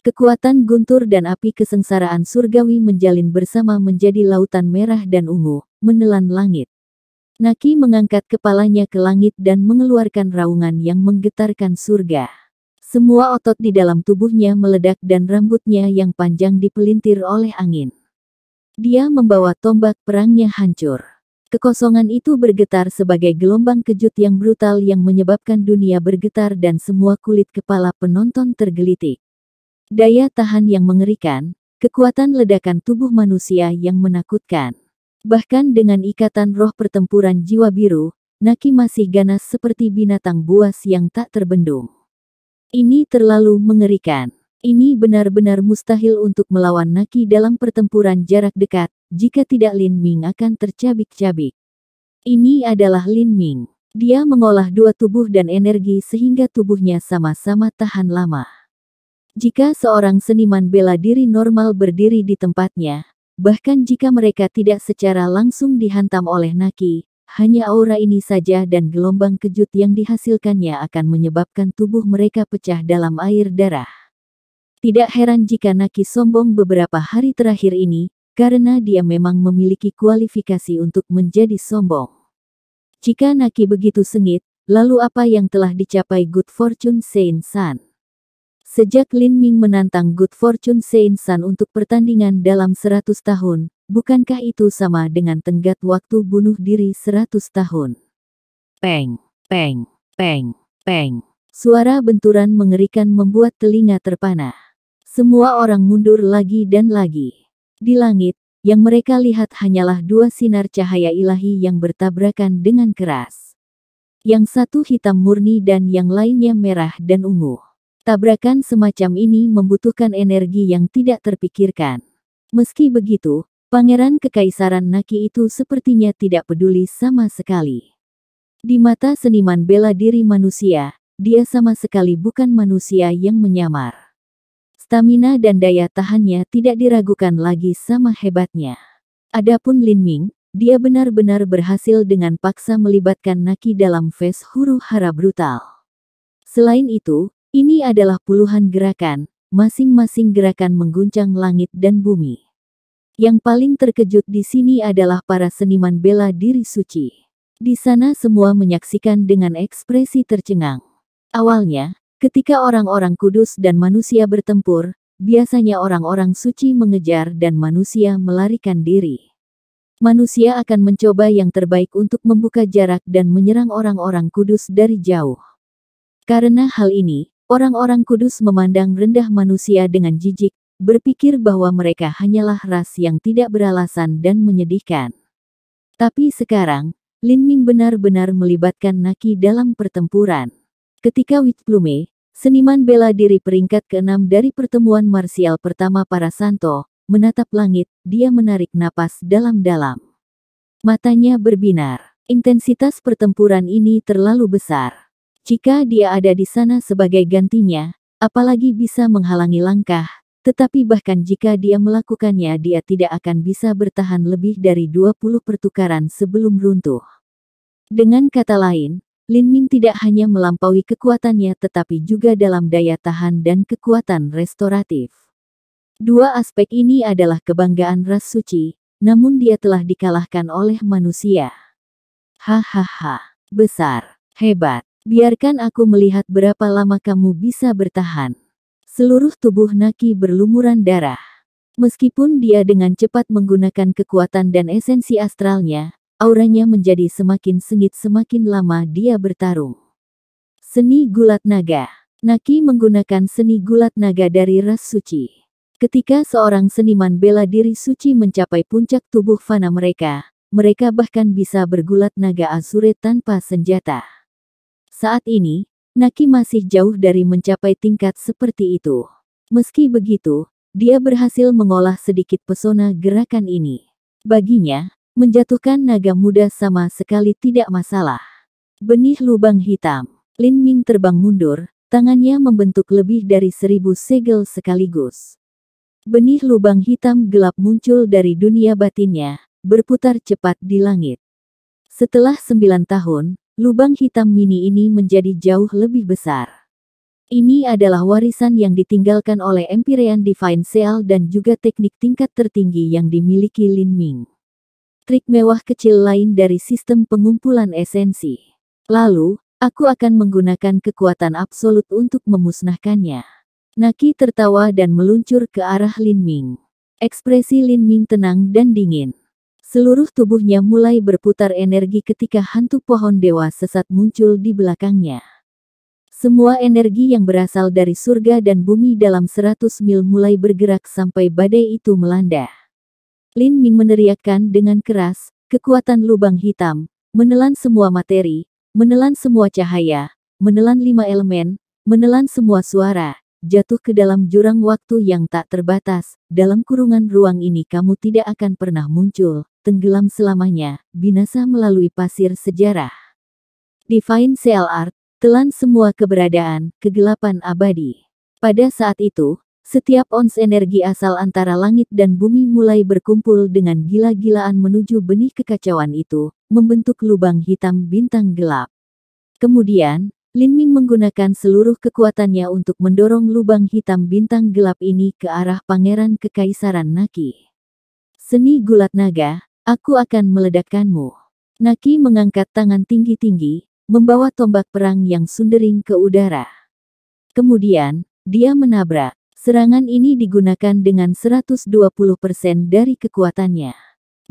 Kekuatan guntur dan api kesengsaraan surgawi menjalin bersama menjadi lautan merah dan ungu, menelan langit. Naki mengangkat kepalanya ke langit dan mengeluarkan raungan yang menggetarkan surga. Semua otot di dalam tubuhnya meledak dan rambutnya yang panjang dipelintir oleh angin. Dia membawa tombak perangnya hancur. Kekosongan itu bergetar sebagai gelombang kejut yang brutal yang menyebabkan dunia bergetar dan semua kulit kepala penonton tergelitik. Daya tahan yang mengerikan, kekuatan ledakan tubuh manusia yang menakutkan. Bahkan dengan ikatan roh pertempuran jiwa biru, Naki masih ganas seperti binatang buas yang tak terbendung. Ini terlalu mengerikan. Ini benar-benar mustahil untuk melawan Naki dalam pertempuran jarak dekat, jika tidak Lin Ming akan tercabik-cabik. Ini adalah Lin Ming. Dia mengolah dua tubuh dan energi sehingga tubuhnya sama-sama tahan lama. Jika seorang seniman bela diri normal berdiri di tempatnya, bahkan jika mereka tidak secara langsung dihantam oleh Naki, hanya aura ini saja dan gelombang kejut yang dihasilkannya akan menyebabkan tubuh mereka pecah dalam air darah. Tidak heran jika Naki sombong beberapa hari terakhir ini, karena dia memang memiliki kualifikasi untuk menjadi sombong. Jika Naki begitu sengit, lalu apa yang telah dicapai Good Fortune Saint San? Sejak Lin Ming menantang Good Fortune Saint San untuk pertandingan dalam 100 tahun, bukankah itu sama dengan tenggat waktu bunuh diri 100 tahun? Peng, peng, peng, peng. Suara benturan mengerikan membuat telinga terpana. Semua orang mundur lagi dan lagi. Di langit, yang mereka lihat hanyalah dua sinar cahaya ilahi yang bertabrakan dengan keras. Yang satu hitam murni dan yang lainnya merah dan ungu. Tabrakan semacam ini membutuhkan energi yang tidak terpikirkan. Meski begitu, pangeran kekaisaran Naki itu sepertinya tidak peduli sama sekali. Di mata seniman bela diri manusia, dia sama sekali bukan manusia yang menyamar. Stamina dan daya tahannya tidak diragukan lagi sama hebatnya. Adapun Lin Ming, dia benar-benar berhasil dengan paksa melibatkan Naki dalam face huru hara brutal. Selain itu, ini adalah puluhan gerakan, masing-masing gerakan mengguncang langit dan bumi. Yang paling terkejut di sini adalah para seniman bela diri suci. Di sana semua menyaksikan dengan ekspresi tercengang. Awalnya, Ketika orang-orang kudus dan manusia bertempur, biasanya orang-orang suci mengejar dan manusia melarikan diri. Manusia akan mencoba yang terbaik untuk membuka jarak dan menyerang orang-orang kudus dari jauh. Karena hal ini, orang-orang kudus memandang rendah manusia dengan jijik, berpikir bahwa mereka hanyalah ras yang tidak beralasan dan menyedihkan. Tapi sekarang, Lin Ming benar-benar melibatkan Naki dalam pertempuran. Ketika Witplume, Seniman bela diri peringkat ke-6 dari pertemuan marsial pertama para Santo, menatap langit, dia menarik napas dalam-dalam. Matanya berbinar. Intensitas pertempuran ini terlalu besar. Jika dia ada di sana sebagai gantinya, apalagi bisa menghalangi langkah, tetapi bahkan jika dia melakukannya dia tidak akan bisa bertahan lebih dari 20 pertukaran sebelum runtuh. Dengan kata lain, Lin Ming tidak hanya melampaui kekuatannya tetapi juga dalam daya tahan dan kekuatan restoratif. Dua aspek ini adalah kebanggaan ras suci, namun dia telah dikalahkan oleh manusia. Hahaha, besar, hebat, biarkan aku melihat berapa lama kamu bisa bertahan. Seluruh tubuh Naki berlumuran darah. Meskipun dia dengan cepat menggunakan kekuatan dan esensi astralnya, Auranya menjadi semakin sengit semakin lama dia bertarung. Seni Gulat Naga Naki menggunakan seni gulat naga dari ras suci. Ketika seorang seniman bela diri suci mencapai puncak tubuh fana mereka, mereka bahkan bisa bergulat naga asure tanpa senjata. Saat ini, Naki masih jauh dari mencapai tingkat seperti itu. Meski begitu, dia berhasil mengolah sedikit pesona gerakan ini. Baginya, Menjatuhkan naga muda sama sekali tidak masalah. Benih lubang hitam. Lin Ming terbang mundur, tangannya membentuk lebih dari seribu segel sekaligus. Benih lubang hitam gelap muncul dari dunia batinnya, berputar cepat di langit. Setelah sembilan tahun, lubang hitam mini ini menjadi jauh lebih besar. Ini adalah warisan yang ditinggalkan oleh Empyrean Divine Seal dan juga teknik tingkat tertinggi yang dimiliki Lin Ming. Trik mewah kecil lain dari sistem pengumpulan esensi. Lalu, aku akan menggunakan kekuatan absolut untuk memusnahkannya. Naki tertawa dan meluncur ke arah Lin Ming. Ekspresi Lin Ming tenang dan dingin. Seluruh tubuhnya mulai berputar energi ketika hantu pohon dewa sesat muncul di belakangnya. Semua energi yang berasal dari surga dan bumi dalam 100 mil mulai bergerak sampai badai itu melanda. Lin Ming meneriakkan dengan keras, kekuatan lubang hitam, menelan semua materi, menelan semua cahaya, menelan lima elemen, menelan semua suara, jatuh ke dalam jurang waktu yang tak terbatas, dalam kurungan ruang ini kamu tidak akan pernah muncul, tenggelam selamanya, binasa melalui pasir sejarah. Divine Cell Art, telan semua keberadaan, kegelapan abadi. Pada saat itu, setiap ons energi asal antara langit dan bumi mulai berkumpul dengan gila-gilaan menuju benih kekacauan itu, membentuk lubang hitam bintang gelap. Kemudian, Lin Ming menggunakan seluruh kekuatannya untuk mendorong lubang hitam bintang gelap ini ke arah pangeran kekaisaran Naki. Seni gulat naga, aku akan meledakkanmu. Naki mengangkat tangan tinggi-tinggi, membawa tombak perang yang sundering ke udara. Kemudian, dia menabrak Serangan ini digunakan dengan 120% dari kekuatannya.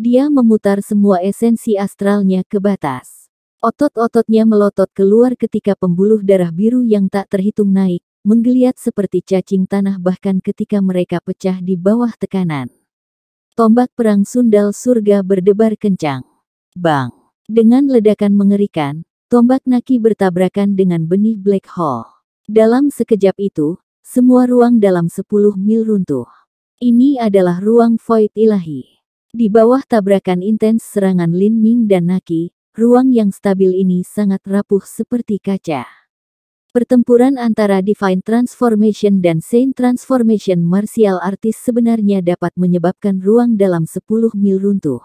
Dia memutar semua esensi astralnya ke batas. Otot-ototnya melotot keluar ketika pembuluh darah biru yang tak terhitung naik, menggeliat seperti cacing tanah bahkan ketika mereka pecah di bawah tekanan. Tombak perang sundal surga berdebar kencang. Bang! Dengan ledakan mengerikan, tombak Naki bertabrakan dengan benih black hole. Dalam sekejap itu, semua ruang dalam sepuluh mil runtuh. Ini adalah ruang void ilahi. Di bawah tabrakan intens serangan Lin Ming dan Naki, ruang yang stabil ini sangat rapuh seperti kaca. Pertempuran antara Divine Transformation dan Saint Transformation Martial Artist sebenarnya dapat menyebabkan ruang dalam sepuluh mil runtuh.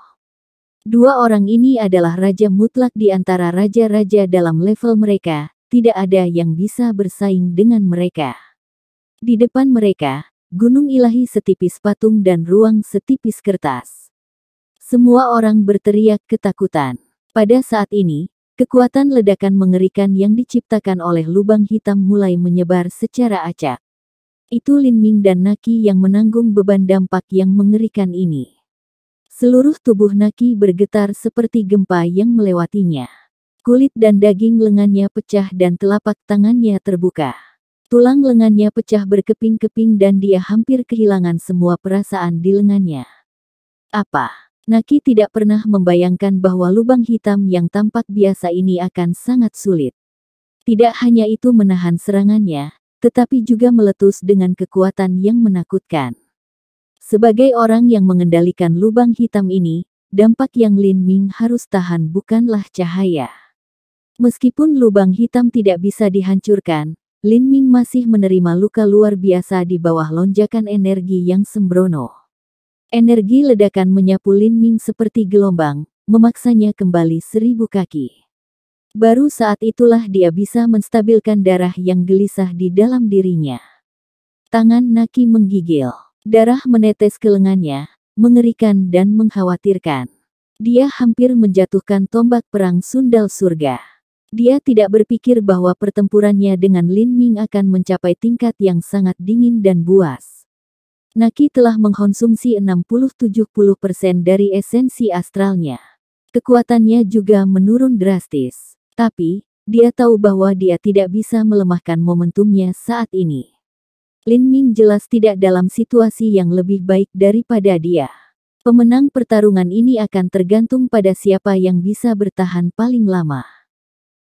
Dua orang ini adalah raja mutlak di antara raja-raja dalam level mereka, tidak ada yang bisa bersaing dengan mereka. Di depan mereka, gunung ilahi setipis patung dan ruang setipis kertas. Semua orang berteriak ketakutan. Pada saat ini, kekuatan ledakan mengerikan yang diciptakan oleh lubang hitam mulai menyebar secara acak. Itu Lin Ming dan Naki yang menanggung beban dampak yang mengerikan ini. Seluruh tubuh Naki bergetar seperti gempa yang melewatinya. Kulit dan daging lengannya pecah dan telapak tangannya terbuka. Tulang lengannya pecah berkeping-keping dan dia hampir kehilangan semua perasaan di lengannya. Apa? Naki tidak pernah membayangkan bahwa lubang hitam yang tampak biasa ini akan sangat sulit. Tidak hanya itu menahan serangannya, tetapi juga meletus dengan kekuatan yang menakutkan. Sebagai orang yang mengendalikan lubang hitam ini, dampak yang Lin Ming harus tahan bukanlah cahaya. Meskipun lubang hitam tidak bisa dihancurkan, Lin Ming masih menerima luka luar biasa di bawah lonjakan energi yang sembrono. Energi ledakan menyapu Lin Ming seperti gelombang, memaksanya kembali seribu kaki. Baru saat itulah dia bisa menstabilkan darah yang gelisah di dalam dirinya. Tangan Naki menggigil. Darah menetes ke lengannya, mengerikan dan mengkhawatirkan. Dia hampir menjatuhkan tombak perang sundal surga. Dia tidak berpikir bahwa pertempurannya dengan Lin Ming akan mencapai tingkat yang sangat dingin dan buas. Naki telah mengkonsumsi 60-70% dari esensi astralnya. Kekuatannya juga menurun drastis. Tapi, dia tahu bahwa dia tidak bisa melemahkan momentumnya saat ini. Lin Ming jelas tidak dalam situasi yang lebih baik daripada dia. Pemenang pertarungan ini akan tergantung pada siapa yang bisa bertahan paling lama.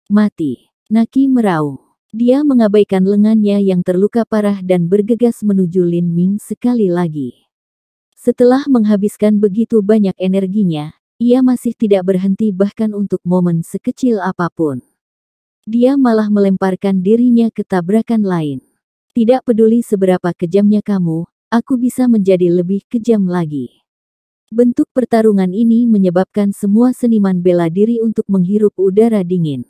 Mati. Naki meraung. Dia mengabaikan lengannya yang terluka parah dan bergegas menuju Lin Ming sekali lagi. Setelah menghabiskan begitu banyak energinya, ia masih tidak berhenti bahkan untuk momen sekecil apapun. Dia malah melemparkan dirinya ke tabrakan lain. Tidak peduli seberapa kejamnya kamu, aku bisa menjadi lebih kejam lagi. Bentuk pertarungan ini menyebabkan semua seniman bela diri untuk menghirup udara dingin.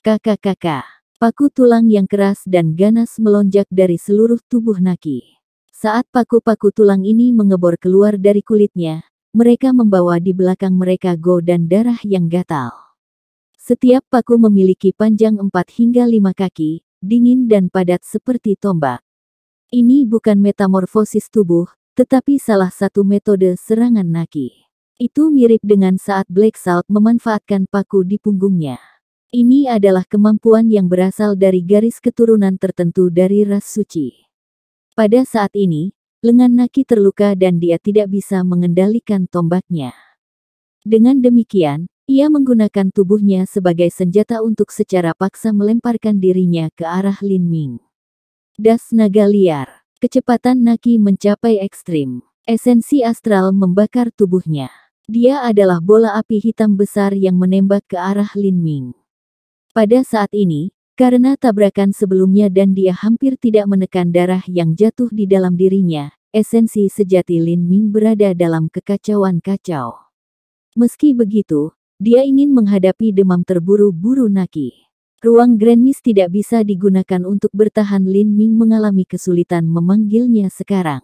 Kakak-kakak, paku tulang yang keras dan ganas melonjak dari seluruh tubuh Naki. Saat paku-paku tulang ini mengebor keluar dari kulitnya, mereka membawa di belakang mereka go dan darah yang gatal. Setiap paku memiliki panjang 4 hingga 5 kaki, dingin dan padat seperti tombak. Ini bukan metamorfosis tubuh, tetapi salah satu metode serangan Naki. Itu mirip dengan saat Black Salt memanfaatkan paku di punggungnya. Ini adalah kemampuan yang berasal dari garis keturunan tertentu dari ras suci. Pada saat ini, lengan Naki terluka dan dia tidak bisa mengendalikan tombaknya. Dengan demikian, ia menggunakan tubuhnya sebagai senjata untuk secara paksa melemparkan dirinya ke arah Lin Ming. Das naga liar. Kecepatan Naki mencapai ekstrim. Esensi astral membakar tubuhnya. Dia adalah bola api hitam besar yang menembak ke arah Lin Ming. Pada saat ini, karena tabrakan sebelumnya dan dia hampir tidak menekan darah yang jatuh di dalam dirinya, esensi sejati Lin Ming berada dalam kekacauan kacau. Meski begitu, dia ingin menghadapi demam terburu-buru Naki. Ruang Grand Miss tidak bisa digunakan untuk bertahan Lin Ming mengalami kesulitan memanggilnya sekarang.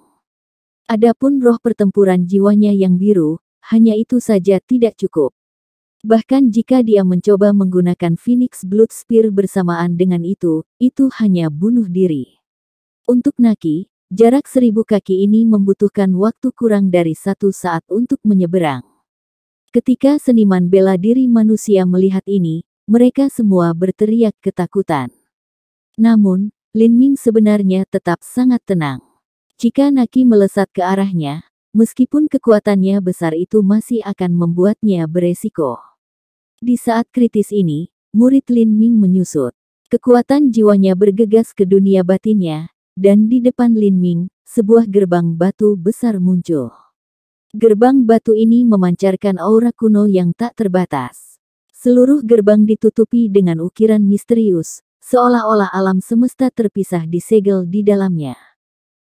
Adapun roh pertempuran jiwanya yang biru, hanya itu saja tidak cukup. Bahkan jika dia mencoba menggunakan Phoenix Blood Spear bersamaan dengan itu, itu hanya bunuh diri. Untuk Naki, jarak seribu kaki ini membutuhkan waktu kurang dari satu saat untuk menyeberang. Ketika seniman bela diri manusia melihat ini, mereka semua berteriak ketakutan. Namun, Lin Ming sebenarnya tetap sangat tenang. Jika Naki melesat ke arahnya, Meskipun kekuatannya besar itu masih akan membuatnya beresiko. Di saat kritis ini, murid Lin Ming menyusut. Kekuatan jiwanya bergegas ke dunia batinnya, dan di depan Lin Ming, sebuah gerbang batu besar muncul. Gerbang batu ini memancarkan aura kuno yang tak terbatas. Seluruh gerbang ditutupi dengan ukiran misterius, seolah-olah alam semesta terpisah disegel di dalamnya.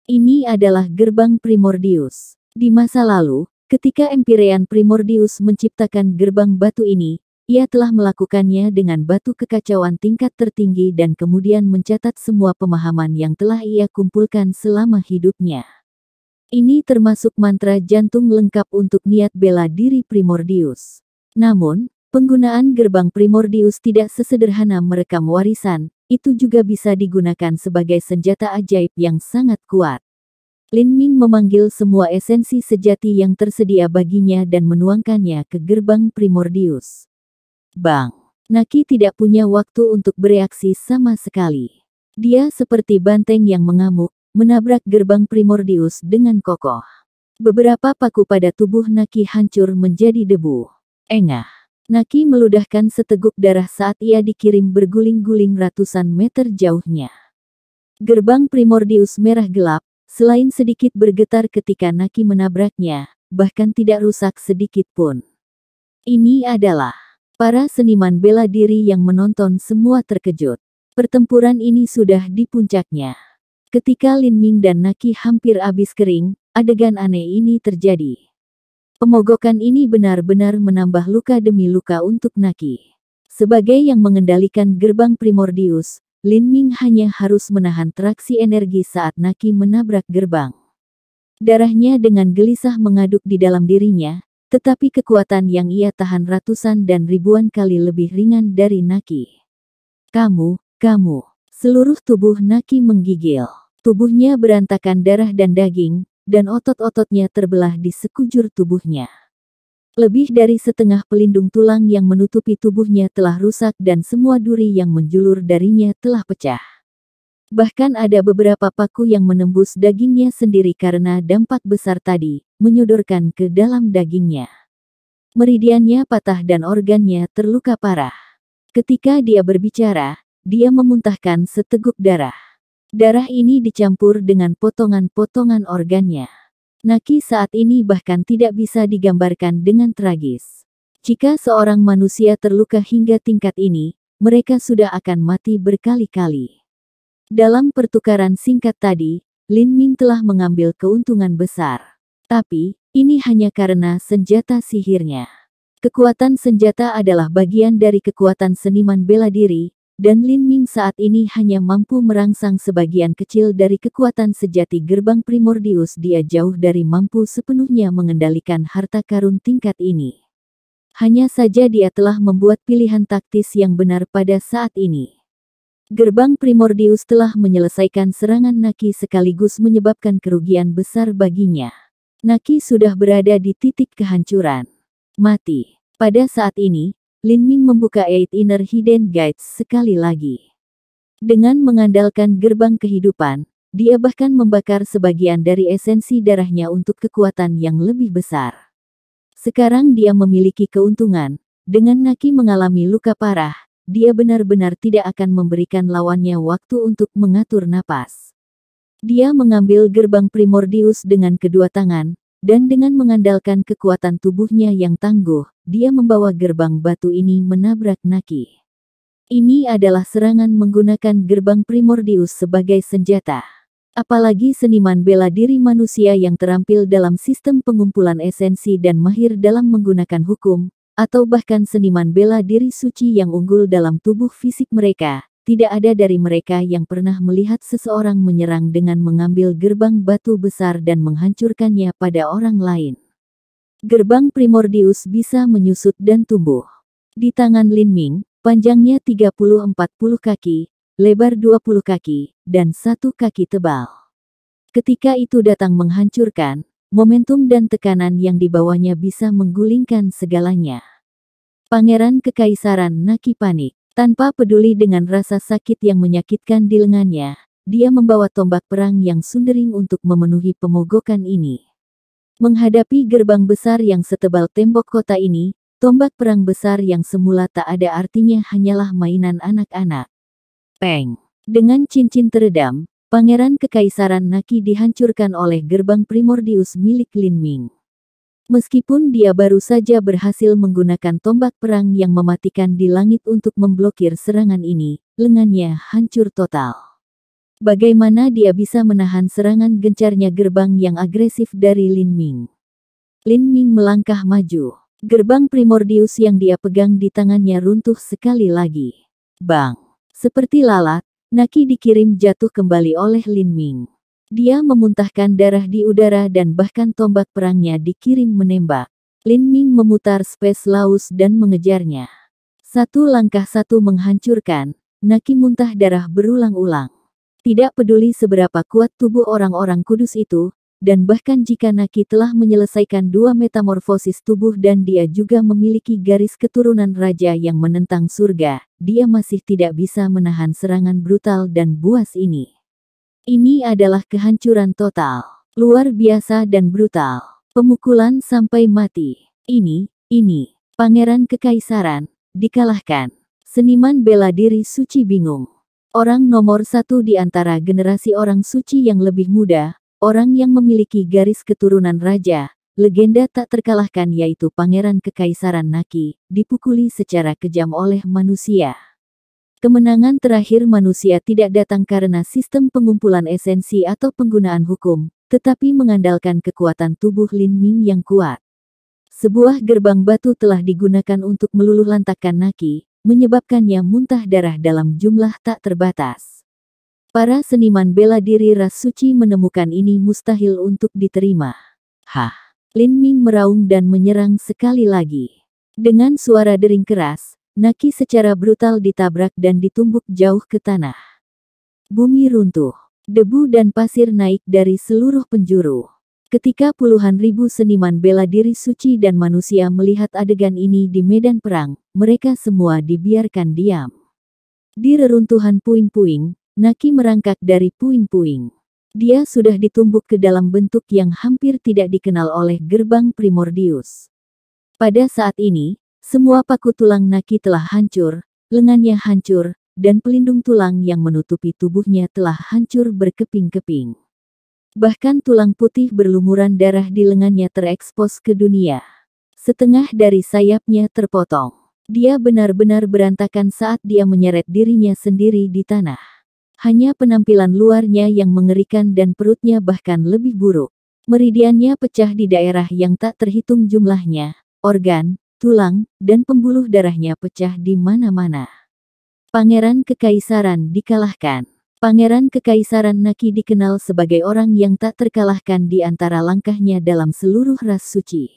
Ini adalah gerbang Primordius. Di masa lalu, ketika Empyrean Primordius menciptakan gerbang batu ini, ia telah melakukannya dengan batu kekacauan tingkat tertinggi dan kemudian mencatat semua pemahaman yang telah ia kumpulkan selama hidupnya. Ini termasuk mantra jantung lengkap untuk niat bela diri Primordius. Namun, penggunaan gerbang Primordius tidak sesederhana merekam warisan, itu juga bisa digunakan sebagai senjata ajaib yang sangat kuat. Lin Ming memanggil semua esensi sejati yang tersedia baginya dan menuangkannya ke gerbang Primordius. Bang! Naki tidak punya waktu untuk bereaksi sama sekali. Dia seperti banteng yang mengamuk, menabrak gerbang Primordius dengan kokoh. Beberapa paku pada tubuh Naki hancur menjadi debu. Engah! Naki meludahkan seteguk darah saat ia dikirim berguling-guling ratusan meter jauhnya. Gerbang Primordius merah gelap, Selain sedikit bergetar ketika Naki menabraknya, bahkan tidak rusak sedikit pun. Ini adalah para seniman bela diri yang menonton semua terkejut. Pertempuran ini sudah di puncaknya. Ketika Lin Ming dan Naki hampir habis kering, adegan aneh ini terjadi. Pemogokan ini benar-benar menambah luka demi luka untuk Naki. Sebagai yang mengendalikan gerbang Primordius, Lin Ming hanya harus menahan traksi energi saat Naki menabrak gerbang. Darahnya dengan gelisah mengaduk di dalam dirinya, tetapi kekuatan yang ia tahan ratusan dan ribuan kali lebih ringan dari Naki. Kamu, kamu, seluruh tubuh Naki menggigil. Tubuhnya berantakan darah dan daging, dan otot-ototnya terbelah di sekujur tubuhnya. Lebih dari setengah pelindung tulang yang menutupi tubuhnya telah rusak dan semua duri yang menjulur darinya telah pecah. Bahkan ada beberapa paku yang menembus dagingnya sendiri karena dampak besar tadi, menyodorkan ke dalam dagingnya. Meridiannya patah dan organnya terluka parah. Ketika dia berbicara, dia memuntahkan seteguk darah. Darah ini dicampur dengan potongan-potongan organnya. Naki saat ini bahkan tidak bisa digambarkan dengan tragis. Jika seorang manusia terluka hingga tingkat ini, mereka sudah akan mati berkali-kali. Dalam pertukaran singkat tadi, Lin Ming telah mengambil keuntungan besar. Tapi, ini hanya karena senjata sihirnya. Kekuatan senjata adalah bagian dari kekuatan seniman bela diri, dan Lin Ming saat ini hanya mampu merangsang sebagian kecil dari kekuatan sejati gerbang primordius dia jauh dari mampu sepenuhnya mengendalikan harta karun tingkat ini. Hanya saja dia telah membuat pilihan taktis yang benar pada saat ini. Gerbang primordius telah menyelesaikan serangan Naki sekaligus menyebabkan kerugian besar baginya. Naki sudah berada di titik kehancuran. Mati. Pada saat ini, Lin Ming membuka Eight Inner Hidden Guides sekali lagi. Dengan mengandalkan gerbang kehidupan, dia bahkan membakar sebagian dari esensi darahnya untuk kekuatan yang lebih besar. Sekarang dia memiliki keuntungan, dengan Naki mengalami luka parah, dia benar-benar tidak akan memberikan lawannya waktu untuk mengatur napas. Dia mengambil gerbang primordius dengan kedua tangan, dan dengan mengandalkan kekuatan tubuhnya yang tangguh, dia membawa gerbang batu ini menabrak Naki. Ini adalah serangan menggunakan gerbang Primordius sebagai senjata. Apalagi seniman bela diri manusia yang terampil dalam sistem pengumpulan esensi dan mahir dalam menggunakan hukum, atau bahkan seniman bela diri suci yang unggul dalam tubuh fisik mereka, tidak ada dari mereka yang pernah melihat seseorang menyerang dengan mengambil gerbang batu besar dan menghancurkannya pada orang lain. Gerbang primordius bisa menyusut dan tumbuh. Di tangan Lin Ming, panjangnya 30-40 kaki, lebar 20 kaki, dan satu kaki tebal. Ketika itu datang menghancurkan, momentum dan tekanan yang dibawanya bisa menggulingkan segalanya. Pangeran Kekaisaran Naki panik. Tanpa peduli dengan rasa sakit yang menyakitkan di lengannya, dia membawa tombak perang yang sundering untuk memenuhi pemogokan ini. Menghadapi gerbang besar yang setebal tembok kota ini, tombak perang besar yang semula tak ada artinya hanyalah mainan anak-anak. Peng! Dengan cincin teredam, pangeran kekaisaran Naki dihancurkan oleh gerbang primordius milik Lin Ming. Meskipun dia baru saja berhasil menggunakan tombak perang yang mematikan di langit untuk memblokir serangan ini, lengannya hancur total. Bagaimana dia bisa menahan serangan gencarnya gerbang yang agresif dari Lin Ming? Lin Ming melangkah maju. Gerbang primordius yang dia pegang di tangannya runtuh sekali lagi. Bang! Seperti lalat, Naki dikirim jatuh kembali oleh Lin Ming. Dia memuntahkan darah di udara dan bahkan tombak perangnya dikirim menembak. Lin Ming memutar space Laos dan mengejarnya. Satu langkah satu menghancurkan, Naki muntah darah berulang-ulang. Tidak peduli seberapa kuat tubuh orang-orang kudus itu, dan bahkan jika Naki telah menyelesaikan dua metamorfosis tubuh dan dia juga memiliki garis keturunan raja yang menentang surga, dia masih tidak bisa menahan serangan brutal dan buas ini. Ini adalah kehancuran total, luar biasa dan brutal. Pemukulan sampai mati. Ini, ini, pangeran kekaisaran, dikalahkan. Seniman bela diri suci bingung. Orang nomor satu di antara generasi orang suci yang lebih muda, orang yang memiliki garis keturunan raja, legenda tak terkalahkan yaitu pangeran kekaisaran Naki, dipukuli secara kejam oleh manusia. Kemenangan terakhir manusia tidak datang karena sistem pengumpulan esensi atau penggunaan hukum, tetapi mengandalkan kekuatan tubuh Lin Ming yang kuat. Sebuah gerbang batu telah digunakan untuk meluluhlantakkan Naki, menyebabkannya muntah darah dalam jumlah tak terbatas. Para seniman bela diri ras suci menemukan ini mustahil untuk diterima. Hah! Lin Ming meraung dan menyerang sekali lagi. Dengan suara dering keras, Naki secara brutal ditabrak dan ditumbuk jauh ke tanah. Bumi runtuh, debu dan pasir naik dari seluruh penjuru. Ketika puluhan ribu seniman bela diri suci dan manusia melihat adegan ini di medan perang, mereka semua dibiarkan diam. Di reruntuhan puing-puing, Naki merangkak dari puing-puing. Dia sudah ditumbuk ke dalam bentuk yang hampir tidak dikenal oleh gerbang Primordius. Pada saat ini, semua paku tulang Naki telah hancur, lengannya hancur, dan pelindung tulang yang menutupi tubuhnya telah hancur berkeping-keping. Bahkan tulang putih berlumuran darah di lengannya terekspos ke dunia. Setengah dari sayapnya terpotong. Dia benar-benar berantakan saat dia menyeret dirinya sendiri di tanah. Hanya penampilan luarnya yang mengerikan dan perutnya bahkan lebih buruk. Meridiannya pecah di daerah yang tak terhitung jumlahnya, organ, tulang, dan pembuluh darahnya pecah di mana-mana. Pangeran Kekaisaran dikalahkan. Pangeran Kekaisaran Naki dikenal sebagai orang yang tak terkalahkan di antara langkahnya dalam seluruh ras suci.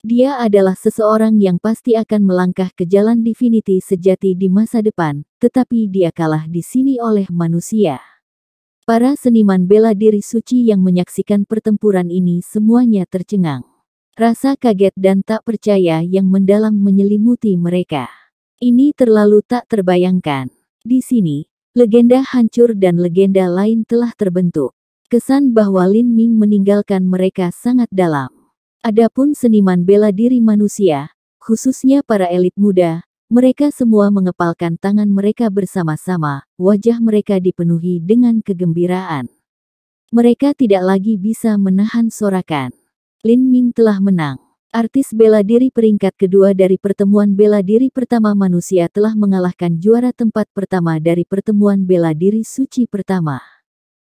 Dia adalah seseorang yang pasti akan melangkah ke jalan divinity sejati di masa depan, tetapi dia kalah di sini oleh manusia. Para seniman bela diri suci yang menyaksikan pertempuran ini semuanya tercengang. Rasa kaget dan tak percaya yang mendalam menyelimuti mereka. Ini terlalu tak terbayangkan. Di sini, legenda hancur dan legenda lain telah terbentuk. Kesan bahwa Lin Ming meninggalkan mereka sangat dalam. Adapun seniman bela diri manusia, khususnya para elit muda, mereka semua mengepalkan tangan mereka bersama-sama, wajah mereka dipenuhi dengan kegembiraan. Mereka tidak lagi bisa menahan sorakan. Lin Ming telah menang. Artis bela diri peringkat kedua dari pertemuan bela diri pertama manusia telah mengalahkan juara tempat pertama dari pertemuan bela diri suci pertama.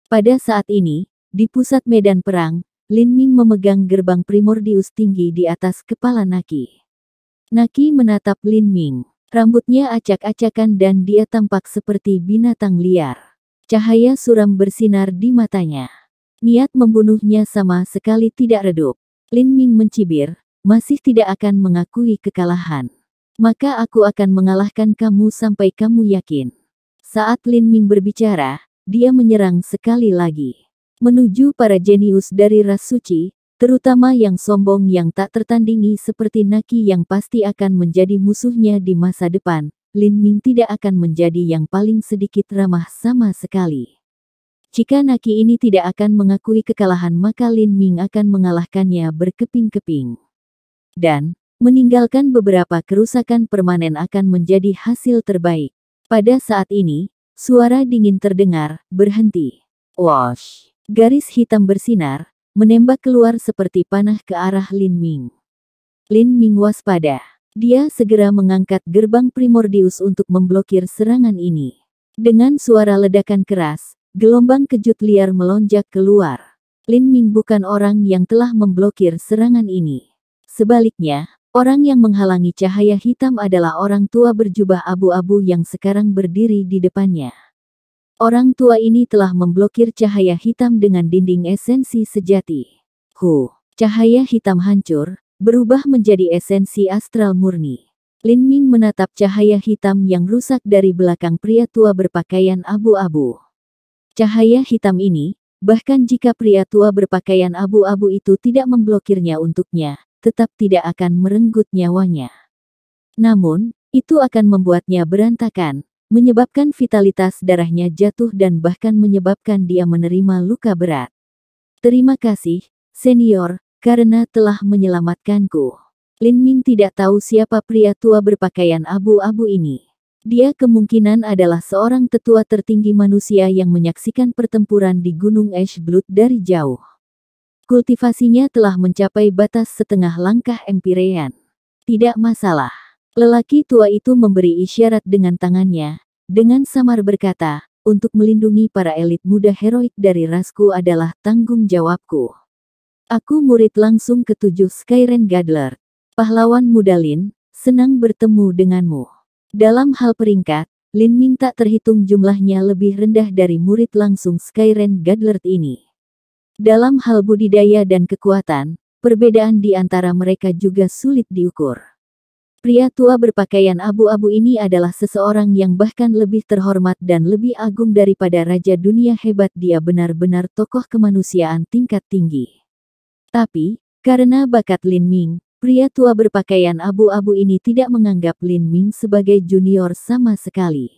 Pada saat ini, di pusat medan perang, Lin Ming memegang gerbang primordius tinggi di atas kepala Naki. Naki menatap Lin Ming. Rambutnya acak-acakan dan dia tampak seperti binatang liar. Cahaya suram bersinar di matanya. Niat membunuhnya sama sekali tidak redup. Lin Ming mencibir, masih tidak akan mengakui kekalahan. Maka aku akan mengalahkan kamu sampai kamu yakin. Saat Lin Ming berbicara, dia menyerang sekali lagi. Menuju para jenius dari ras suci, terutama yang sombong yang tak tertandingi seperti Naki yang pasti akan menjadi musuhnya di masa depan, Lin Ming tidak akan menjadi yang paling sedikit ramah sama sekali. Jika Naki ini tidak akan mengakui kekalahan maka Lin Ming akan mengalahkannya berkeping-keping. Dan, meninggalkan beberapa kerusakan permanen akan menjadi hasil terbaik. Pada saat ini, suara dingin terdengar, berhenti. Wash! Garis hitam bersinar, menembak keluar seperti panah ke arah Lin Ming. Lin Ming waspada. Dia segera mengangkat gerbang Primordius untuk memblokir serangan ini. Dengan suara ledakan keras, Gelombang kejut liar melonjak keluar. Lin Ming bukan orang yang telah memblokir serangan ini. Sebaliknya, orang yang menghalangi cahaya hitam adalah orang tua berjubah abu-abu yang sekarang berdiri di depannya. Orang tua ini telah memblokir cahaya hitam dengan dinding esensi sejati. Hu, cahaya hitam hancur, berubah menjadi esensi astral murni. Lin Ming menatap cahaya hitam yang rusak dari belakang pria tua berpakaian abu-abu. Cahaya hitam ini, bahkan jika pria tua berpakaian abu-abu itu tidak memblokirnya untuknya, tetap tidak akan merenggut nyawanya. Namun, itu akan membuatnya berantakan, menyebabkan vitalitas darahnya jatuh dan bahkan menyebabkan dia menerima luka berat. Terima kasih, senior, karena telah menyelamatkanku. Lin Ming tidak tahu siapa pria tua berpakaian abu-abu ini. Dia kemungkinan adalah seorang tetua tertinggi manusia yang menyaksikan pertempuran di Gunung Ash dari jauh. Kultivasinya telah mencapai batas setengah langkah empirean. Tidak masalah. Lelaki tua itu memberi isyarat dengan tangannya, dengan samar berkata, untuk melindungi para elit muda heroik dari rasku adalah tanggung jawabku. Aku murid langsung ketujuh Skyren Gadler. Pahlawan muda Lin, senang bertemu denganmu. Dalam hal peringkat, Lin Ming tak terhitung jumlahnya lebih rendah dari murid langsung Skyren Gadlert ini. Dalam hal budidaya dan kekuatan, perbedaan di antara mereka juga sulit diukur. Pria tua berpakaian abu-abu ini adalah seseorang yang bahkan lebih terhormat dan lebih agung daripada raja dunia hebat dia benar-benar tokoh kemanusiaan tingkat tinggi. Tapi, karena bakat Lin Ming, Pria tua berpakaian abu-abu ini tidak menganggap Lin Ming sebagai junior sama sekali.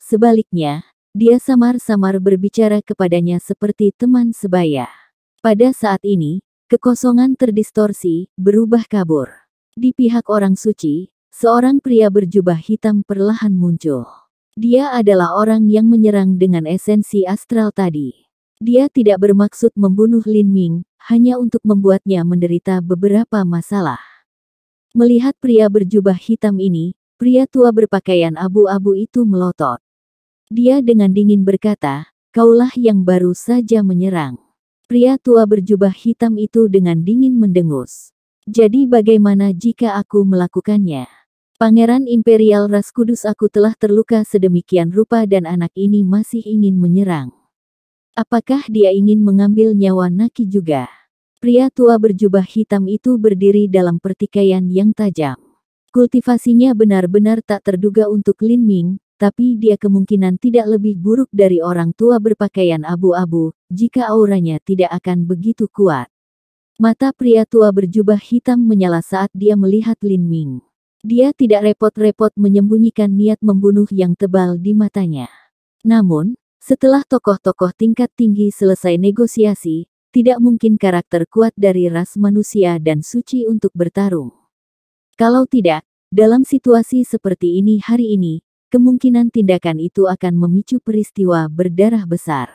Sebaliknya, dia samar-samar berbicara kepadanya seperti teman sebaya. Pada saat ini, kekosongan terdistorsi, berubah kabur. Di pihak orang suci, seorang pria berjubah hitam perlahan muncul. Dia adalah orang yang menyerang dengan esensi astral tadi. Dia tidak bermaksud membunuh Lin Ming, hanya untuk membuatnya menderita beberapa masalah. Melihat pria berjubah hitam ini, pria tua berpakaian abu-abu itu melotot. Dia dengan dingin berkata, kaulah yang baru saja menyerang. Pria tua berjubah hitam itu dengan dingin mendengus. Jadi bagaimana jika aku melakukannya? Pangeran Imperial Ras Kudus aku telah terluka sedemikian rupa dan anak ini masih ingin menyerang. Apakah dia ingin mengambil nyawa Naki juga? Pria tua berjubah hitam itu berdiri dalam pertikaian yang tajam. Kultivasinya benar-benar tak terduga untuk Lin Ming, tapi dia kemungkinan tidak lebih buruk dari orang tua berpakaian abu-abu, jika auranya tidak akan begitu kuat. Mata pria tua berjubah hitam menyala saat dia melihat Lin Ming. Dia tidak repot-repot menyembunyikan niat membunuh yang tebal di matanya. Namun, setelah tokoh-tokoh tingkat tinggi selesai negosiasi, tidak mungkin karakter kuat dari ras manusia dan suci untuk bertarung. Kalau tidak, dalam situasi seperti ini hari ini, kemungkinan tindakan itu akan memicu peristiwa berdarah besar.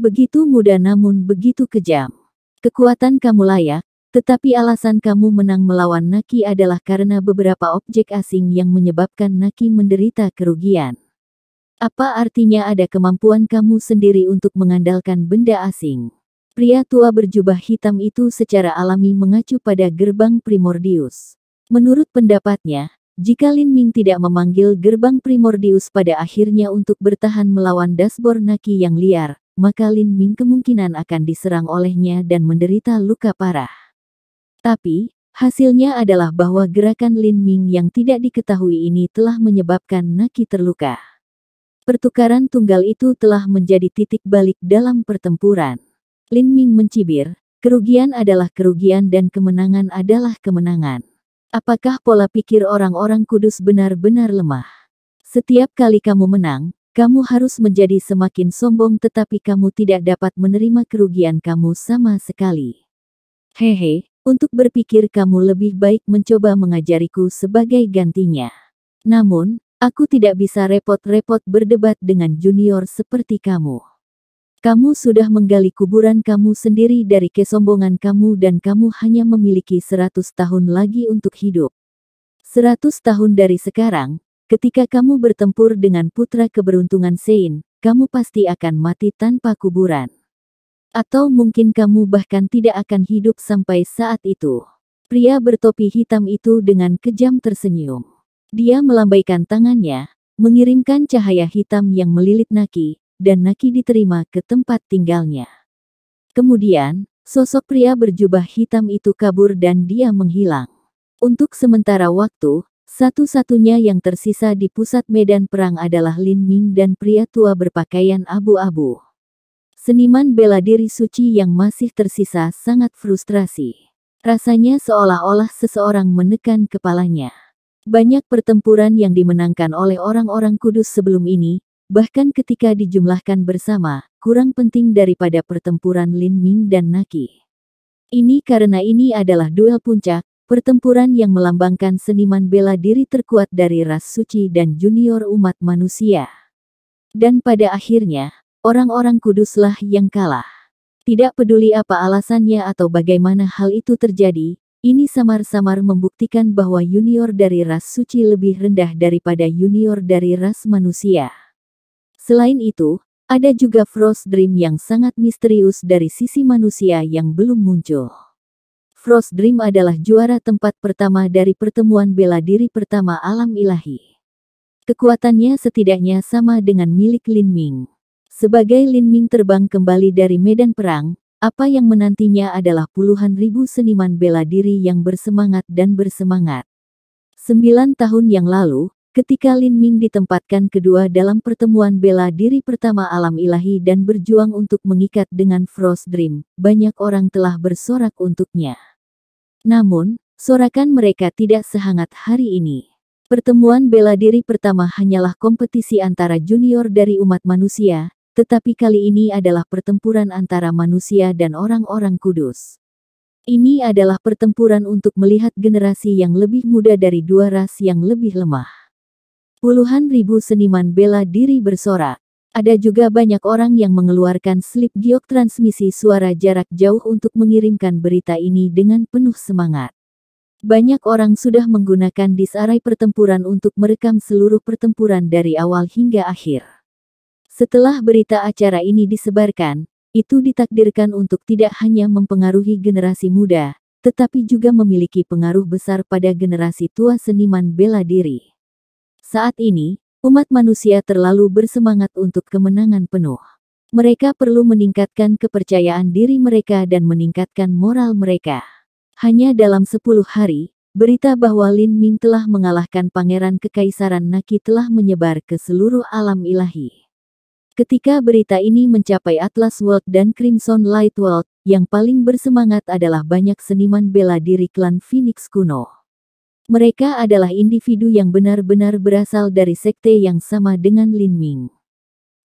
Begitu mudah namun begitu kejam. Kekuatan kamu layak, tetapi alasan kamu menang melawan Naki adalah karena beberapa objek asing yang menyebabkan Naki menderita kerugian. Apa artinya ada kemampuan kamu sendiri untuk mengandalkan benda asing? Pria tua berjubah hitam itu secara alami mengacu pada gerbang Primordius. Menurut pendapatnya, jika Lin Ming tidak memanggil gerbang Primordius pada akhirnya untuk bertahan melawan Dasbor Naki yang liar, maka Lin Ming kemungkinan akan diserang olehnya dan menderita luka parah. Tapi, hasilnya adalah bahwa gerakan Lin Ming yang tidak diketahui ini telah menyebabkan Naki terluka. Pertukaran tunggal itu telah menjadi titik balik dalam pertempuran. Lin Ming mencibir, kerugian adalah kerugian dan kemenangan adalah kemenangan. Apakah pola pikir orang-orang kudus benar-benar lemah? Setiap kali kamu menang, kamu harus menjadi semakin sombong tetapi kamu tidak dapat menerima kerugian kamu sama sekali. Hehe, untuk berpikir kamu lebih baik mencoba mengajariku sebagai gantinya. Namun, Aku tidak bisa repot-repot berdebat dengan junior seperti kamu. Kamu sudah menggali kuburan kamu sendiri dari kesombongan kamu dan kamu hanya memiliki seratus tahun lagi untuk hidup. Seratus tahun dari sekarang, ketika kamu bertempur dengan putra keberuntungan Sein, kamu pasti akan mati tanpa kuburan. Atau mungkin kamu bahkan tidak akan hidup sampai saat itu. Pria bertopi hitam itu dengan kejam tersenyum. Dia melambaikan tangannya, mengirimkan cahaya hitam yang melilit Naki, dan Naki diterima ke tempat tinggalnya. Kemudian, sosok pria berjubah hitam itu kabur dan dia menghilang. Untuk sementara waktu, satu-satunya yang tersisa di pusat medan perang adalah Lin Ming dan pria tua berpakaian abu-abu. Seniman bela diri suci yang masih tersisa sangat frustrasi. Rasanya seolah-olah seseorang menekan kepalanya. Banyak pertempuran yang dimenangkan oleh orang-orang kudus sebelum ini, bahkan ketika dijumlahkan bersama, kurang penting daripada pertempuran Lin Ming dan Naki. Ini karena ini adalah duel puncak, pertempuran yang melambangkan seniman bela diri terkuat dari ras suci dan junior umat manusia. Dan pada akhirnya, orang-orang kuduslah yang kalah. Tidak peduli apa alasannya atau bagaimana hal itu terjadi, ini samar-samar membuktikan bahwa junior dari ras suci lebih rendah daripada junior dari ras manusia. Selain itu, ada juga Frost Dream yang sangat misterius dari sisi manusia yang belum muncul. Frost Dream adalah juara tempat pertama dari pertemuan bela diri pertama alam ilahi. Kekuatannya setidaknya sama dengan milik Lin Ming. Sebagai Lin Ming terbang kembali dari medan perang, apa yang menantinya adalah puluhan ribu seniman bela diri yang bersemangat dan bersemangat. Sembilan tahun yang lalu, ketika Lin Ming ditempatkan kedua dalam pertemuan bela diri pertama alam ilahi dan berjuang untuk mengikat dengan Frost Dream, banyak orang telah bersorak untuknya. Namun, sorakan mereka tidak sehangat hari ini. Pertemuan bela diri pertama hanyalah kompetisi antara junior dari umat manusia, tetapi kali ini adalah pertempuran antara manusia dan orang-orang kudus. Ini adalah pertempuran untuk melihat generasi yang lebih muda dari dua ras yang lebih lemah. Puluhan ribu seniman bela diri bersorak. Ada juga banyak orang yang mengeluarkan slip giok transmisi suara jarak jauh untuk mengirimkan berita ini dengan penuh semangat. Banyak orang sudah menggunakan disarai pertempuran untuk merekam seluruh pertempuran dari awal hingga akhir. Setelah berita acara ini disebarkan, itu ditakdirkan untuk tidak hanya mempengaruhi generasi muda, tetapi juga memiliki pengaruh besar pada generasi tua seniman bela diri. Saat ini, umat manusia terlalu bersemangat untuk kemenangan penuh. Mereka perlu meningkatkan kepercayaan diri mereka dan meningkatkan moral mereka. Hanya dalam 10 hari, berita bahwa Lin Ming telah mengalahkan pangeran kekaisaran Naki telah menyebar ke seluruh alam ilahi. Ketika berita ini mencapai Atlas World dan Crimson Light World, yang paling bersemangat adalah banyak seniman bela diri klan Phoenix kuno. Mereka adalah individu yang benar-benar berasal dari sekte yang sama dengan Lin Ming.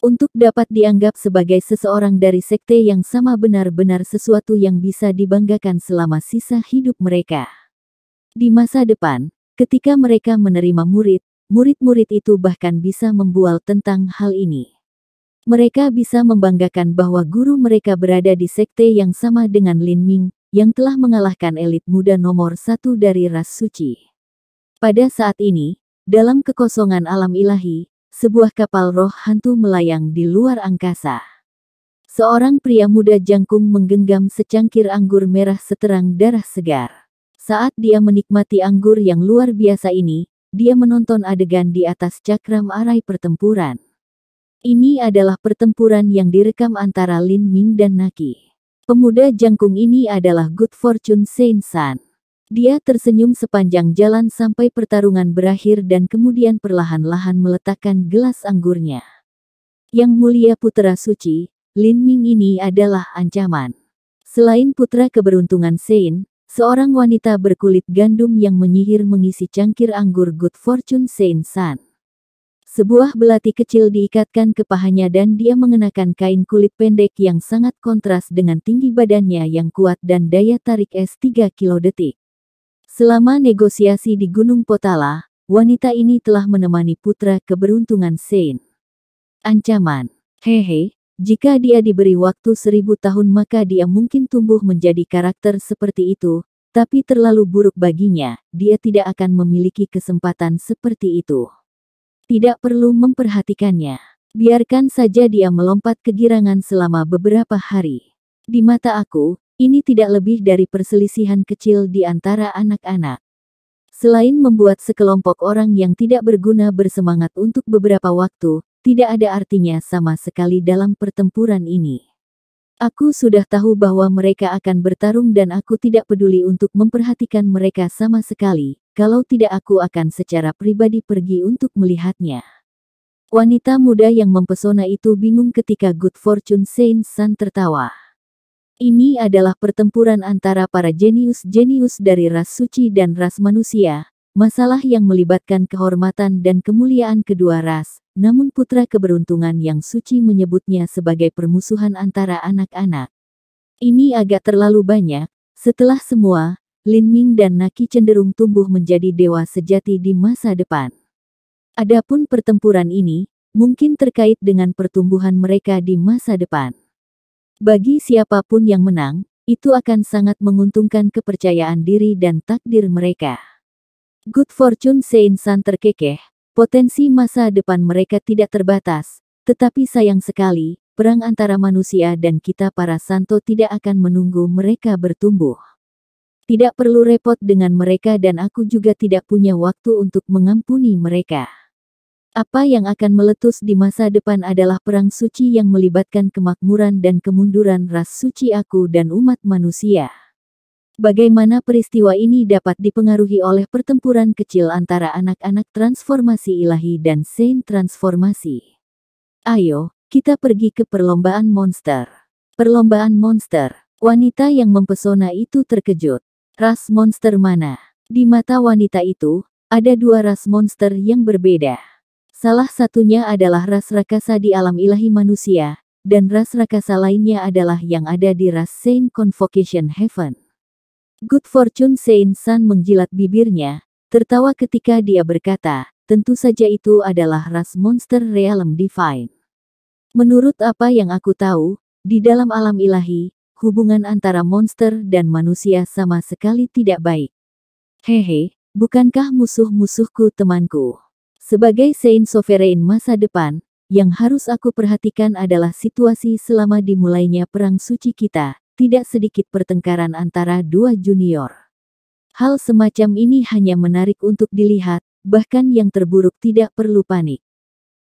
Untuk dapat dianggap sebagai seseorang dari sekte yang sama benar-benar sesuatu yang bisa dibanggakan selama sisa hidup mereka. Di masa depan, ketika mereka menerima murid, murid-murid itu bahkan bisa membual tentang hal ini. Mereka bisa membanggakan bahwa guru mereka berada di sekte yang sama dengan Lin Ming, yang telah mengalahkan elit muda nomor satu dari ras suci. Pada saat ini, dalam kekosongan alam ilahi, sebuah kapal roh hantu melayang di luar angkasa. Seorang pria muda jangkung menggenggam secangkir anggur merah seterang darah segar. Saat dia menikmati anggur yang luar biasa ini, dia menonton adegan di atas cakram arai pertempuran. Ini adalah pertempuran yang direkam antara Lin Ming dan Naki. Pemuda jangkung ini adalah Good Fortune Saint San. Dia tersenyum sepanjang jalan sampai pertarungan berakhir dan kemudian perlahan-lahan meletakkan gelas anggurnya. Yang mulia putra suci, Lin Ming ini adalah ancaman. Selain putra keberuntungan Sein, seorang wanita berkulit gandum yang menyihir mengisi cangkir anggur Good Fortune Sein San. Sebuah belati kecil diikatkan ke pahanya dan dia mengenakan kain kulit pendek yang sangat kontras dengan tinggi badannya yang kuat dan daya tarik s 3 kilo detik. Selama negosiasi di Gunung Potala, wanita ini telah menemani putra keberuntungan Sein. Ancaman, hehe, jika dia diberi waktu seribu tahun maka dia mungkin tumbuh menjadi karakter seperti itu, tapi terlalu buruk baginya, dia tidak akan memiliki kesempatan seperti itu. Tidak perlu memperhatikannya. Biarkan saja dia melompat kegirangan selama beberapa hari. Di mata aku, ini tidak lebih dari perselisihan kecil di antara anak-anak. Selain membuat sekelompok orang yang tidak berguna bersemangat untuk beberapa waktu, tidak ada artinya sama sekali dalam pertempuran ini. Aku sudah tahu bahwa mereka akan bertarung dan aku tidak peduli untuk memperhatikan mereka sama sekali, kalau tidak aku akan secara pribadi pergi untuk melihatnya. Wanita muda yang mempesona itu bingung ketika Good Fortune Saint San tertawa. Ini adalah pertempuran antara para jenius-jenius dari ras suci dan ras manusia, masalah yang melibatkan kehormatan dan kemuliaan kedua ras, namun putra keberuntungan yang suci menyebutnya sebagai permusuhan antara anak-anak. Ini agak terlalu banyak, setelah semua, Lin Ming dan Naki cenderung tumbuh menjadi dewa sejati di masa depan. Adapun pertempuran ini, mungkin terkait dengan pertumbuhan mereka di masa depan. Bagi siapapun yang menang, itu akan sangat menguntungkan kepercayaan diri dan takdir mereka. Good fortune seinsan terkekeh, potensi masa depan mereka tidak terbatas, tetapi sayang sekali, perang antara manusia dan kita para santo tidak akan menunggu mereka bertumbuh. Tidak perlu repot dengan mereka dan aku juga tidak punya waktu untuk mengampuni mereka. Apa yang akan meletus di masa depan adalah perang suci yang melibatkan kemakmuran dan kemunduran ras suci aku dan umat manusia. Bagaimana peristiwa ini dapat dipengaruhi oleh pertempuran kecil antara anak-anak transformasi ilahi dan saint transformasi? Ayo, kita pergi ke perlombaan monster. Perlombaan monster, wanita yang mempesona itu terkejut. Ras monster mana? Di mata wanita itu, ada dua ras monster yang berbeda. Salah satunya adalah ras rakasa di alam ilahi manusia, dan ras rakasa lainnya adalah yang ada di ras Saint Convocation Heaven. Good Fortune Saint Sun menjilat bibirnya, tertawa ketika dia berkata, tentu saja itu adalah ras monster realm divine. Menurut apa yang aku tahu, di dalam alam ilahi, hubungan antara monster dan manusia sama sekali tidak baik. Hehe, bukankah musuh-musuhku temanku? Sebagai Saint Sovereign masa depan, yang harus aku perhatikan adalah situasi selama dimulainya perang suci kita, tidak sedikit pertengkaran antara dua junior. Hal semacam ini hanya menarik untuk dilihat, bahkan yang terburuk tidak perlu panik.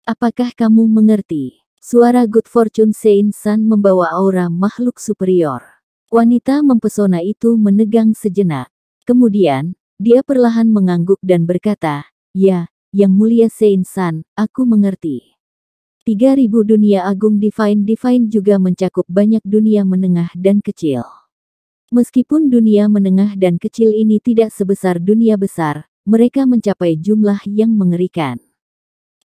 Apakah kamu mengerti? Suara Good Fortune Sein San membawa aura makhluk superior. Wanita mempesona itu menegang sejenak. Kemudian, dia perlahan mengangguk dan berkata, Ya, Yang Mulia Sein San, aku mengerti. 3000 dunia agung Divine Divine juga mencakup banyak dunia menengah dan kecil. Meskipun dunia menengah dan kecil ini tidak sebesar dunia besar, mereka mencapai jumlah yang mengerikan.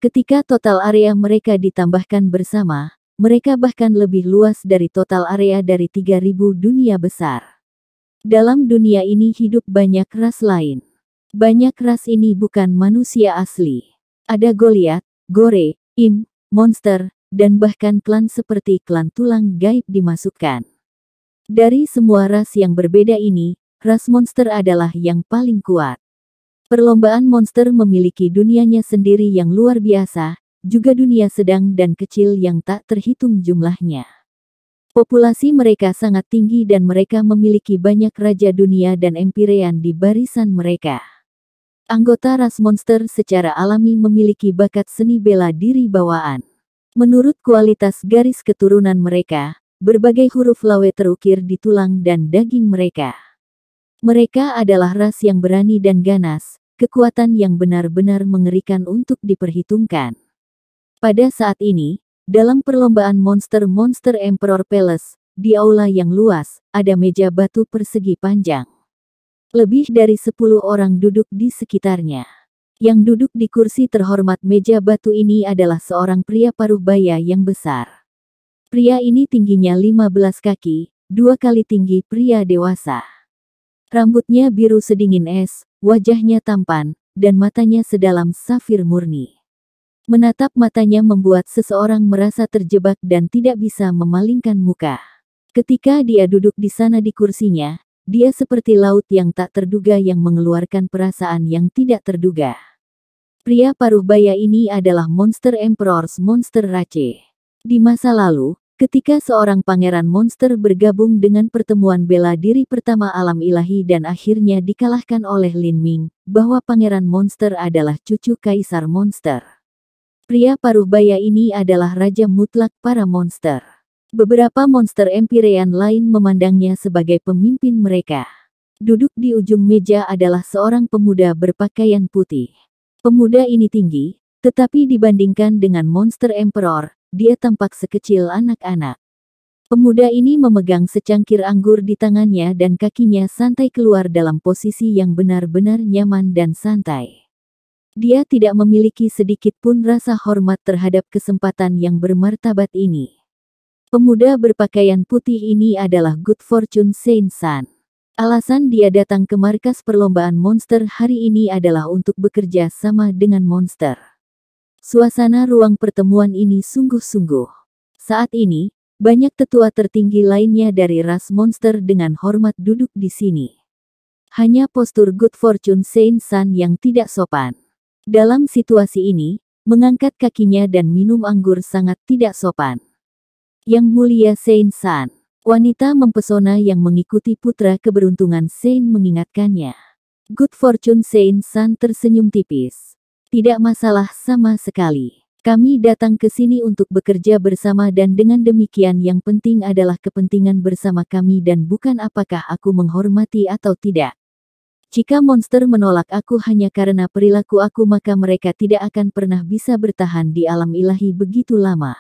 Ketika total area mereka ditambahkan bersama, mereka bahkan lebih luas dari total area dari 3000 dunia besar. Dalam dunia ini hidup banyak ras lain. Banyak ras ini bukan manusia asli. Ada Goliath, Gore, Im, Monster, dan bahkan klan seperti klan tulang gaib dimasukkan. Dari semua ras yang berbeda ini, ras monster adalah yang paling kuat. Perlombaan monster memiliki dunianya sendiri yang luar biasa, juga dunia sedang dan kecil yang tak terhitung jumlahnya. Populasi mereka sangat tinggi dan mereka memiliki banyak raja dunia dan empirean di barisan mereka. Anggota ras monster secara alami memiliki bakat seni bela diri bawaan. Menurut kualitas garis keturunan mereka, berbagai huruf lawe terukir di tulang dan daging mereka. Mereka adalah ras yang berani dan ganas, kekuatan yang benar-benar mengerikan untuk diperhitungkan. Pada saat ini, dalam perlombaan monster-monster Emperor Palace, di aula yang luas, ada meja batu persegi panjang. Lebih dari 10 orang duduk di sekitarnya. Yang duduk di kursi terhormat meja batu ini adalah seorang pria paruh baya yang besar. Pria ini tingginya 15 kaki, dua kali tinggi pria dewasa. Rambutnya biru sedingin es, wajahnya tampan, dan matanya sedalam safir murni. Menatap matanya membuat seseorang merasa terjebak dan tidak bisa memalingkan muka. Ketika dia duduk di sana di kursinya, dia seperti laut yang tak terduga yang mengeluarkan perasaan yang tidak terduga. Pria paruh baya ini adalah monster Emperor's Monster Rache. Di masa lalu, Ketika seorang pangeran monster bergabung dengan pertemuan bela diri pertama alam ilahi dan akhirnya dikalahkan oleh Lin Ming, bahwa pangeran monster adalah cucu kaisar monster. Pria paruh baya ini adalah raja mutlak para monster. Beberapa monster empirean lain memandangnya sebagai pemimpin mereka. Duduk di ujung meja adalah seorang pemuda berpakaian putih. Pemuda ini tinggi, tetapi dibandingkan dengan monster emperor, dia tampak sekecil anak-anak. Pemuda ini memegang secangkir anggur di tangannya dan kakinya santai keluar dalam posisi yang benar-benar nyaman dan santai. Dia tidak memiliki sedikit pun rasa hormat terhadap kesempatan yang bermartabat ini. Pemuda berpakaian putih ini adalah Good Fortune Saint San. Alasan dia datang ke markas perlombaan monster hari ini adalah untuk bekerja sama dengan monster. Suasana ruang pertemuan ini sungguh-sungguh. Saat ini, banyak tetua tertinggi lainnya dari ras monster dengan hormat duduk di sini. Hanya postur good fortune Saint San yang tidak sopan. Dalam situasi ini, mengangkat kakinya dan minum anggur sangat tidak sopan. Yang mulia Saint San, wanita mempesona yang mengikuti putra keberuntungan Saint mengingatkannya. Good Fortune Saint San tersenyum tipis. Tidak masalah sama sekali. Kami datang ke sini untuk bekerja bersama dan dengan demikian yang penting adalah kepentingan bersama kami dan bukan apakah aku menghormati atau tidak. Jika monster menolak aku hanya karena perilaku aku maka mereka tidak akan pernah bisa bertahan di alam ilahi begitu lama.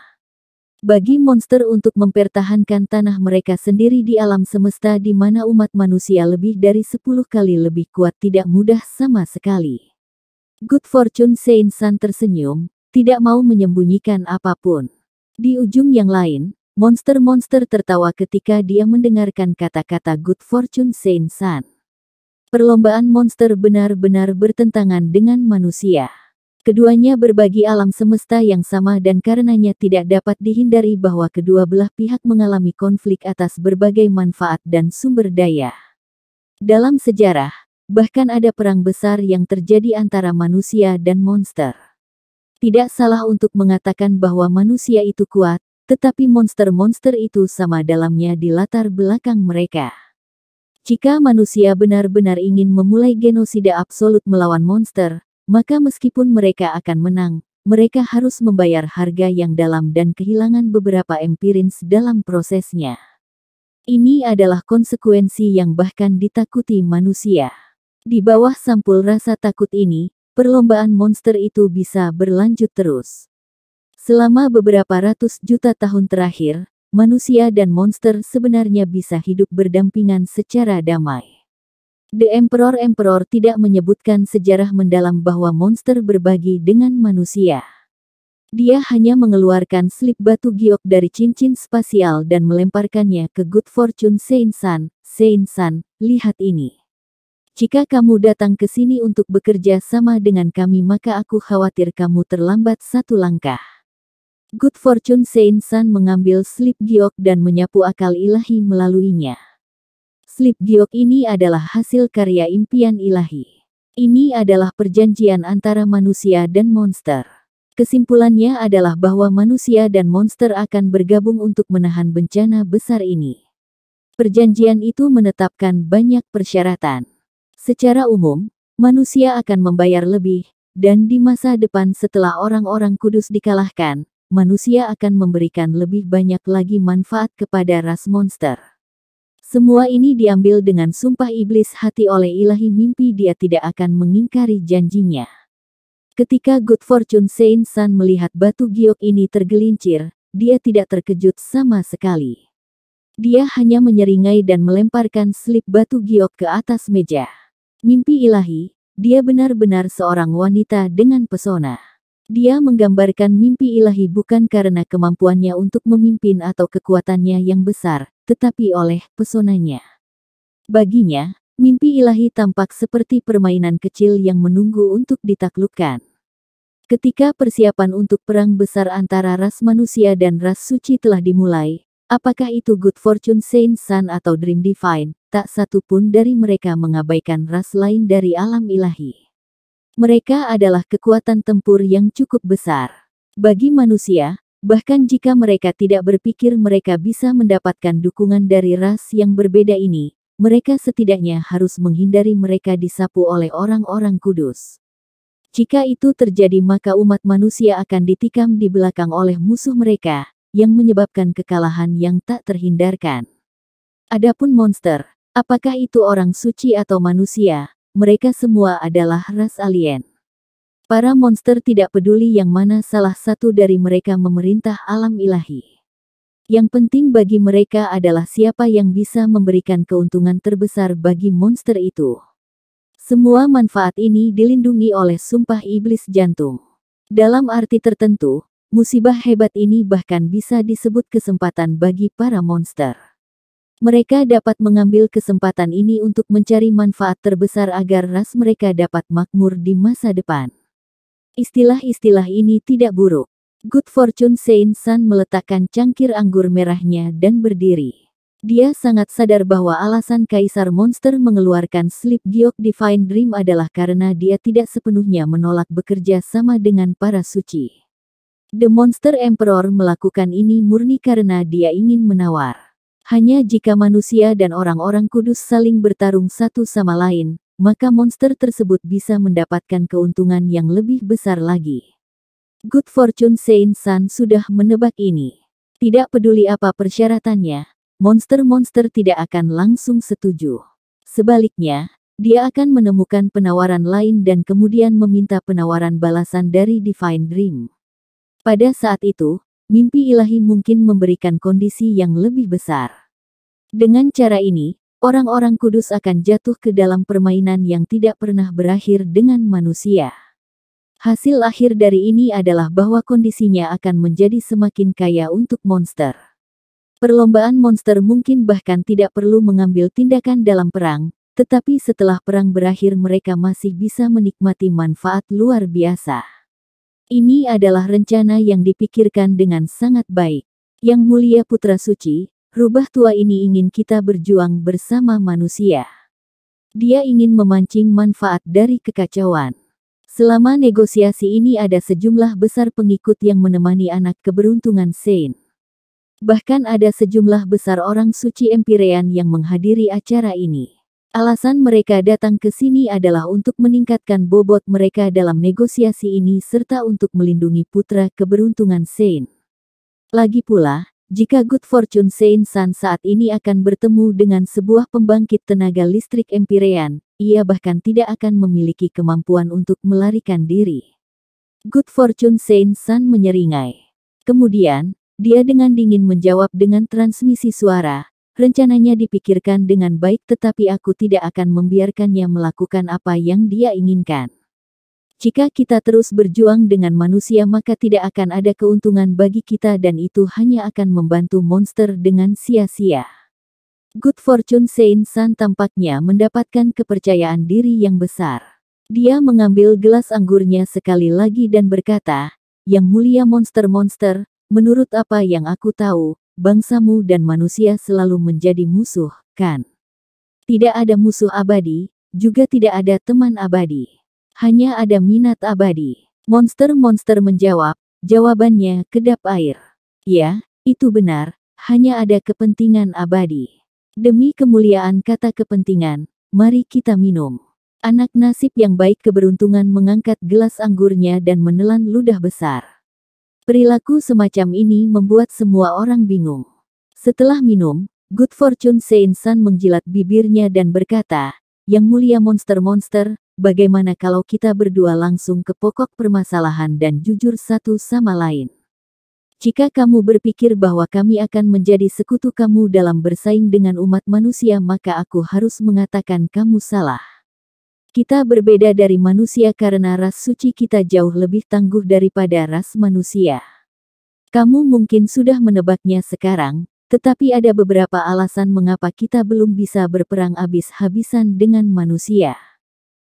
Bagi monster untuk mempertahankan tanah mereka sendiri di alam semesta di mana umat manusia lebih dari 10 kali lebih kuat tidak mudah sama sekali. Good Fortune Saint San tersenyum, tidak mau menyembunyikan apapun. Di ujung yang lain, monster-monster tertawa ketika dia mendengarkan kata-kata Good Fortune Saint San. Perlombaan monster benar-benar bertentangan dengan manusia. Keduanya berbagi alam semesta yang sama dan karenanya tidak dapat dihindari bahwa kedua belah pihak mengalami konflik atas berbagai manfaat dan sumber daya. Dalam sejarah, bahkan ada perang besar yang terjadi antara manusia dan monster. Tidak salah untuk mengatakan bahwa manusia itu kuat, tetapi monster-monster itu sama dalamnya di latar belakang mereka. Jika manusia benar-benar ingin memulai genosida absolut melawan monster, maka meskipun mereka akan menang, mereka harus membayar harga yang dalam dan kehilangan beberapa empirins dalam prosesnya. Ini adalah konsekuensi yang bahkan ditakuti manusia. Di bawah sampul rasa takut ini, perlombaan monster itu bisa berlanjut terus. Selama beberapa ratus juta tahun terakhir, manusia dan monster sebenarnya bisa hidup berdampingan secara damai. The Emperor Emperor tidak menyebutkan sejarah mendalam bahwa monster berbagi dengan manusia. Dia hanya mengeluarkan slip batu giok dari cincin spasial dan melemparkannya ke Good Fortune Saint San. Saint San, lihat ini. Jika kamu datang ke sini untuk bekerja sama dengan kami maka aku khawatir kamu terlambat satu langkah. Good Fortune Sein San mengambil slip giok dan menyapu akal ilahi melaluinya. Slip giok ini adalah hasil karya impian ilahi. Ini adalah perjanjian antara manusia dan monster. Kesimpulannya adalah bahwa manusia dan monster akan bergabung untuk menahan bencana besar ini. Perjanjian itu menetapkan banyak persyaratan. Secara umum, manusia akan membayar lebih, dan di masa depan setelah orang-orang kudus dikalahkan, manusia akan memberikan lebih banyak lagi manfaat kepada ras monster. Semua ini diambil dengan sumpah iblis hati oleh ilahi mimpi dia tidak akan mengingkari janjinya. Ketika Good Fortune Saint San melihat batu giok ini tergelincir, dia tidak terkejut sama sekali. Dia hanya menyeringai dan melemparkan slip batu giok ke atas meja. Mimpi ilahi, dia benar-benar seorang wanita dengan pesona. Dia menggambarkan mimpi ilahi bukan karena kemampuannya untuk memimpin atau kekuatannya yang besar, tetapi oleh pesonanya. Baginya, mimpi ilahi tampak seperti permainan kecil yang menunggu untuk ditaklukkan. Ketika persiapan untuk perang besar antara ras manusia dan ras suci telah dimulai, Apakah itu Good Fortune Saint Sun atau Dream Divine, tak satu pun dari mereka mengabaikan ras lain dari alam ilahi. Mereka adalah kekuatan tempur yang cukup besar. Bagi manusia, bahkan jika mereka tidak berpikir mereka bisa mendapatkan dukungan dari ras yang berbeda ini, mereka setidaknya harus menghindari mereka disapu oleh orang-orang kudus. Jika itu terjadi maka umat manusia akan ditikam di belakang oleh musuh mereka, yang menyebabkan kekalahan yang tak terhindarkan. Adapun monster, apakah itu orang suci atau manusia, mereka semua adalah ras alien. Para monster tidak peduli yang mana salah satu dari mereka memerintah alam ilahi. Yang penting bagi mereka adalah siapa yang bisa memberikan keuntungan terbesar bagi monster itu. Semua manfaat ini dilindungi oleh sumpah iblis jantung. Dalam arti tertentu, musibah hebat ini bahkan bisa disebut kesempatan bagi para monster. Mereka dapat mengambil kesempatan ini untuk mencari manfaat terbesar agar ras mereka dapat makmur di masa depan. Istilah-istilah ini tidak buruk. Good Fortune Saint San meletakkan cangkir anggur merahnya dan berdiri. Dia sangat sadar bahwa alasan Kaisar Monster mengeluarkan Sleep Giok Divine Dream adalah karena dia tidak sepenuhnya menolak bekerja sama dengan para suci. The Monster Emperor melakukan ini murni karena dia ingin menawar. Hanya jika manusia dan orang-orang kudus saling bertarung satu sama lain, maka monster tersebut bisa mendapatkan keuntungan yang lebih besar lagi. Good Fortune Saint San sudah menebak ini. Tidak peduli apa persyaratannya, monster-monster tidak akan langsung setuju. Sebaliknya, dia akan menemukan penawaran lain dan kemudian meminta penawaran balasan dari Divine Dream. Pada saat itu, mimpi ilahi mungkin memberikan kondisi yang lebih besar. Dengan cara ini, orang-orang kudus akan jatuh ke dalam permainan yang tidak pernah berakhir dengan manusia. Hasil akhir dari ini adalah bahwa kondisinya akan menjadi semakin kaya untuk monster. Perlombaan monster mungkin bahkan tidak perlu mengambil tindakan dalam perang, tetapi setelah perang berakhir mereka masih bisa menikmati manfaat luar biasa. Ini adalah rencana yang dipikirkan dengan sangat baik. Yang mulia Putra Suci, rubah tua ini ingin kita berjuang bersama manusia. Dia ingin memancing manfaat dari kekacauan. Selama negosiasi ini ada sejumlah besar pengikut yang menemani anak keberuntungan Sein. Bahkan ada sejumlah besar orang suci Empirean yang menghadiri acara ini. Alasan mereka datang ke sini adalah untuk meningkatkan bobot mereka dalam negosiasi ini serta untuk melindungi putra keberuntungan Sein. Lagi pula, jika good fortune Sein San saat ini akan bertemu dengan sebuah pembangkit tenaga listrik empirean, ia bahkan tidak akan memiliki kemampuan untuk melarikan diri. Good fortune Sein San menyeringai. Kemudian, dia dengan dingin menjawab dengan transmisi suara, rencananya dipikirkan dengan baik tetapi aku tidak akan membiarkannya melakukan apa yang dia inginkan. Jika kita terus berjuang dengan manusia maka tidak akan ada keuntungan bagi kita dan itu hanya akan membantu monster dengan sia-sia. Good Fortune Saint San tampaknya mendapatkan kepercayaan diri yang besar. Dia mengambil gelas anggurnya sekali lagi dan berkata, "Yang mulia monster-monster, menurut apa yang aku tahu, bangsamu dan manusia selalu menjadi musuh, kan? Tidak ada musuh abadi, juga tidak ada teman abadi. Hanya ada minat abadi. Monster-monster menjawab, jawabannya kedap air. Ya, itu benar, hanya ada kepentingan abadi. Demi kemuliaan kata kepentingan, mari kita minum. Anak nasib yang baik keberuntungan mengangkat gelas anggurnya dan menelan ludah besar. Perilaku semacam ini membuat semua orang bingung. Setelah minum, Good Fortune Seinsan menjilat bibirnya dan berkata, Yang mulia monster-monster, bagaimana kalau kita berdua langsung ke pokok permasalahan dan jujur satu sama lain? Jika kamu berpikir bahwa kami akan menjadi sekutu kamu dalam bersaing dengan umat manusia maka aku harus mengatakan kamu salah. Kita berbeda dari manusia karena ras suci kita jauh lebih tangguh daripada ras manusia. Kamu mungkin sudah menebaknya sekarang, tetapi ada beberapa alasan mengapa kita belum bisa berperang habis-habisan dengan manusia.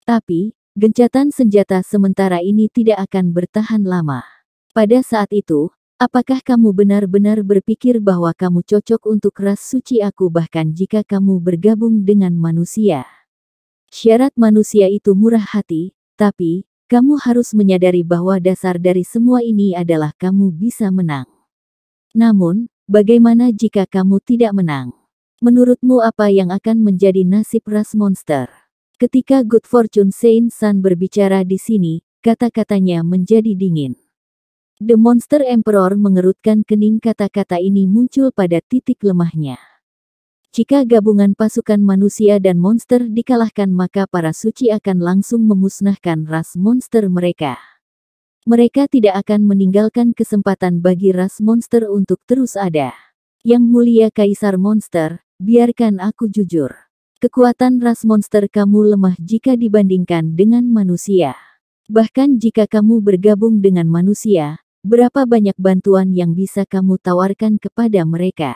Tapi, gencatan senjata sementara ini tidak akan bertahan lama. Pada saat itu, apakah kamu benar-benar berpikir bahwa kamu cocok untuk ras suci aku bahkan jika kamu bergabung dengan manusia? Syarat manusia itu murah hati, tapi kamu harus menyadari bahwa dasar dari semua ini adalah kamu bisa menang. Namun, bagaimana jika kamu tidak menang? Menurutmu apa yang akan menjadi nasib ras monster? Ketika Good Fortune Saint Sun berbicara di sini, kata-katanya menjadi dingin. The Monster Emperor mengerutkan kening kata-kata ini muncul pada titik lemahnya. Jika gabungan pasukan manusia dan monster dikalahkan maka para suci akan langsung memusnahkan ras monster mereka. Mereka tidak akan meninggalkan kesempatan bagi ras monster untuk terus ada. Yang mulia Kaisar Monster, biarkan aku jujur. Kekuatan ras monster kamu lemah jika dibandingkan dengan manusia. Bahkan jika kamu bergabung dengan manusia, berapa banyak bantuan yang bisa kamu tawarkan kepada mereka.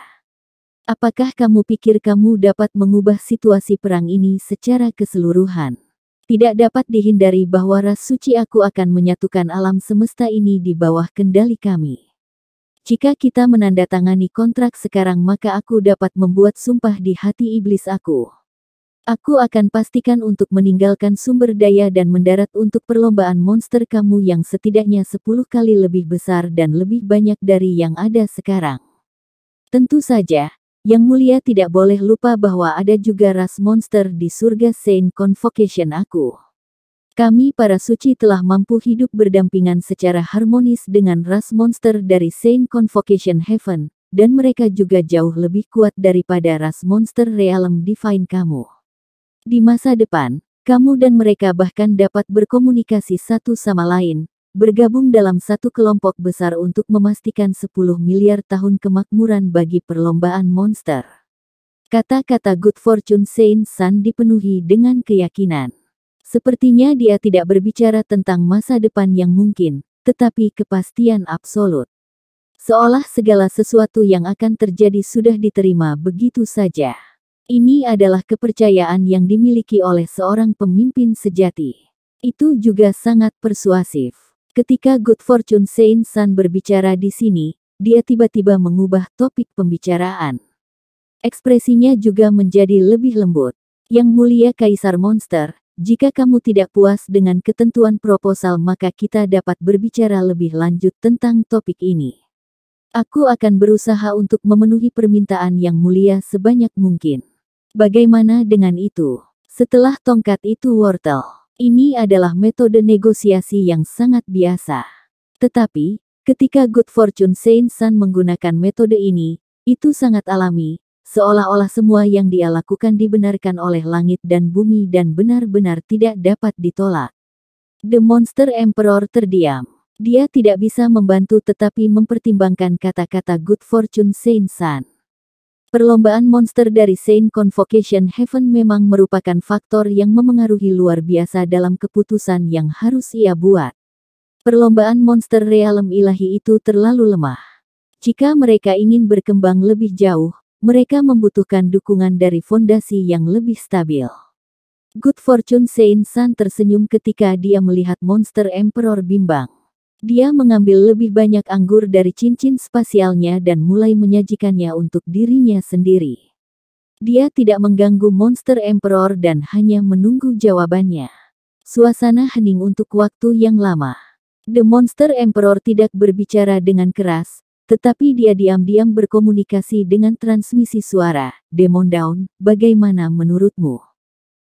Apakah kamu pikir kamu dapat mengubah situasi perang ini secara keseluruhan? Tidak dapat dihindari bahwa ras suci aku akan menyatukan alam semesta ini di bawah kendali kami. Jika kita menandatangani kontrak sekarang maka aku dapat membuat sumpah di hati iblis aku. Aku akan pastikan untuk meninggalkan sumber daya dan mendarat untuk perlombaan monster kamu yang setidaknya 10 kali lebih besar dan lebih banyak dari yang ada sekarang. Tentu saja, yang mulia tidak boleh lupa bahwa ada juga ras monster di surga Saint Convocation aku. Kami para suci telah mampu hidup berdampingan secara harmonis dengan ras monster dari Saint Convocation Heaven, dan mereka juga jauh lebih kuat daripada ras monster realm divine kamu. Di masa depan, kamu dan mereka bahkan dapat berkomunikasi satu sama lain, bergabung dalam satu kelompok besar untuk memastikan 10 miliar tahun kemakmuran bagi perlombaan monster. Kata-kata Good Fortune Saint San dipenuhi dengan keyakinan. Sepertinya dia tidak berbicara tentang masa depan yang mungkin, tetapi kepastian absolut. Seolah segala sesuatu yang akan terjadi sudah diterima begitu saja. Ini adalah kepercayaan yang dimiliki oleh seorang pemimpin sejati. Itu juga sangat persuasif. Ketika Good Fortune Saint Sun berbicara di sini, dia tiba-tiba mengubah topik pembicaraan. Ekspresinya juga menjadi lebih lembut. Yang mulia Kaisar Monster, jika kamu tidak puas dengan ketentuan proposal maka kita dapat berbicara lebih lanjut tentang topik ini. Aku akan berusaha untuk memenuhi permintaan yang mulia sebanyak mungkin. Bagaimana dengan itu? Setelah tongkat itu wortel. Ini adalah metode negosiasi yang sangat biasa. Tetapi, ketika Good Fortune Saint San menggunakan metode ini, itu sangat alami, seolah-olah semua yang dia lakukan dibenarkan oleh langit dan bumi dan benar-benar tidak dapat ditolak. The Monster Emperor terdiam. Dia tidak bisa membantu tetapi mempertimbangkan kata-kata Good Fortune Saint San. Perlombaan monster dari Saint Convocation Heaven memang merupakan faktor yang memengaruhi luar biasa dalam keputusan yang harus ia buat. Perlombaan monster realem ilahi itu terlalu lemah. Jika mereka ingin berkembang lebih jauh, mereka membutuhkan dukungan dari fondasi yang lebih stabil. Good Fortune Saint San tersenyum ketika dia melihat monster Emperor bimbang. Dia mengambil lebih banyak anggur dari cincin spasialnya dan mulai menyajikannya untuk dirinya sendiri. Dia tidak mengganggu monster emperor dan hanya menunggu jawabannya. Suasana hening untuk waktu yang lama. The monster emperor tidak berbicara dengan keras, tetapi dia diam-diam berkomunikasi dengan transmisi suara. Demon Down, bagaimana menurutmu?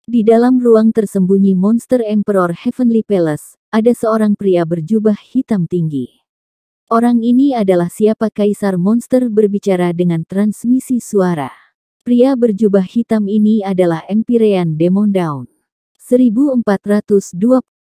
Di dalam ruang tersembunyi Monster Emperor Heavenly Palace, ada seorang pria berjubah hitam tinggi. Orang ini adalah siapa Kaisar Monster berbicara dengan transmisi suara. Pria berjubah hitam ini adalah Empyrean Demon Down. 1420